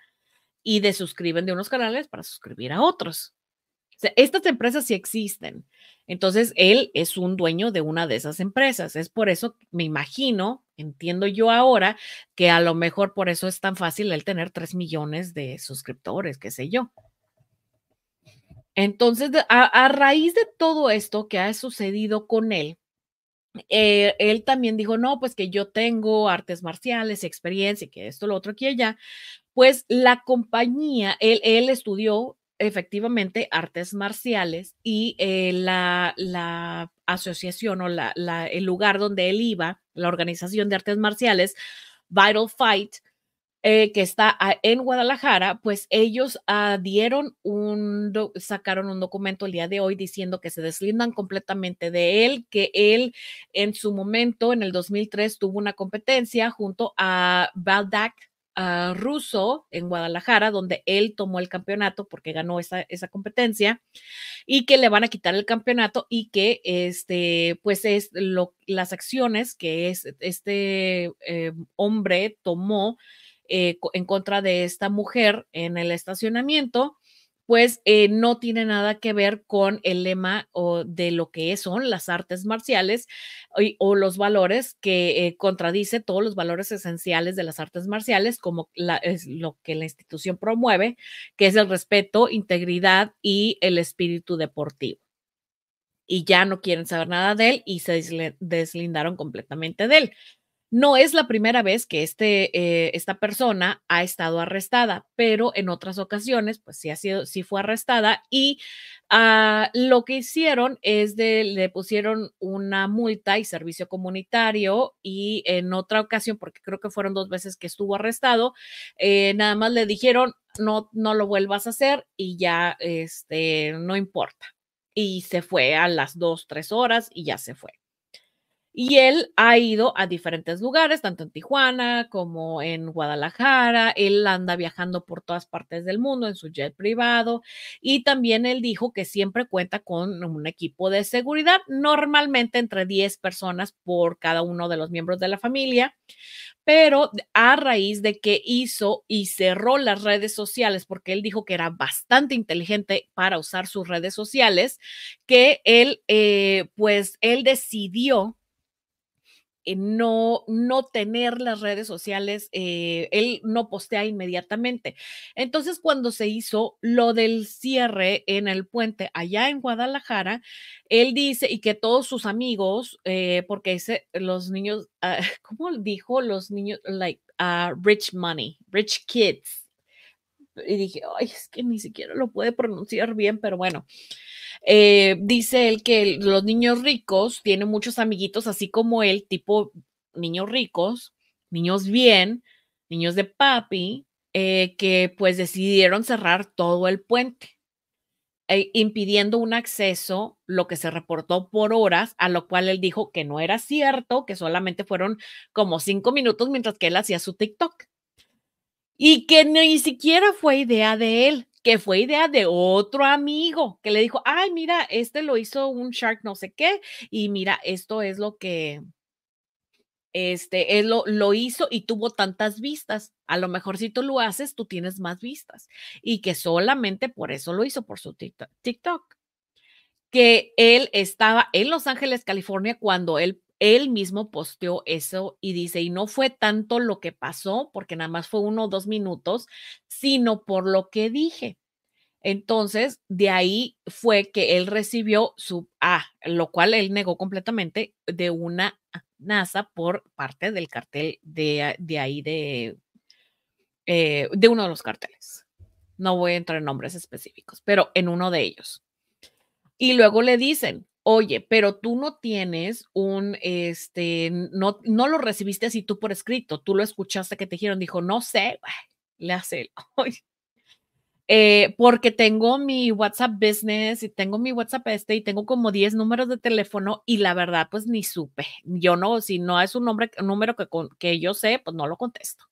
y desuscriben de unos canales para suscribir a otros estas empresas sí existen. Entonces, él es un dueño de una de esas empresas. Es por eso, me imagino, entiendo yo ahora, que a lo mejor por eso es tan fácil él tener tres millones de suscriptores, qué sé yo. Entonces, a, raíz de todo esto que ha sucedido con él, eh, él también dijo, no, pues que yo tengo artes marciales, experiencia, que esto, lo otro, aquí y allá. Pues la compañía, él, él estudió efectivamente artes marciales y eh, la, la, asociación o la, el lugar donde él iba, la organización de artes marciales, Vital Fight, eh, que está en Guadalajara, pues ellos ah, dieron un, sacaron un documento el día de hoy diciendo que se deslindan completamente de él, que él en su momento, en el 2003, tuvo una competencia junto a Baldac Ah, ruso en Guadalajara, donde él tomó el campeonato porque ganó esa, competencia, y que le van a quitar el campeonato y que este, pues es lo, las acciones que es, este eh, hombre tomó eh, en contra de esta mujer en el estacionamiento pues eh, no tiene nada que ver con el lema o de lo que son las artes marciales o los valores que eh, contradice todos los valores esenciales de las artes marciales, como es lo que la institución promueve, que es el respeto, integridad y el espíritu deportivo y ya no quieren saber nada de él y se deslindaron completamente de él. No es la primera vez que este, eh, esta persona ha estado arrestada, pero en otras ocasiones, pues sí, ha sido, sí fue arrestada y ah, lo que hicieron es de, le pusieron una multa y servicio comunitario y en otra ocasión, porque creo que fueron dos veces que estuvo arrestado, eh, nada más le dijeron, no, no lo vuelvas a hacer y ya, este, no importa. Y se fue a las dos, tres horas y ya se fue. Y él ha ido a diferentes lugares, tanto en Tijuana como en Guadalajara. Él anda viajando por todas partes del mundo en su jet privado. Y también él dijo que siempre cuenta con un equipo de seguridad, normalmente entre 10 personas por cada uno de los miembros de la familia. Pero a raíz de que hizo y cerró las redes sociales, porque él dijo que era bastante inteligente para usar sus redes sociales, que él, eh, pues, él decidió eh, no, no tener las redes sociales, eh, él no postea inmediatamente. Entonces, cuando se hizo lo del cierre en el puente allá en Guadalajara, él dice, y que todos sus amigos, eh, porque ese, los niños, como ah, ¿cómo dijo? Los niños, like, ah, rich money, rich kids. Y dije, ay, es que ni siquiera lo puede pronunciar bien, pero bueno. Eh, dice él que los niños ricos tienen muchos amiguitos, así como él, tipo niños ricos, niños bien, niños de papi, eh, que pues decidieron cerrar todo el puente, e, impidiendo un acceso, lo que se reportó por horas, a lo cual él dijo que no era cierto, que solamente fueron como cinco minutos mientras que él hacía su TikTok. Y que ni siquiera fue idea de él, que fue idea de otro amigo que le dijo, ay, mira, este lo hizo un shark no sé qué, y mira, esto es lo que, este, él lo, lo, hizo y tuvo tantas vistas. A lo mejor si tú lo haces, tú tienes más vistas. Y que solamente por eso lo hizo, por su TikTok. Que él estaba en Los Ángeles, California, cuando él él mismo posteó eso y dice, y no fue tanto lo que pasó, porque nada más fue uno o dos minutos, sino por lo que dije. Entonces, de ahí fue que él recibió su A, lo cual él negó completamente de una NASA por parte del cartel de, de ahí de, eh, de uno de los carteles. No voy a entrar en nombres específicos, pero en uno de ellos. Y luego le dicen, oye, pero tú no tienes un, este, no, no lo recibiste así tú por escrito, tú lo escuchaste que te dijeron, dijo, no sé, le hace, eh, porque tengo mi WhatsApp Business y tengo mi WhatsApp este y tengo como 10 números de teléfono y la verdad pues ni supe. Yo no, si no es un, nombre, número que, que yo sé, pues no lo contesto.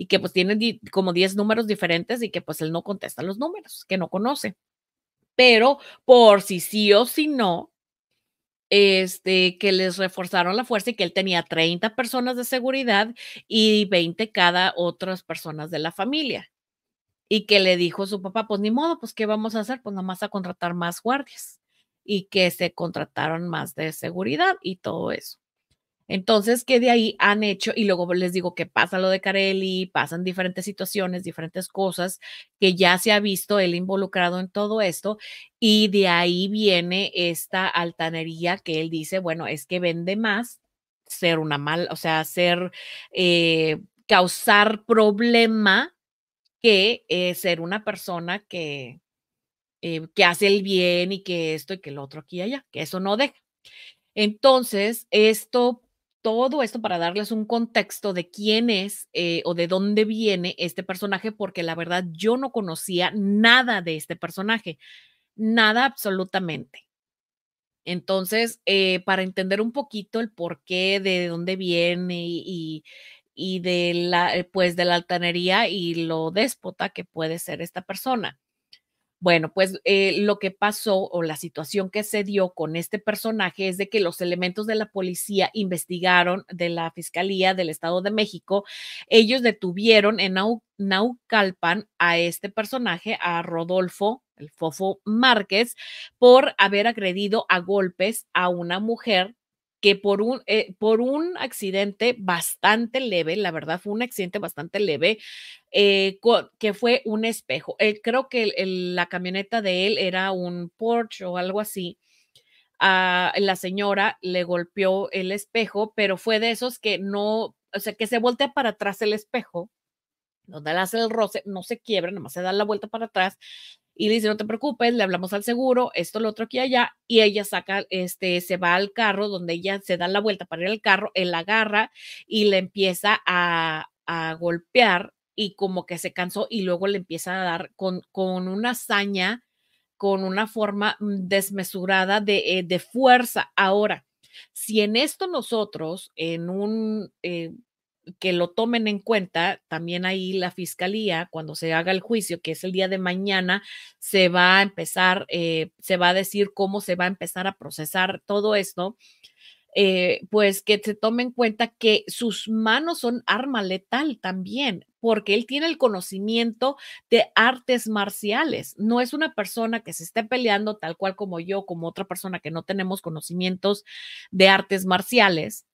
Y que pues tiene como 10 números diferentes y que pues él no contesta los números, que no conoce. Pero por si sí o si no, este, que les reforzaron la fuerza y que él tenía 30 personas de seguridad y 20 cada otras personas de la familia. Y que le dijo su papá, pues ni modo, pues ¿qué vamos a hacer? Pues nada más a contratar más guardias y que se contrataron más de seguridad y todo eso. Entonces, ¿qué de ahí han hecho, y luego les digo que pasa lo de Carelli, pasan diferentes situaciones, diferentes cosas, que ya se ha visto él involucrado en todo esto, y de ahí viene esta altanería que él dice, bueno, es que vende más ser una mala, o sea, ser, eh, causar problema que eh, ser una persona que, eh, que hace el bien y que esto y que el otro aquí y allá, que eso no deja. Entonces, esto todo esto para darles un contexto de quién es eh, o de dónde viene este personaje, porque la verdad yo no conocía nada de este personaje, nada absolutamente. Entonces, eh, para entender un poquito el porqué, de dónde viene y, y, y de la, eh, pues, de la altanería y lo déspota que puede ser esta persona. Bueno, pues eh, lo que pasó o la situación que se dio con este personaje es de que los elementos de la policía investigaron de la Fiscalía del Estado de México. Ellos detuvieron en Naucalpan a este personaje, a Rodolfo el Fofo Márquez, por haber agredido a golpes a una mujer que por un, eh, por un accidente bastante leve, la verdad fue un accidente bastante leve, eh, que fue un espejo. Eh, creo que la camioneta de él era un Porsche o algo así. a ah, la señora le golpeó el espejo, pero fue de esos que no, o sea, que se voltea para atrás el espejo, donde hace el roce, no se quiebra, nomás se da la vuelta para atrás, y le dice, no te preocupes, le hablamos al seguro, esto, lo otro, aquí, allá, y ella saca, este, se va al carro donde ella se da la vuelta para ir al carro, él la agarra y le empieza a, golpear y como que se cansó y luego le empieza a dar con, con una hazaña, con una forma mm, desmesurada eh, de, fuerza. Ahora, si en esto nosotros, en un, eh, que lo tomen en cuenta. También ahí la fiscalía, cuando se haga el juicio, que es el día de mañana, se va a empezar, eh, se va a decir cómo se va a empezar a procesar todo esto. Eh, pues que se tome en cuenta que sus manos son arma letal también, porque él tiene el conocimiento de artes marciales. No es una persona que se esté peleando tal cual como yo, como otra persona que no tenemos conocimientos de artes marciales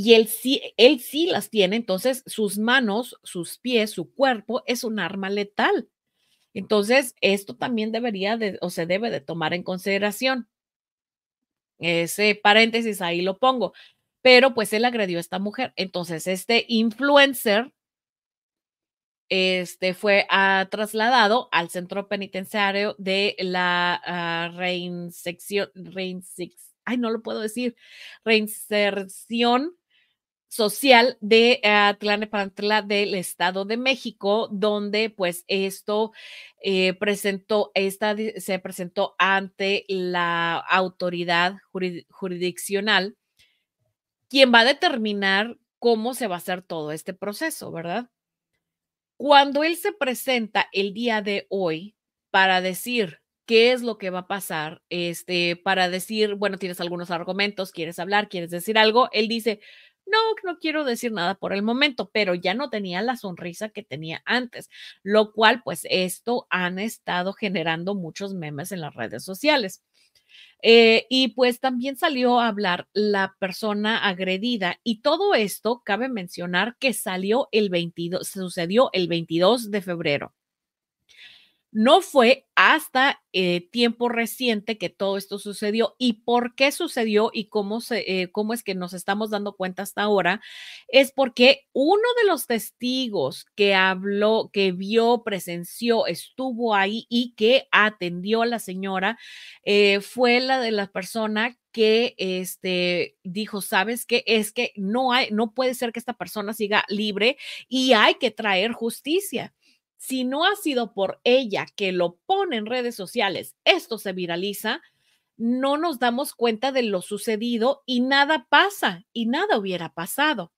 y él sí, él sí las tiene, entonces sus manos, sus pies, su cuerpo es un arma letal. Entonces, esto también debería de, o se debe de tomar en consideración. Ese paréntesis ahí lo pongo. Pero pues él agredió a esta mujer. Entonces, este influencer este, fue ah, trasladado al centro penitenciario de la ah, reinsección, ay, no lo puedo decir, reinserción social de ah, Tlalnepantla del Estado de México, donde pues esto eh, presentó, esta se presentó ante la autoridad jurisdiccional, quien va a determinar cómo se va a hacer todo este proceso, ¿verdad? Cuando él se presenta el día de hoy para decir qué es lo que va a pasar, este, para decir, bueno, tienes algunos argumentos, quieres hablar, quieres decir algo, él dice, no, no quiero decir nada por el momento, pero ya no tenía la sonrisa que tenía antes, lo cual pues esto han estado generando muchos memes en las redes sociales. Eh, y pues también salió a hablar la persona agredida y todo esto cabe mencionar que salió el 22, sucedió el 22 de febrero. No fue hasta eh, tiempo reciente que todo esto sucedió y por qué sucedió y cómo, se, eh, cómo es que nos estamos dando cuenta hasta ahora, es porque uno de los testigos que habló, que vio, presenció, estuvo ahí y que atendió a la señora eh, fue la de la persona que este dijo, ¿sabes qué? Es que no hay no puede ser que esta persona siga libre y hay que traer justicia si no ha sido por ella que lo pone en redes sociales, esto se viraliza, no nos damos cuenta de lo sucedido y nada pasa y nada hubiera pasado.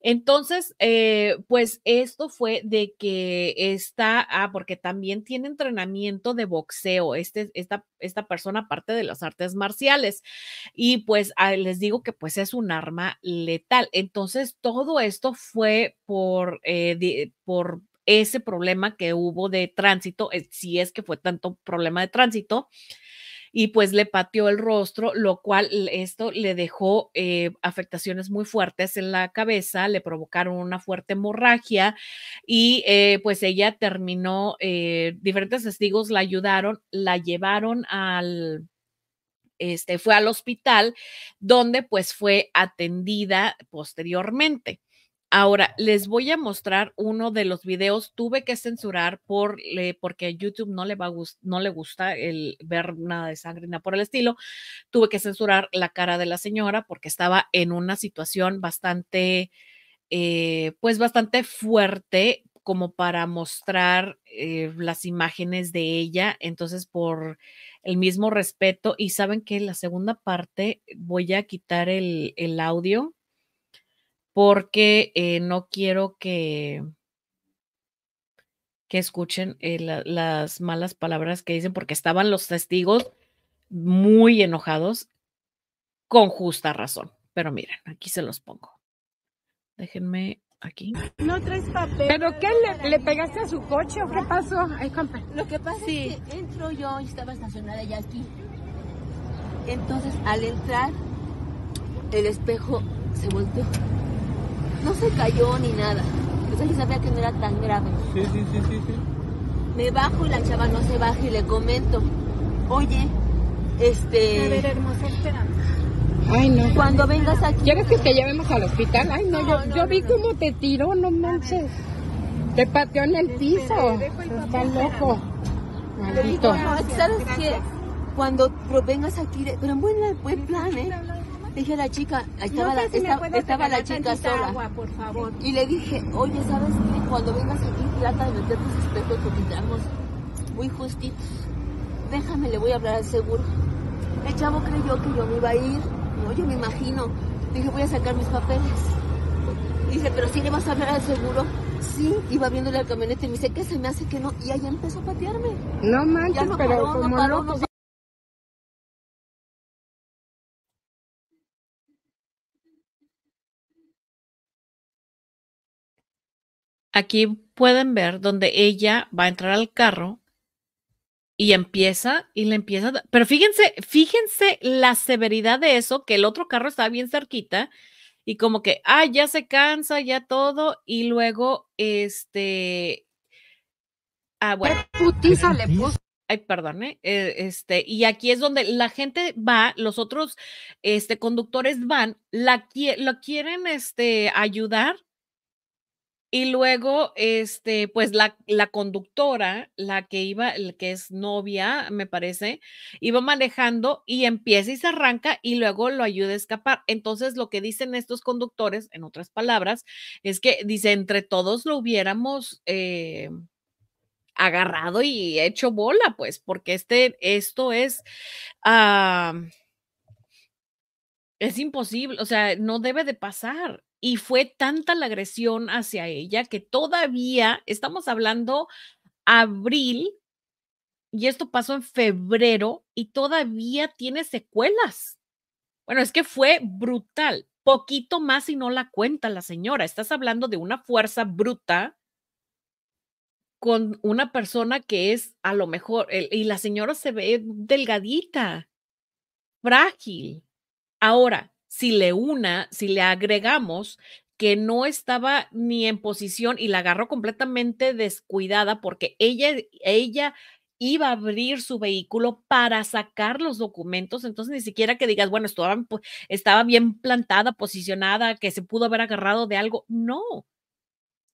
Entonces, eh, pues esto fue de que está, ah, porque también tiene entrenamiento de boxeo, este, esta, esta persona parte de las artes marciales y pues ah, les digo que pues es un arma letal. Entonces, todo esto fue por, eh, por ese problema que hubo de tránsito, eh, si es que fue tanto problema de tránsito, y pues le pateó el rostro, lo cual esto le dejó eh, afectaciones muy fuertes en la cabeza, le provocaron una fuerte hemorragia y eh, pues ella terminó, diferentes testigos la ayudaron, la llevaron al, este, fue al hospital donde pues fue atendida posteriormente. Ahora, les voy a mostrar uno de los videos. Tuve que censurar por, eh, porque YouTube no le, va a no le gusta el ver nada de sangre, por el estilo. Tuve que censurar la cara de la señora porque estaba en una situación bastante, eh, pues bastante fuerte como para mostrar eh, las imágenes de ella. Entonces, por el mismo respeto, y saben que la segunda parte voy a quitar el, el audio porque eh, no quiero que, que escuchen eh, las malas palabras que dicen, porque estaban los testigos muy enojados, con justa razón. Pero miren, aquí se los pongo. Déjenme aquí. No traes papel. ¿Pero qué? ¿Le, pegaste a su coche qué pasó? Ay, Lo que pasa es que entro yo y estaba estacionada ya aquí. Entonces, al entrar, el espejo se volteó no se cayó ni nada. Entonces pues yo sabía que no era tan grave. Sí, sí, sí, sí, sí. Me bajo y la chava no se baja y le comento, oye, este... A ver, hermosa, espérame. Ay, no. Cuando vengas aquí... ¿Quieres que te llevemos al hospital? Ay, no, yo, vi cómo te tiró, no manches. Te pateó en el piso. Está loco. Maldito. No, ¿sabes qué? Cuando vengas aquí, pero bueno, buen plan, ¿eh? dije a la chica, estaba, la, estaba la chica sola. por favor. Y le dije, oye, ¿sabes qué? Cuando vengas aquí, trata de meter tus espejos porque estamos muy justitos. Déjame, le voy a hablar al seguro. El chavo creyó que yo me iba a ir. No, yo me imagino. Dije, voy a sacar mis papeles. Dije, pero si sí le vas a hablar al seguro. Sí, iba viéndole al camionete y me dice, ¿qué se me hace que no? Y allá empezó a patearme. No manches, no pero como Aquí pueden ver donde ella va a entrar al carro y empieza y le empieza, pero fíjense, fíjense la severidad de eso, que el otro carro está bien cerquita y como que, ah, ya se cansa, ya todo, y luego, este, ah, bueno. Ay, perdón, eh, eh, este, y aquí es donde la gente va, los otros, este, conductores van, la, la quieren, este, ayudar y luego, este, pues la, la conductora, la que iba, el que es novia, me parece, iba manejando y empieza y se arranca y luego lo ayuda a escapar. Entonces, lo que dicen estos conductores, en otras palabras, es que dice, entre todos lo hubiéramos eh, agarrado y hecho bola, pues, porque este, esto es... es imposible, o sea, no debe de pasar y fue tanta la agresión hacia ella que todavía estamos hablando abril y esto pasó en febrero y todavía tiene secuelas. Bueno, es que fue brutal, poquito más y no la cuenta la señora. Estás hablando de una fuerza bruta con una persona que es a lo mejor, y la señora se ve delgadita, frágil. Ahora, si le una, si le agregamos que no estaba ni en posición y la agarró completamente descuidada porque ella, ella iba a abrir su vehículo para sacar los documentos, entonces ni siquiera que digas, bueno, estaba, bien plantada, posicionada, que se pudo haber agarrado de algo, no.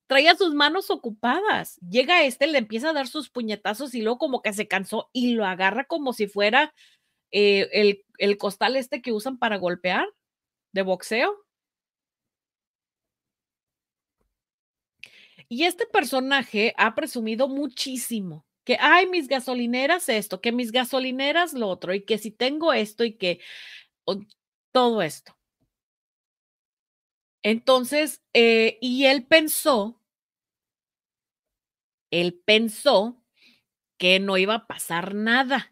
Traía sus manos ocupadas. Llega este, le empieza a dar sus puñetazos y luego como que se cansó y lo agarra como si fuera eh, el, el costal este que usan para golpear de boxeo. Y este personaje ha presumido muchísimo que, hay mis gasolineras esto, que mis gasolineras lo otro, y que si tengo esto y que todo esto. Entonces, eh, y él pensó, él pensó que no iba a pasar nada.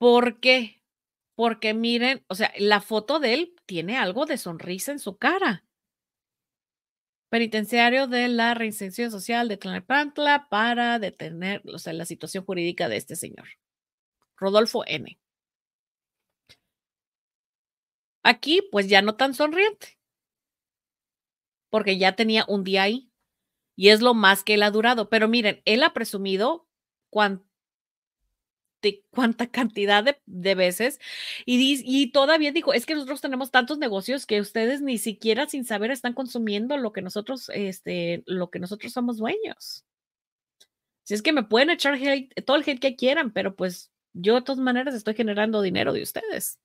porque porque miren, o sea, la foto de él tiene algo de sonrisa en su cara. Penitenciario de la Reinserción Social de pantla para detener o sea, la situación jurídica de este señor. Rodolfo N. Aquí, pues ya no tan sonriente, porque ya tenía un día ahí y es lo más que él ha durado. Pero miren, él ha presumido cuánto de cuánta cantidad de, veces y, y todavía dijo, es que nosotros tenemos tantos negocios que ustedes ni siquiera sin saber están consumiendo lo que nosotros, este, lo que nosotros somos dueños. Si es que me pueden echar todo el hate que quieran, pero pues yo de todas maneras estoy generando dinero de ustedes.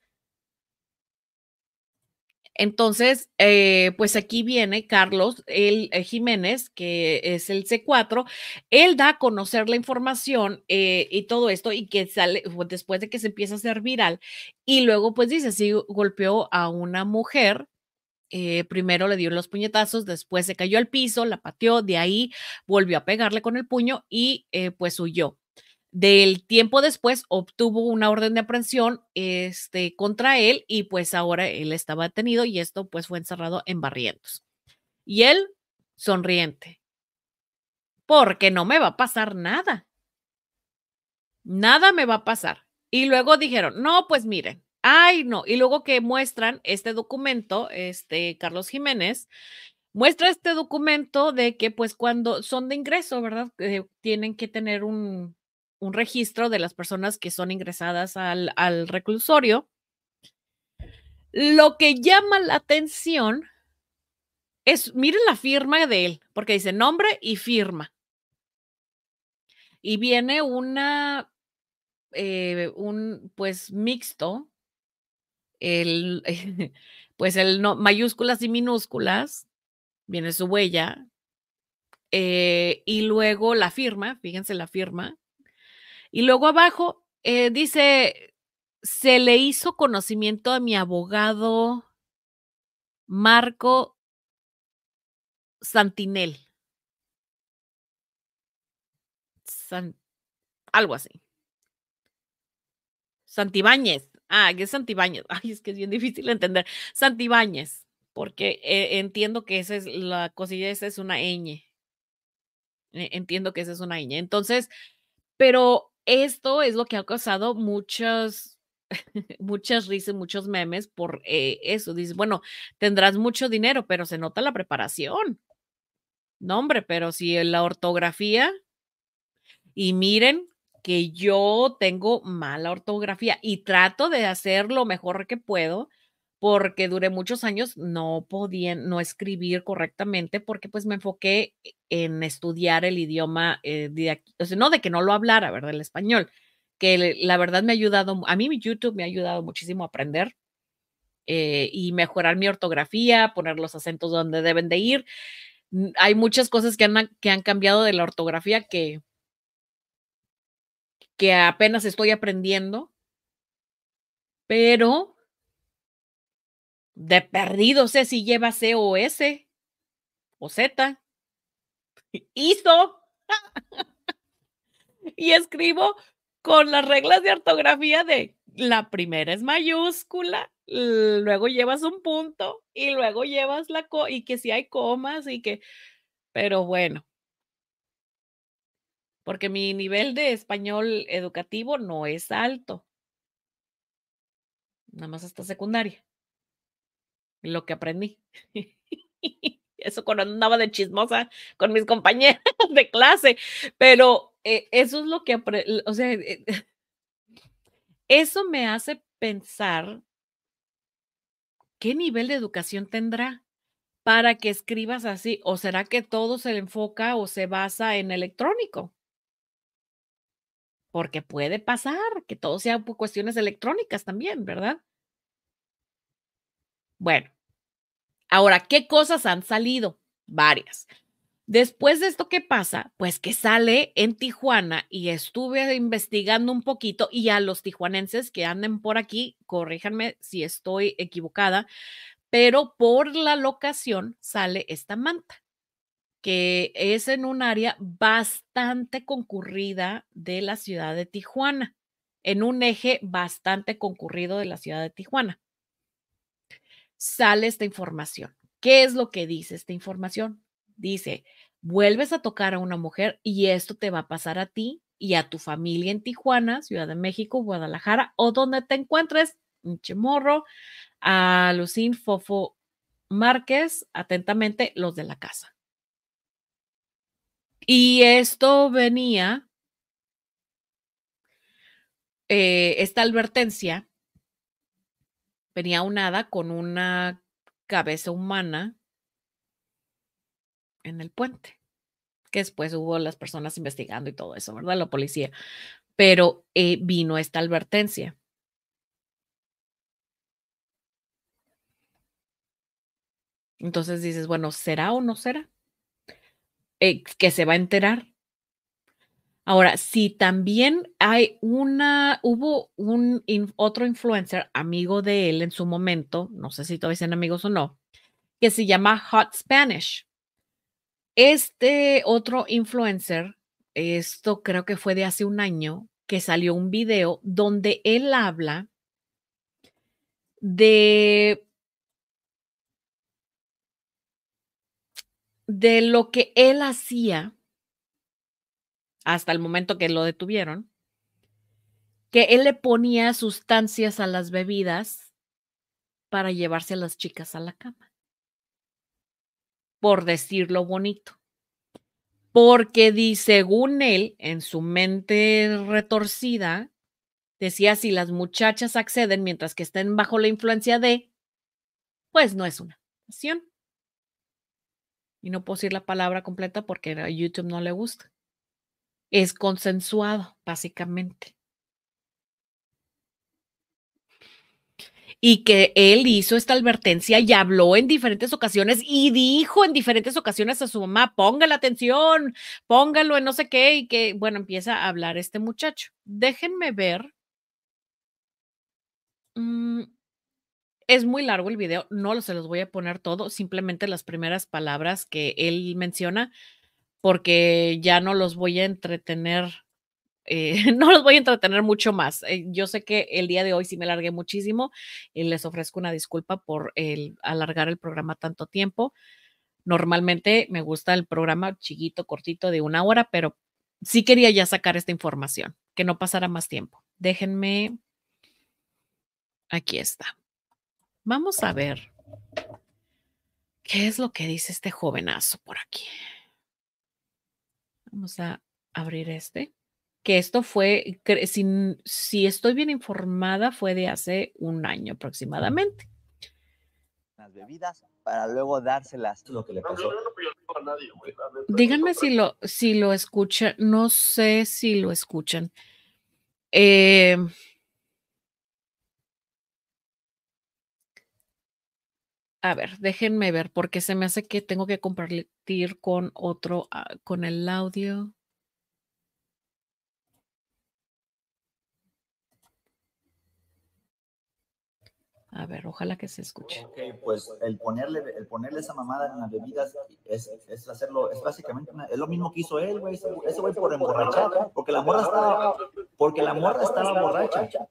Entonces, eh, pues aquí viene Carlos el, eh, Jiménez, que es el C4. Él da a conocer la información eh, y todo esto y que sale pues, después de que se empieza a hacer viral. Y luego, pues dice, sí, golpeó a una mujer. primero le dio los puñetazos, después se cayó al piso, la pateó, de ahí volvió a pegarle con el puño y pues huyó del tiempo después obtuvo una orden de aprehensión este, contra él y pues ahora él estaba detenido y esto pues fue encerrado en Barrientos. Y él sonriente, porque no me va a pasar nada. Nada me va a pasar. Y luego dijeron, no, pues miren, ay no. Y luego que muestran este documento, este Carlos Jiménez, muestra este documento de que pues cuando son de ingreso, ¿verdad? Eh, tienen que tener un, un registro de las personas que son ingresadas al, reclusorio. Lo que llama la atención es, miren la firma de él, porque dice nombre y firma. Y viene una, eh, un, pues mixto, el, pues el no, mayúsculas y minúsculas, viene su huella, eh, y luego la firma, fíjense la firma, y luego abajo eh, dice, se le hizo conocimiento a mi abogado Marco Santinel. algo así. Santibáñez. Ah, es Santibáñez. Ay, es que es bien difícil entender. Santibáñez, porque eh, entiendo que esa es la cosilla, esa es una ñ. E, entiendo que esa es una ñ. Entonces, pero esto es lo que ha causado muchas, muchas risas, muchos memes por eh, eso. Dice, bueno, tendrás mucho dinero, pero se nota la preparación. No, hombre, pero si la ortografía, y miren que yo tengo mala ortografía y trato de hacer lo mejor que puedo porque duré muchos años no podía no escribir correctamente porque pues me enfoqué e, en estudiar el idioma, eh, no de que no lo hablara, ¿verdad? El español, que la verdad me ha ayudado, a mí mi YouTube me ha ayudado muchísimo a aprender eh, y mejorar mi ortografía, poner los acentos donde deben de ir. Hay muchas cosas que han, que han cambiado de la ortografía que, que apenas estoy aprendiendo, pero de perdido sé si lleva C o S o Z. Hizo. y escribo con las reglas de ortografía de la primera es mayúscula, luego llevas un punto y luego llevas la co y que si hay comas y que, pero bueno, porque mi nivel de español educativo no es alto, nada más hasta secundaria lo que aprendí. Eso cuando andaba de chismosa con mis compañeras de clase, pero eh, eso es lo que, o sea, eh, eso me hace pensar qué nivel de educación tendrá para que escribas así, o será que todo se enfoca o se basa en electrónico. Porque puede pasar que todo sea cuestiones electrónicas también, ¿verdad? Bueno, ahora, ¿qué cosas han salido? Varias. Después de esto, ¿qué pasa? Pues que sale en Tijuana y estuve investigando un poquito y a los tijuanenses que anden por aquí, corríjanme si estoy equivocada, pero por la locación sale esta manta, que es en un área bastante concurrida de la ciudad de Tijuana, en un eje bastante concurrido de la ciudad de Tijuana sale esta información. ¿Qué es lo que dice esta información? Dice, vuelves a tocar a una mujer y esto te va a pasar a ti y a tu familia en Tijuana, Ciudad de México, Guadalajara o donde te encuentres, Chimorro, a Lucín Fofo Márquez, atentamente los de la casa. Y esto venía, eh, esta advertencia venía hada con una cabeza humana en el puente, que después hubo las personas investigando y todo eso, ¿verdad? La policía. Pero eh, vino esta advertencia. Entonces dices, bueno, ¿será o no será? Eh, que se va a enterar Ahora, si también hay una, hubo un otro influencer amigo de él en su momento, no sé si todavía son amigos o no, que se llama Hot Spanish. Este otro influencer, esto creo que fue de hace un año, que salió un video donde él habla de de lo que él hacía hasta el momento que lo detuvieron, que él le ponía sustancias a las bebidas para llevarse a las chicas a la cama. Por decirlo bonito. Porque según él, en su mente retorcida, decía, si las muchachas acceden mientras que estén bajo la influencia de, pues no es una acción. Y no puedo decir la palabra completa porque a YouTube no le gusta es consensuado, básicamente. Y que él hizo esta advertencia y habló en diferentes ocasiones y dijo en diferentes ocasiones a su mamá, póngale atención, póngalo en no sé qué, y que, bueno, empieza a hablar este muchacho. Déjenme ver. Mm, es muy largo el video, no se los voy a poner todo, simplemente las primeras palabras que él menciona porque ya no los voy a entretener, eh, no los voy a entretener mucho más. Eh, yo sé que el día de hoy sí me largué muchísimo y les ofrezco una disculpa por el alargar el programa tanto tiempo. Normalmente me gusta el programa chiquito, cortito, de una hora, pero sí quería ya sacar esta información, que no pasara más tiempo. Déjenme. Aquí está. Vamos a ver qué es lo que dice este jovenazo por aquí. Vamos a abrir este. Que esto fue, si, si estoy bien informada, fue de hace un año aproximadamente. Las bebidas para luego dárselas. Lo que le pasó. Pues Díganme si lo, si lo escuchan, no sé si lo escuchan. Eh, a ver, déjenme ver, porque se me hace que tengo que compartir con otro, ah, con el audio. A ver, ojalá que se escuche. Ok, pues el ponerle, el ponerle esa mamada en las bebidas es, es hacerlo, es básicamente, es lo mismo que hizo él, güey, ese güey por emborrachar, porque la morra estaba, porque la morra estaba borracha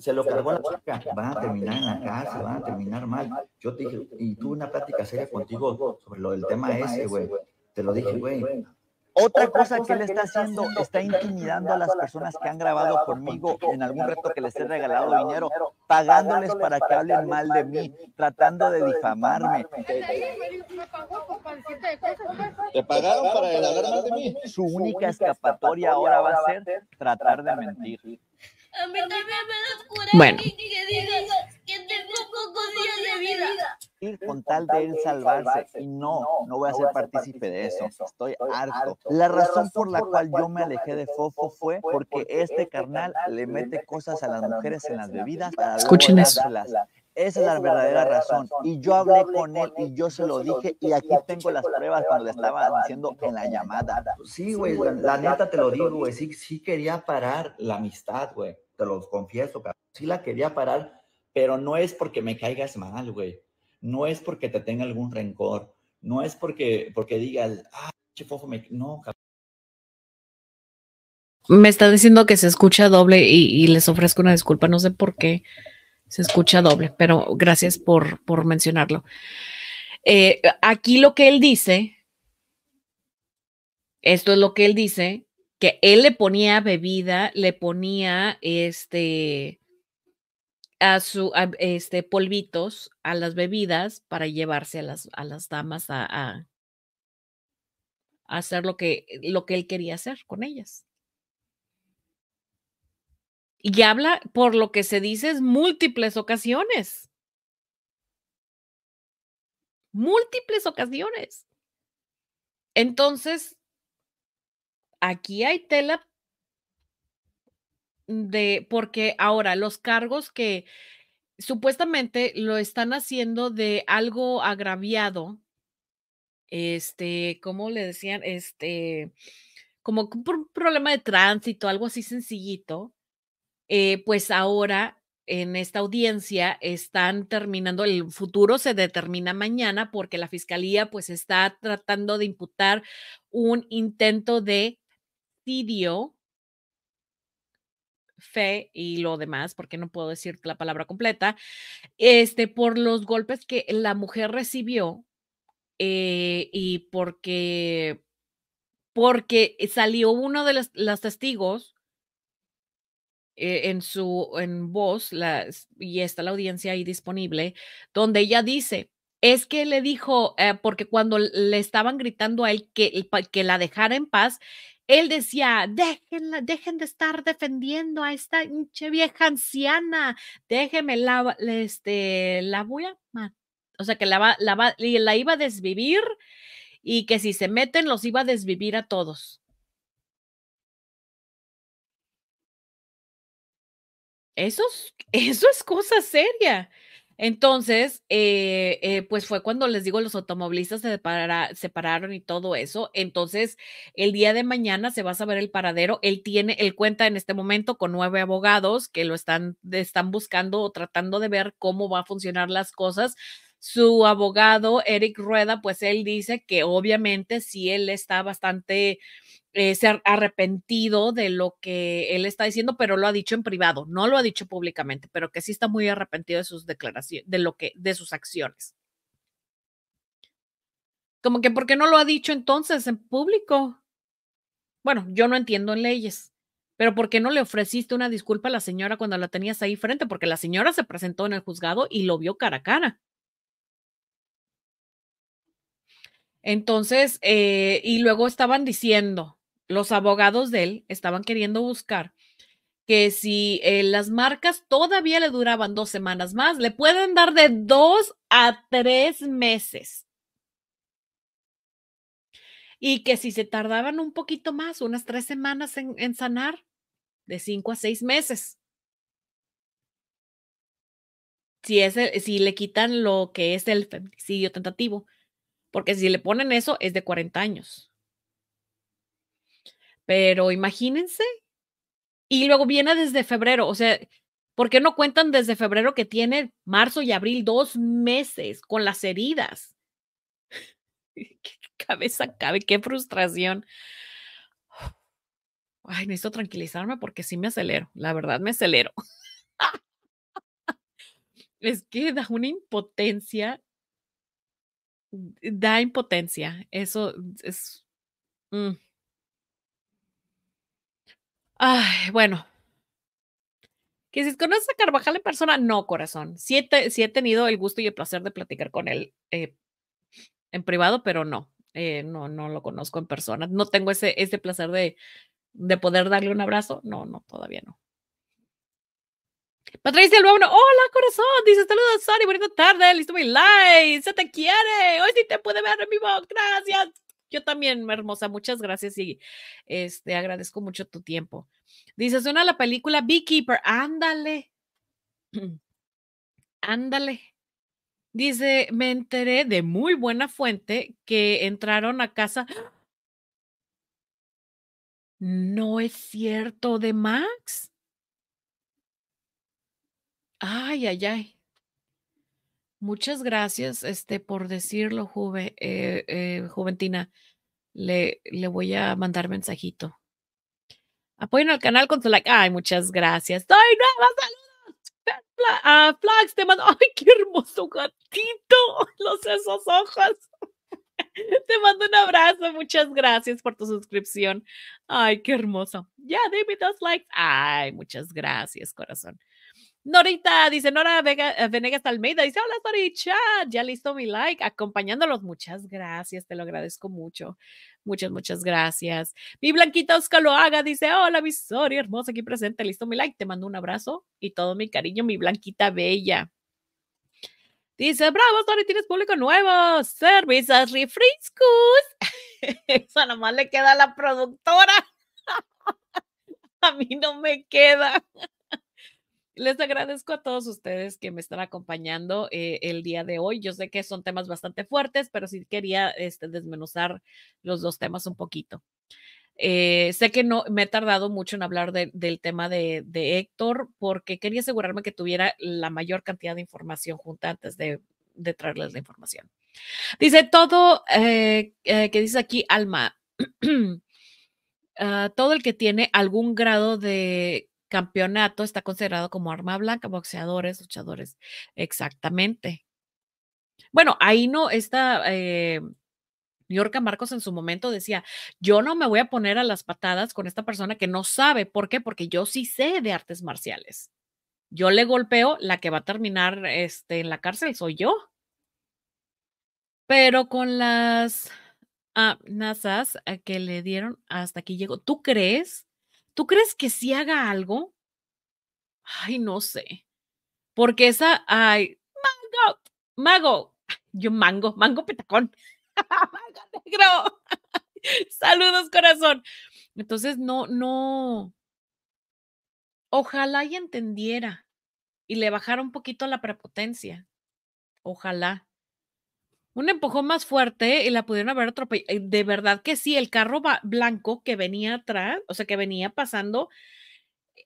se lo cargó la chica, van a terminar en la casa van a terminar mal. Yo te dije, y tuve una plática seria contigo sobre lo del tema ese, güey. Te lo dije, güey. Otra, cosa, que él está haciendo, está intimidando a las personas que han grabado conmigo en algún reto que les he regalado dinero, pagándoles para que hablen mal de mí, tratando de difamarme. ¿Te pagaron para hablar mal de mí? Su única escapatoria ahora va a ser tratar de mentir bueno. que que tengo de vida. Ir con tal de él salvarse. Y no, no voy a ser partícipe de eso. Estoy harto. La razón por la cual yo me alejé de Fofo fue porque este, este carnal le mete cosas a las mujeres en las bebidas. Para Escuchen eso. Esa es la verdadera razón. Y yo hablé con él y yo se lo dije y aquí tengo las pruebas cuando estaba diciendo en la llamada. Sí, güey, la, neta te lo digo, güey, sí, quería parar la amistad, güey, te lo confieso, cabrón. Sí la quería parar, pero no es porque me caigas mal, güey. No es porque te tenga algún rencor. No es porque, porque digas, ah, me... No, cabrón. Me está diciendo que se escucha doble y les ofrezco una disculpa, no sé por qué se escucha doble, pero gracias por, por mencionarlo. Eh, aquí lo que él dice, esto es lo que él dice, que él le ponía bebida, le ponía este a su este polvitos a las bebidas para llevarse a las, a las damas a, a, hacer lo que, lo que él quería hacer con ellas. Y habla, por lo que se dice, es múltiples ocasiones. Múltiples ocasiones. Entonces, aquí hay tela de, porque ahora los cargos que supuestamente lo están haciendo de algo agraviado, este, ¿cómo le decían? Este, como por un problema de tránsito, algo así sencillito, eh, pues ahora en esta audiencia están terminando, el futuro se determina mañana porque la fiscalía pues está tratando de imputar un intento de tidio fe y lo demás, porque no puedo decir la palabra completa, este, por los golpes que la mujer recibió eh, y porque, porque salió uno de los, los testigos eh, en su en voz, y está la audiencia ahí disponible, donde ella dice, es que le dijo, eh, porque cuando le estaban gritando a él que, que la dejara en paz, él decía, déjenla, dejen de estar defendiendo a esta hinche vieja anciana, déjenme la, este, la voy a O sea, que la, va, la, va, la iba a desvivir y que si se meten los iba a desvivir a todos. Eso es, eso es cosa seria. Entonces, eh, eh, pues fue cuando les digo, los automovilistas se separaron y todo eso. Entonces, el día de mañana se va a saber el paradero. Él tiene, él cuenta en este momento con nueve abogados que lo están, están buscando o tratando de ver cómo va a funcionar las cosas su abogado, Eric Rueda, pues él dice que obviamente sí, él está bastante eh, arrepentido de lo que él está diciendo, pero lo ha dicho en privado, no lo ha dicho públicamente, pero que sí está muy arrepentido de sus declaraciones, de lo que, de sus acciones. Como que, ¿por qué no lo ha dicho entonces en público? Bueno, yo no entiendo en leyes, pero ¿por qué no le ofreciste una disculpa a la señora cuando la tenías ahí frente? Porque la señora se presentó en el juzgado y lo vio cara a cara. Entonces, eh, y luego estaban diciendo, los abogados de él estaban queriendo buscar que si eh, las marcas todavía le duraban dos semanas más, le pueden dar de dos a tres meses. Y que si se tardaban un poquito más, unas tres semanas en, sanar, de cinco a seis meses. Si, es si le quitan lo que es el femicidio tentativo, porque si le ponen eso, es de 40 años. Pero imagínense. Y luego viene desde febrero. O sea, ¿por qué no cuentan desde febrero que tiene marzo y abril dos meses con las heridas? ¿Qué cabeza cabe? ¿Qué frustración? Ay, necesito tranquilizarme porque sí me acelero. La verdad, me acelero. Es que da una impotencia da impotencia. Eso es... Mm. Ay, bueno. Que si conoces a Carvajal en persona, no, corazón. Sí he, he tenido el gusto y el placer de platicar con él eh, en privado, pero no, eh, no, no lo conozco en persona. No tengo ese, ese placer de, de poder darle un abrazo. No, no, todavía no. Patricia Alba, hola corazón, dice saludos, Sari, bonita tarde, listo mi like, se te quiere, hoy sí te pude ver en vivo, gracias. Yo también, hermosa, muchas gracias y este, agradezco mucho tu tiempo. Dice, suena la película Beekeeper, ándale, ándale. Dice, me enteré de muy buena fuente que entraron a casa. No es cierto de Max. Ay, ay, ay. Muchas gracias este, por decirlo, Juve, eh, eh, Juventina. Le, le, voy a mandar mensajito. Apoyen al canal con su like. Ay, muchas gracias. ¡Soy nueva! ¡Saludos! Ah, Flags Flax, te mando. ¡Ay, qué hermoso gatito! Los esos ojos. Te mando un abrazo. Muchas gracias por tu suscripción. Ay, qué hermoso. Ya, dime dos likes. Ay, muchas gracias, corazón. Norita, dice Nora Vega, eh, Venegas Almeida, dice, hola chat, ya listo mi like, acompañándolos, muchas gracias, te lo agradezco mucho, muchas, muchas gracias. Mi Blanquita Oscar Loaga dice, hola mi Sori, hermosa aquí presente, listo mi like, te mando un abrazo y todo mi cariño, mi Blanquita Bella. Dice, bravo, Sorry, tienes público nuevo, services refrescos. Eso nomás le queda a la productora. a mí no me queda. Les agradezco a todos ustedes que me están acompañando eh, el día de hoy. Yo sé que son temas bastante fuertes, pero sí quería este, desmenuzar los dos temas un poquito. Eh, sé que no me he tardado mucho en hablar del tema de, de, Héctor porque quería asegurarme que tuviera la mayor cantidad de información junta antes de, traerles la información. Dice todo eh, que dice aquí Alma. Ah, todo el que tiene algún grado de campeonato está considerado como arma blanca, boxeadores, luchadores, exactamente. Bueno, ahí no, está... Eh, Yorka Marcos en su momento decía, yo no me voy a poner a las patadas con esta persona que no sabe. ¿Por qué? Porque yo sí sé de artes marciales. Yo le golpeo, la que va a terminar este, en la cárcel soy yo. Pero con las amenazas eh, que le dieron, hasta aquí llegó. ¿Tú crees ¿Tú crees que si haga algo? Ay, no sé. Porque esa, ay, mango, mago, yo mango, mango petacón, mango negro. Saludos, corazón. Entonces, no, no. Ojalá y entendiera y le bajara un poquito la prepotencia. Ojalá un empujón más fuerte y la pudieron haber atropellado. Eh, de verdad que sí, el carro blanco que venía atrás, o sea, que venía pasando,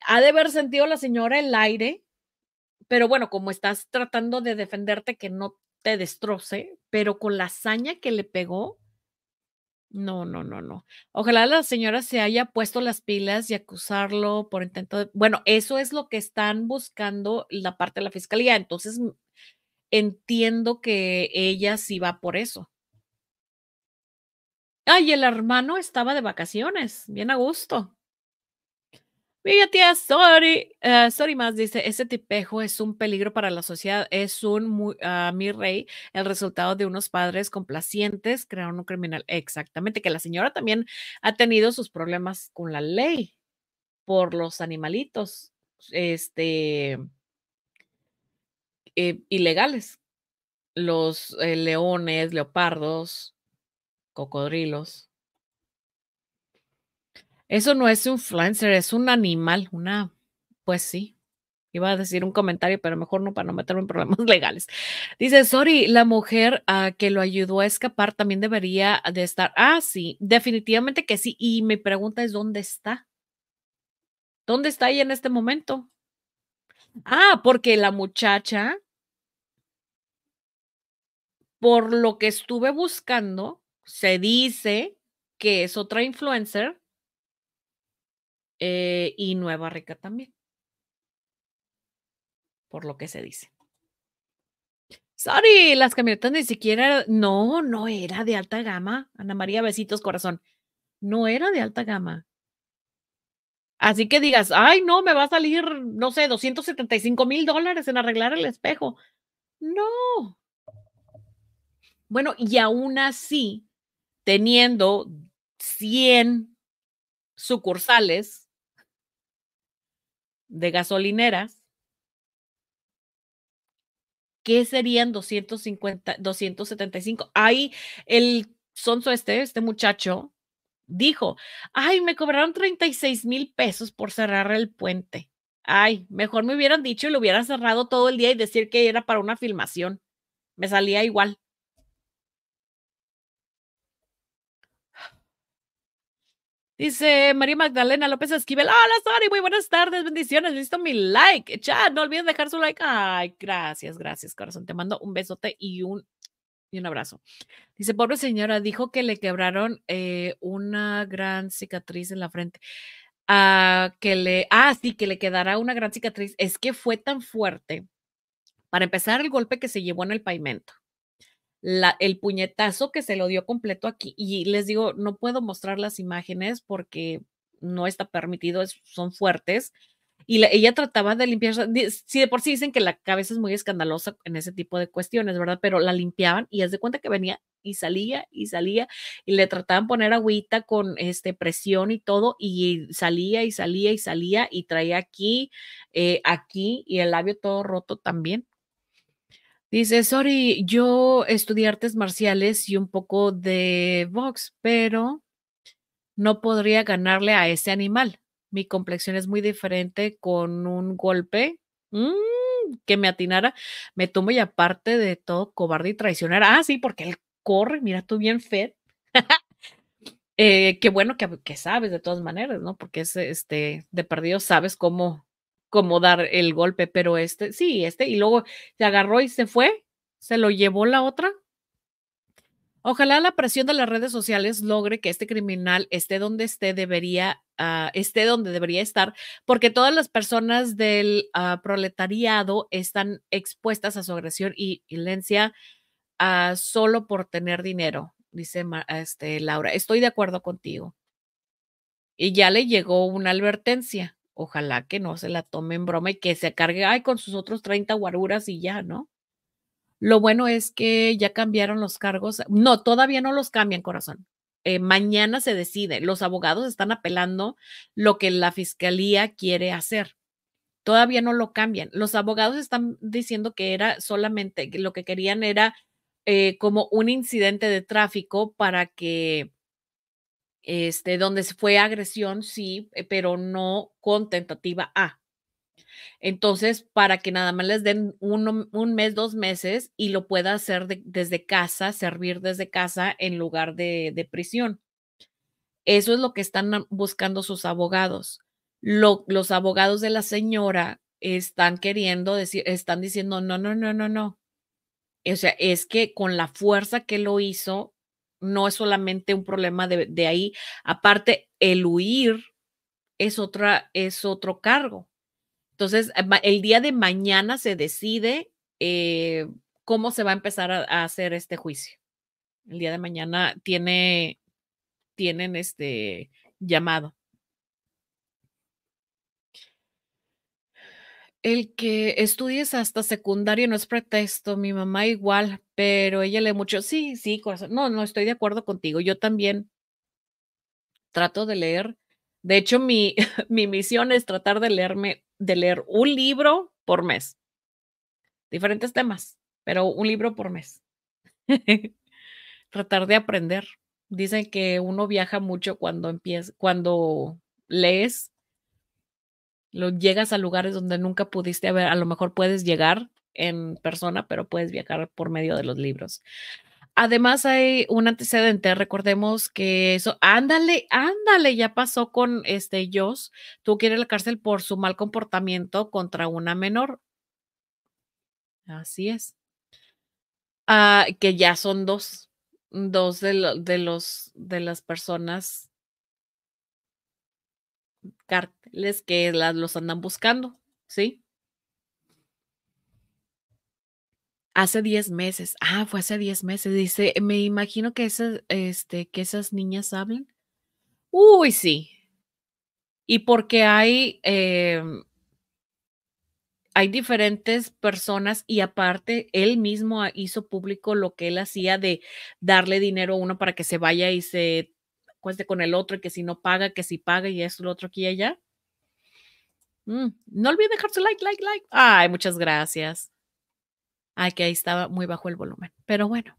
ha de haber sentido la señora el aire, pero bueno, como estás tratando de defenderte que no te destroce, pero con la hazaña que le pegó, no, no, no, no. Ojalá la señora se haya puesto las pilas y acusarlo por intento de... Bueno, eso es lo que están buscando la parte de la fiscalía. Entonces, entiendo que ella sí va por eso. Ay, el hermano estaba de vacaciones, bien a gusto. Mira, tía, sorry, eh, sorry más, dice, ese tipejo es un peligro para la sociedad, es un, muy, a ah, mi rey, el resultado de unos padres complacientes crearon un criminal. Exactamente, que la señora también ha tenido sus problemas con la ley por los animalitos, este, eh, ilegales. Los eh, leones, leopardos, cocodrilos. Eso no es un flancer, es un animal, una, pues sí. Iba a decir un comentario, pero mejor no para no meterme en problemas legales. Dice, sorry, la mujer ah, que lo ayudó a escapar también debería de estar. Ah, sí, definitivamente que sí. Y mi pregunta es, ¿dónde está? ¿Dónde está ella en este momento? Ah, porque la muchacha por lo que estuve buscando, se dice que es otra influencer eh, y Nueva Rica también. Por lo que se dice. Sorry, las camionetas ni siquiera, no, no era de alta gama. Ana María, besitos, corazón. No era de alta gama. Así que digas, ay, no, me va a salir, no sé, 275 mil dólares en arreglar el espejo. No, bueno, y aún así, teniendo 100 sucursales de gasolineras, ¿qué serían 250, 275? Ahí el sonso este, este muchacho, dijo, ay, me cobraron 36 mil pesos por cerrar el puente. Ay, mejor me hubieran dicho y lo hubieran cerrado todo el día y decir que era para una filmación. Me salía igual. Dice María Magdalena López Esquivel. Hola, sorry. muy buenas tardes, bendiciones. Listo mi like. Chat, no olvides dejar su like. Ay, gracias, gracias, corazón. Te mando un besote y un, y un abrazo. Dice, pobre señora, dijo que le quebraron eh, una gran cicatriz en la frente. Ah, que le, ah, sí, que le quedará una gran cicatriz. Es que fue tan fuerte. Para empezar, el golpe que se llevó en el pavimento el puñetazo que se lo dio completo aquí. Y les digo, no puedo mostrar las imágenes porque no está permitido, son fuertes. Y ella trataba de limpiar, si de por sí dicen que la cabeza es muy escandalosa en ese tipo de cuestiones, ¿verdad? Pero la limpiaban y haz de cuenta que venía y salía y salía y le trataban poner agüita con este presión y todo y salía y salía y salía y traía aquí, eh, aquí y el labio todo roto también. Dice, sorry, yo estudié artes marciales y un poco de box, pero no podría ganarle a ese animal. Mi complexión es muy diferente con un golpe mm, que me atinara, me tomo y aparte de todo, cobarde y traicionera. Ah, sí, porque él corre, mira tú bien, Fed. Eh, qué bueno que, que, sabes de todas maneras, ¿no? Porque es este, de perdido sabes cómo como dar el golpe, pero este, sí, este, y luego se agarró y se fue, se lo llevó la otra. Ojalá la presión de las redes sociales logre que este criminal esté donde esté, debería, ah, esté donde debería estar, porque todas las personas del ah, proletariado están expuestas a su agresión y violencia ah, solo por tener dinero, dice este, Laura. Estoy de acuerdo contigo. Y ya le llegó una advertencia. Ojalá que no se la tome en broma y que se cargue ay, con sus otros 30 guaruras y ya, ¿no? Lo bueno es que ya cambiaron los cargos. No, todavía no los cambian, corazón. Eh, mañana se decide. Los abogados están apelando lo que la fiscalía quiere hacer. Todavía no lo cambian. Los abogados están diciendo que era solamente, lo que querían era eh, como un incidente de tráfico para que este, donde fue agresión, sí, eh, pero no con tentativa A. Entonces, para que nada más les den uno, un mes, dos meses y lo pueda hacer desde casa, servir desde casa en lugar de, de, prisión. Eso es lo que están buscando sus abogados. Lo, los abogados de la señora están queriendo decir, están diciendo, no, no, no, no, no. O sea, es que con la fuerza que lo hizo, no es solamente un problema de, ahí. Aparte, el huir es, otra, es otro cargo. Entonces, eh, el día de mañana se decide eh, cómo se va a empezar a, a, hacer este juicio. El día de mañana tiene, tienen este llamado. El que estudies hasta secundario no es pretexto, mi mamá igual, pero ella lee mucho, sí, sí, corazón, no, no estoy de acuerdo contigo, yo también trato de leer, de hecho mi, mi misión es tratar de leerme, de leer un libro por mes, diferentes temas, pero un libro por mes, tratar de aprender. Dicen que uno viaja mucho cuando empieza, cuando lees llegas a lugares donde nunca pudiste haber, a lo mejor puedes llegar en persona, pero puedes viajar por medio de los libros. Además hay un antecedente, recordemos que eso, ándale, ándale, ya pasó con este Tú tú quieres la cárcel por su mal comportamiento contra una menor. Así es. Ah, que ya son dos, dos de, los, de las personas carteles que las, los andan buscando, ¿sí? Hace 10 meses, ah, fue hace 10 meses, dice, me imagino que esas, este, que esas niñas hablan. Uy, sí. Y porque hay, eh, hay diferentes personas y aparte él mismo hizo público lo que él hacía de darle dinero a uno para que se vaya y se con el otro y que si no paga, que si paga y eso, lo otro aquí y allá. Mm, no olvide dejar su like, like, like. Ay, muchas gracias. Ay, que ahí estaba muy bajo el volumen, pero bueno.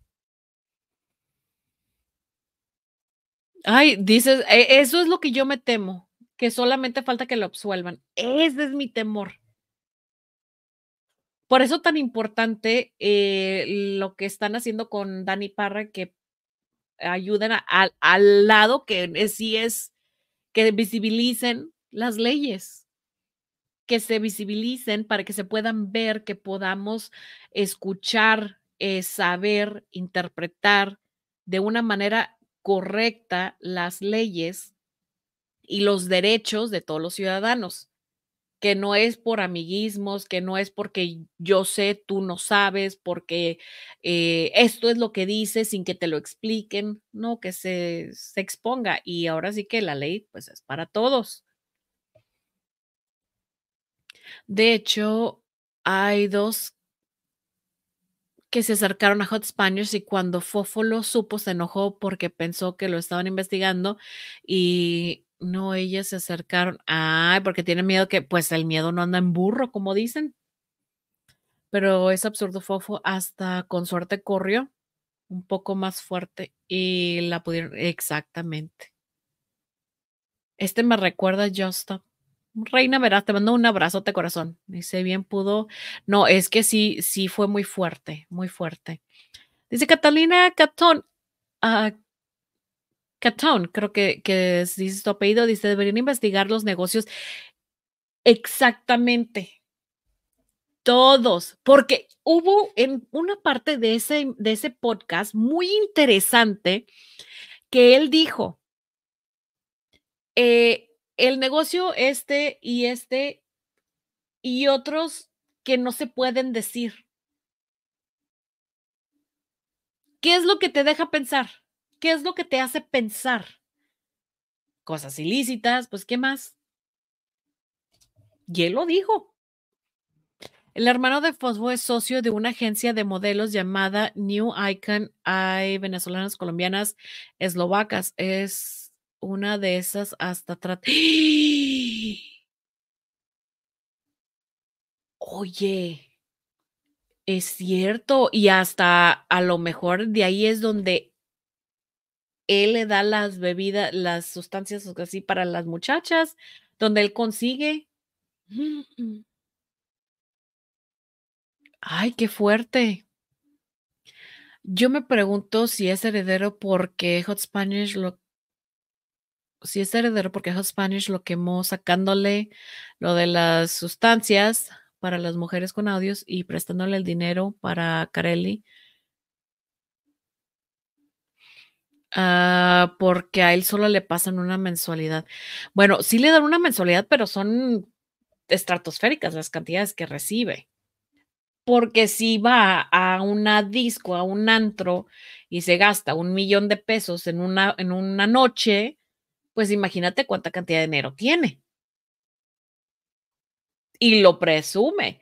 Ay, dices, e, eso es lo que yo me temo, que solamente falta que lo absuelvan. Ese es mi temor. Por eso tan importante eh, lo que están haciendo con Dani Parra, que ayuden al lado que eh, sí es que visibilicen las leyes, que se visibilicen para que se puedan ver, que podamos escuchar, eh, saber, interpretar de una manera correcta las leyes y los derechos de todos los ciudadanos que no es por amiguismos, que no es porque yo sé, tú no sabes, porque eh, esto es lo que dice sin que te lo expliquen, no, que se, exponga. Y ahora sí que la ley, pues es para todos. De hecho, hay dos que se acercaron a Hot Spaniards y cuando lo supo se enojó porque pensó que lo estaban investigando y no, ellas se acercaron. Ay, porque tienen miedo que, pues el miedo no anda en burro, como dicen. Pero es absurdo fofo hasta con suerte corrió un poco más fuerte y la pudieron exactamente. Este me recuerda a Justa. Reina, verás, te mando un abrazo de corazón. Dice, bien pudo. No, es que sí, sí fue muy fuerte, muy fuerte. Dice Catalina Catón, ah, Catón, creo que, que es, dice apellido, dice, deberían investigar los negocios exactamente. Todos, porque hubo en una parte de ese, de ese podcast muy interesante que él dijo, eh, el negocio este y este y otros que no se pueden decir. ¿Qué es lo que te deja pensar? ¿Qué es lo que te hace pensar? Cosas ilícitas, pues ¿qué más? Y él lo dijo. El hermano de Fosbo es socio de una agencia de modelos llamada New Icon. Hay venezolanas, colombianas, eslovacas. Es una de esas hasta... ¡Ah! Oye, es cierto. Y hasta a lo mejor de ahí es donde él le da las bebidas, las sustancias así para las muchachas, donde él consigue. Mm. Ay, qué fuerte. Yo me pregunto si es heredero porque Hot Spanish lo si es heredero porque Hot Spanish lo quemó sacándole lo de las sustancias para las mujeres con audios y prestándole el dinero para Carelli Ah, porque a él solo le pasan una mensualidad. Bueno, sí le dan una mensualidad, pero son estratosféricas las cantidades que recibe. Porque si va a una disco, a un antro y se gasta un millón de pesos en una, en una noche, pues imagínate cuánta cantidad de dinero tiene. Y lo presume.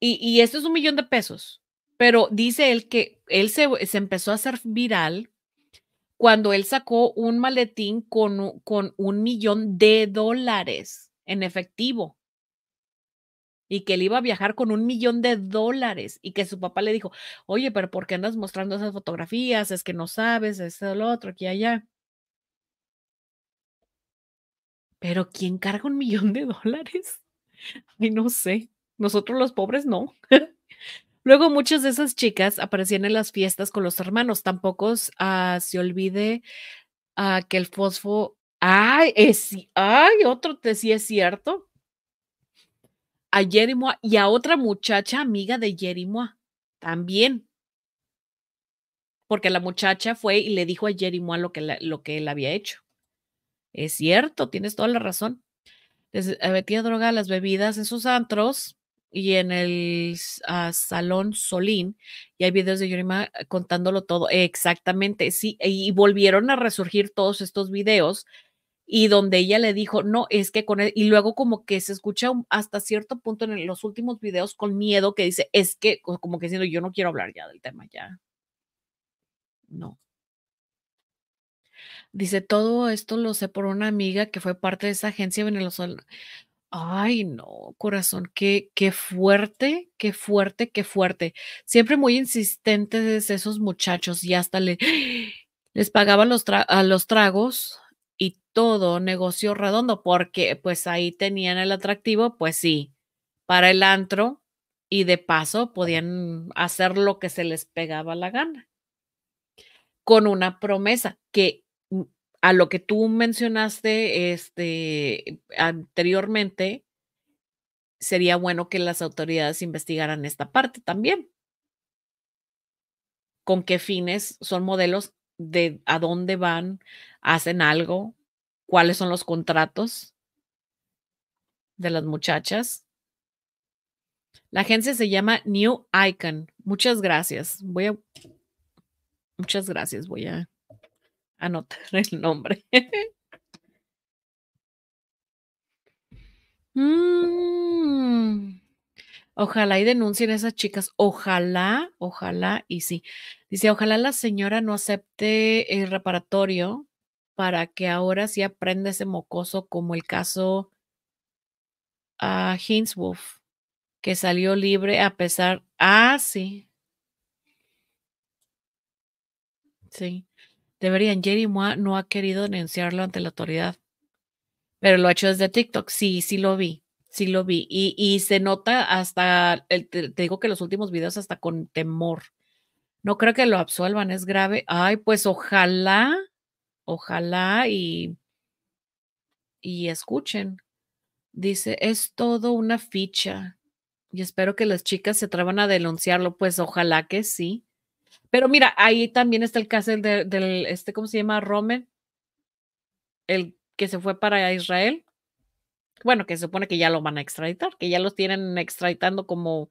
Y, y esto es un millón de pesos. Pero dice él que él se, se empezó a hacer viral cuando él sacó un maletín con, un millón de dólares en efectivo y que él iba a viajar con un millón de dólares y que su papá le dijo, oye, pero ¿por qué andas mostrando esas fotografías? Es que no sabes, es lo otro, aquí, allá. Pero ¿quién carga un millón de dólares? Ay, no sé. Nosotros los pobres no. Luego muchas de esas chicas aparecían en las fiestas con los hermanos. Tampoco ah, se olvide ah, que el fosfo... ¡Ay! Es, ¡Ay! Otro te sí es cierto. A Jerimoa y a otra muchacha amiga de Jerimoa también. Porque la muchacha fue y le dijo a Jerimoa lo que, lo que él había hecho. Es cierto, tienes toda la razón. Les eh, metía droga a las bebidas en sus antros y en el ah, Salón Solín, y hay videos de Yorima eh, contándolo todo. Exactamente, sí, y volvieron a resurgir todos estos videos y donde ella le dijo, no, es que con él, y luego como que se escucha hasta cierto punto en los últimos videos con miedo que dice, es que como que diciendo, yo no quiero hablar ya del tema, ya. No. Dice, todo esto lo sé por una amiga que fue parte de esa agencia sol Ay, no, corazón, qué, qué fuerte, qué fuerte, qué fuerte. Siempre muy insistentes esos muchachos y hasta le, les pagaban los a los tragos y todo negocio redondo, porque pues ahí tenían el atractivo, pues sí, para el antro y de paso podían hacer lo que se les pegaba la gana con una promesa que a lo que tú mencionaste este, anteriormente, sería bueno que las autoridades investigaran esta parte también. ¿Con qué fines son modelos? ¿De a dónde van? ¿Hacen algo? ¿Cuáles son los contratos de las muchachas? La agencia se llama New Icon. Muchas gracias. Voy a. Muchas gracias. Voy a anotar el nombre. Mm. Ojalá y denuncien esas chicas. Ojalá, ojalá y sí. Dice, ojalá la señora no acepte el reparatorio para que ahora sí aprenda ese mocoso como el caso a Hinsworth que salió libre a pesar. Ah, sí. Sí. Deberían. Jerry Moa no ha querido denunciarlo ante la autoridad, pero lo ha hecho desde TikTok. Sí, sí lo vi. Sí lo vi. Y, se nota hasta, el, te, digo que los últimos videos hasta con temor. No creo que lo absuelvan, es grave. Ay, pues ojalá, ojalá y, y escuchen. Dice, es todo una ficha. Y espero que las chicas se atrevan a denunciarlo. Pues ojalá que sí. Pero mira, ahí también está el caso del, este, ¿cómo se llama? Roman, el que se fue para Israel. Bueno, que se supone que ya lo van a extraditar, que ya lo tienen extraditando como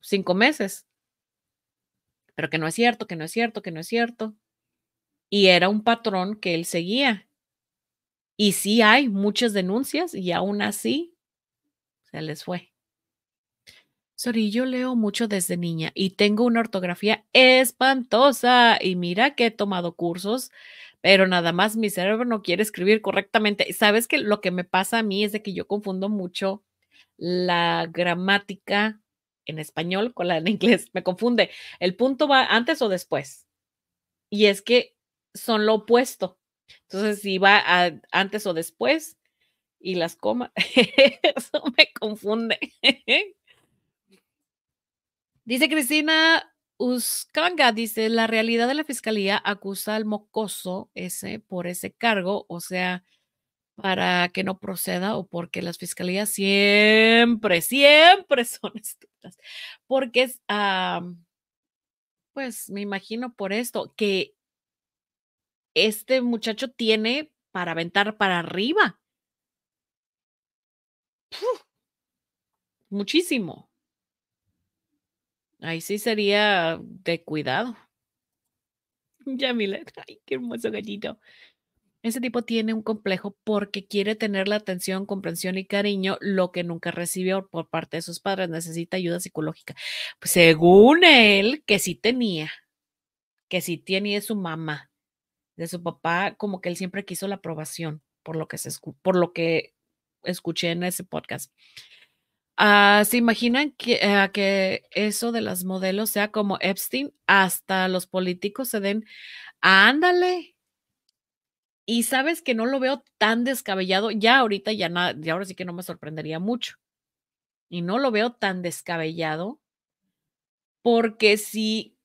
cinco meses. Pero que no es cierto, que no es cierto, que no es cierto. Y era un patrón que él seguía. Y sí hay muchas denuncias y aún así se les fue. Sorry, yo leo mucho desde niña y tengo una ortografía espantosa. Y mira que he tomado cursos, pero nada más mi cerebro no quiere escribir correctamente. Sabes que lo que me pasa a mí es de que yo confundo mucho la gramática en español con la en inglés. Me confunde. El punto va antes o después. Y es que son lo opuesto. Entonces, si va antes o después y las comas, eso me confunde. Dice Cristina Uzcanga, dice, la realidad de la fiscalía acusa al mocoso ese por ese cargo, o sea, para que no proceda o porque las fiscalías siempre, siempre son estúpidas. Porque, es ah, pues me imagino por esto, que este muchacho tiene para aventar para arriba. muchísimo. Ahí sí sería de cuidado. Yamilet, ay, qué hermoso gallito. Ese tipo tiene un complejo porque quiere tener la atención, comprensión y cariño, lo que nunca recibió por parte de sus padres. Necesita ayuda psicológica. Pues, según él, que sí tenía, que sí tiene de su mamá, de su papá, como que él siempre quiso la aprobación, por lo que, se, por lo que escuché en ese podcast. Ah, ¿Se imaginan que, eh, que, eso de las modelos sea como Epstein? Hasta los políticos se den, ándale. Y sabes que no lo veo tan descabellado. Ya ahorita, ya, nada, ya ahora sí que no me sorprendería mucho. Y no lo veo tan descabellado. Porque si.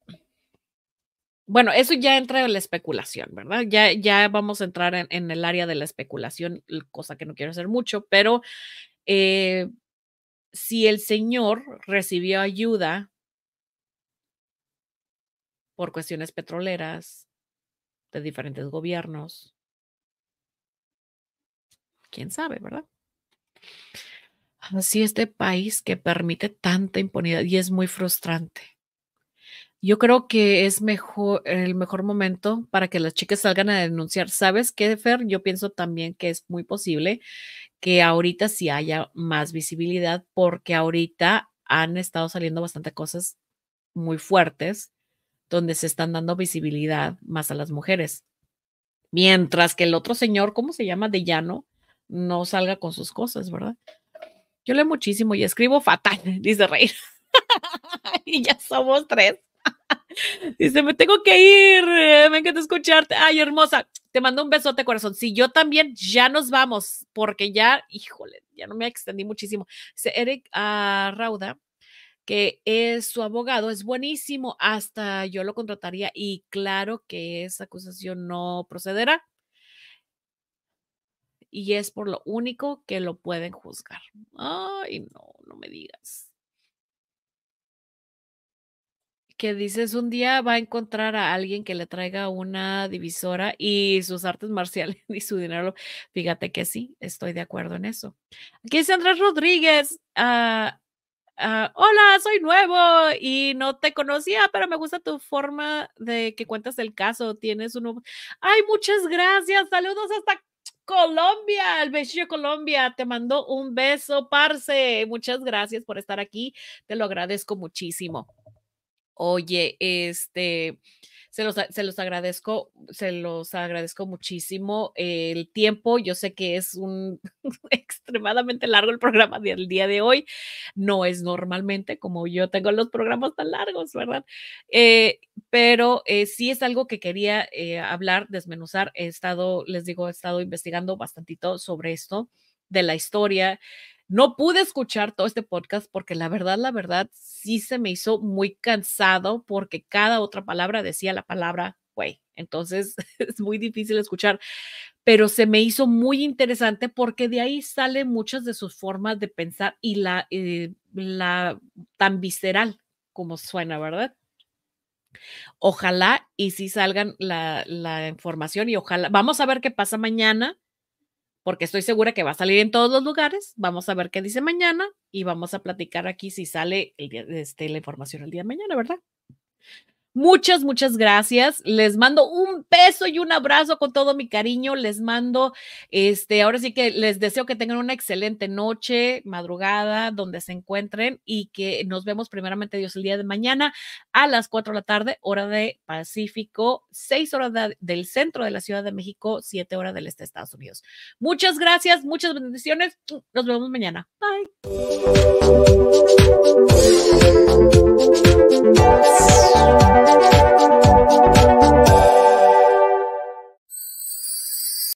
Bueno, eso ya entra en la especulación, ¿verdad? Ya, ya vamos a entrar en, el área de la especulación, cosa que no quiero hacer mucho, pero eh, si el señor recibió ayuda por cuestiones petroleras de diferentes gobiernos, quién sabe, ¿verdad? Así este país que permite tanta impunidad y es muy frustrante. Yo creo que es mejor el mejor momento para que las chicas salgan a denunciar. ¿Sabes qué, Fer? Yo pienso también que es muy posible que ahorita sí haya más visibilidad, porque ahorita han estado saliendo bastante cosas muy fuertes donde se están dando visibilidad más a las mujeres. Mientras que el otro señor, ¿cómo se llama? De llano, no salga con sus cosas, ¿verdad? Yo leo muchísimo y escribo fatal, dice reír y ya somos tres. Dice, me tengo que ir, eh, me encanta escucharte. Ay, hermosa, te mando un besote, corazón. Si yo también, ya nos vamos, porque ya, híjole, ya no me extendí muchísimo. Dice Eric Rauda, que es su abogado, es buenísimo, hasta yo lo contrataría y claro que esa acusación no procederá. Y es por lo único que lo pueden juzgar. Ay, no, no me digas. que dices un día va a encontrar a alguien que le traiga una divisora y sus artes marciales y su dinero. Fíjate que sí, estoy de acuerdo en eso. Aquí dice Andrés Rodríguez. Ah, ah, hola, soy nuevo y no te conocía, pero me gusta tu forma de que cuentas el caso. Tienes un... Ay, muchas gracias. Saludos hasta Colombia, el besillo Colombia, te mando un beso, parce. Muchas gracias por estar aquí, te lo agradezco muchísimo oye, este, se los, se los agradezco, se los agradezco muchísimo el tiempo. Yo sé que es un extremadamente largo el programa del día de hoy. No es normalmente como yo tengo los programas tan largos, ¿verdad? Eh, pero eh, sí es algo que quería eh, hablar, desmenuzar. He estado, les digo, he estado investigando bastantito sobre esto de la historia no pude escuchar todo este podcast porque la verdad, la verdad, sí se me hizo muy cansado porque cada otra palabra decía la palabra güey. Entonces es muy difícil escuchar, pero se me hizo muy interesante porque de ahí salen muchas de sus formas de pensar y la, eh, la tan visceral como suena, ¿verdad? Ojalá y si sí salgan la, la información y ojalá, vamos a ver qué pasa mañana porque estoy segura que va a salir en todos los lugares. Vamos a ver qué dice mañana y vamos a platicar aquí si sale el este, la información el día de mañana, ¿verdad? Muchas, muchas gracias. Les mando un beso y un abrazo con todo mi cariño. Les mando, este, ahora sí que les deseo que tengan una excelente noche, madrugada, donde se encuentren y que nos vemos primeramente Dios el día de mañana a las 4 de la tarde, hora de Pacífico, 6 horas del centro de la Ciudad de México, 7 horas del este de Estados Unidos. Muchas gracias, muchas bendiciones. Nos vemos mañana. Bye. Thank you.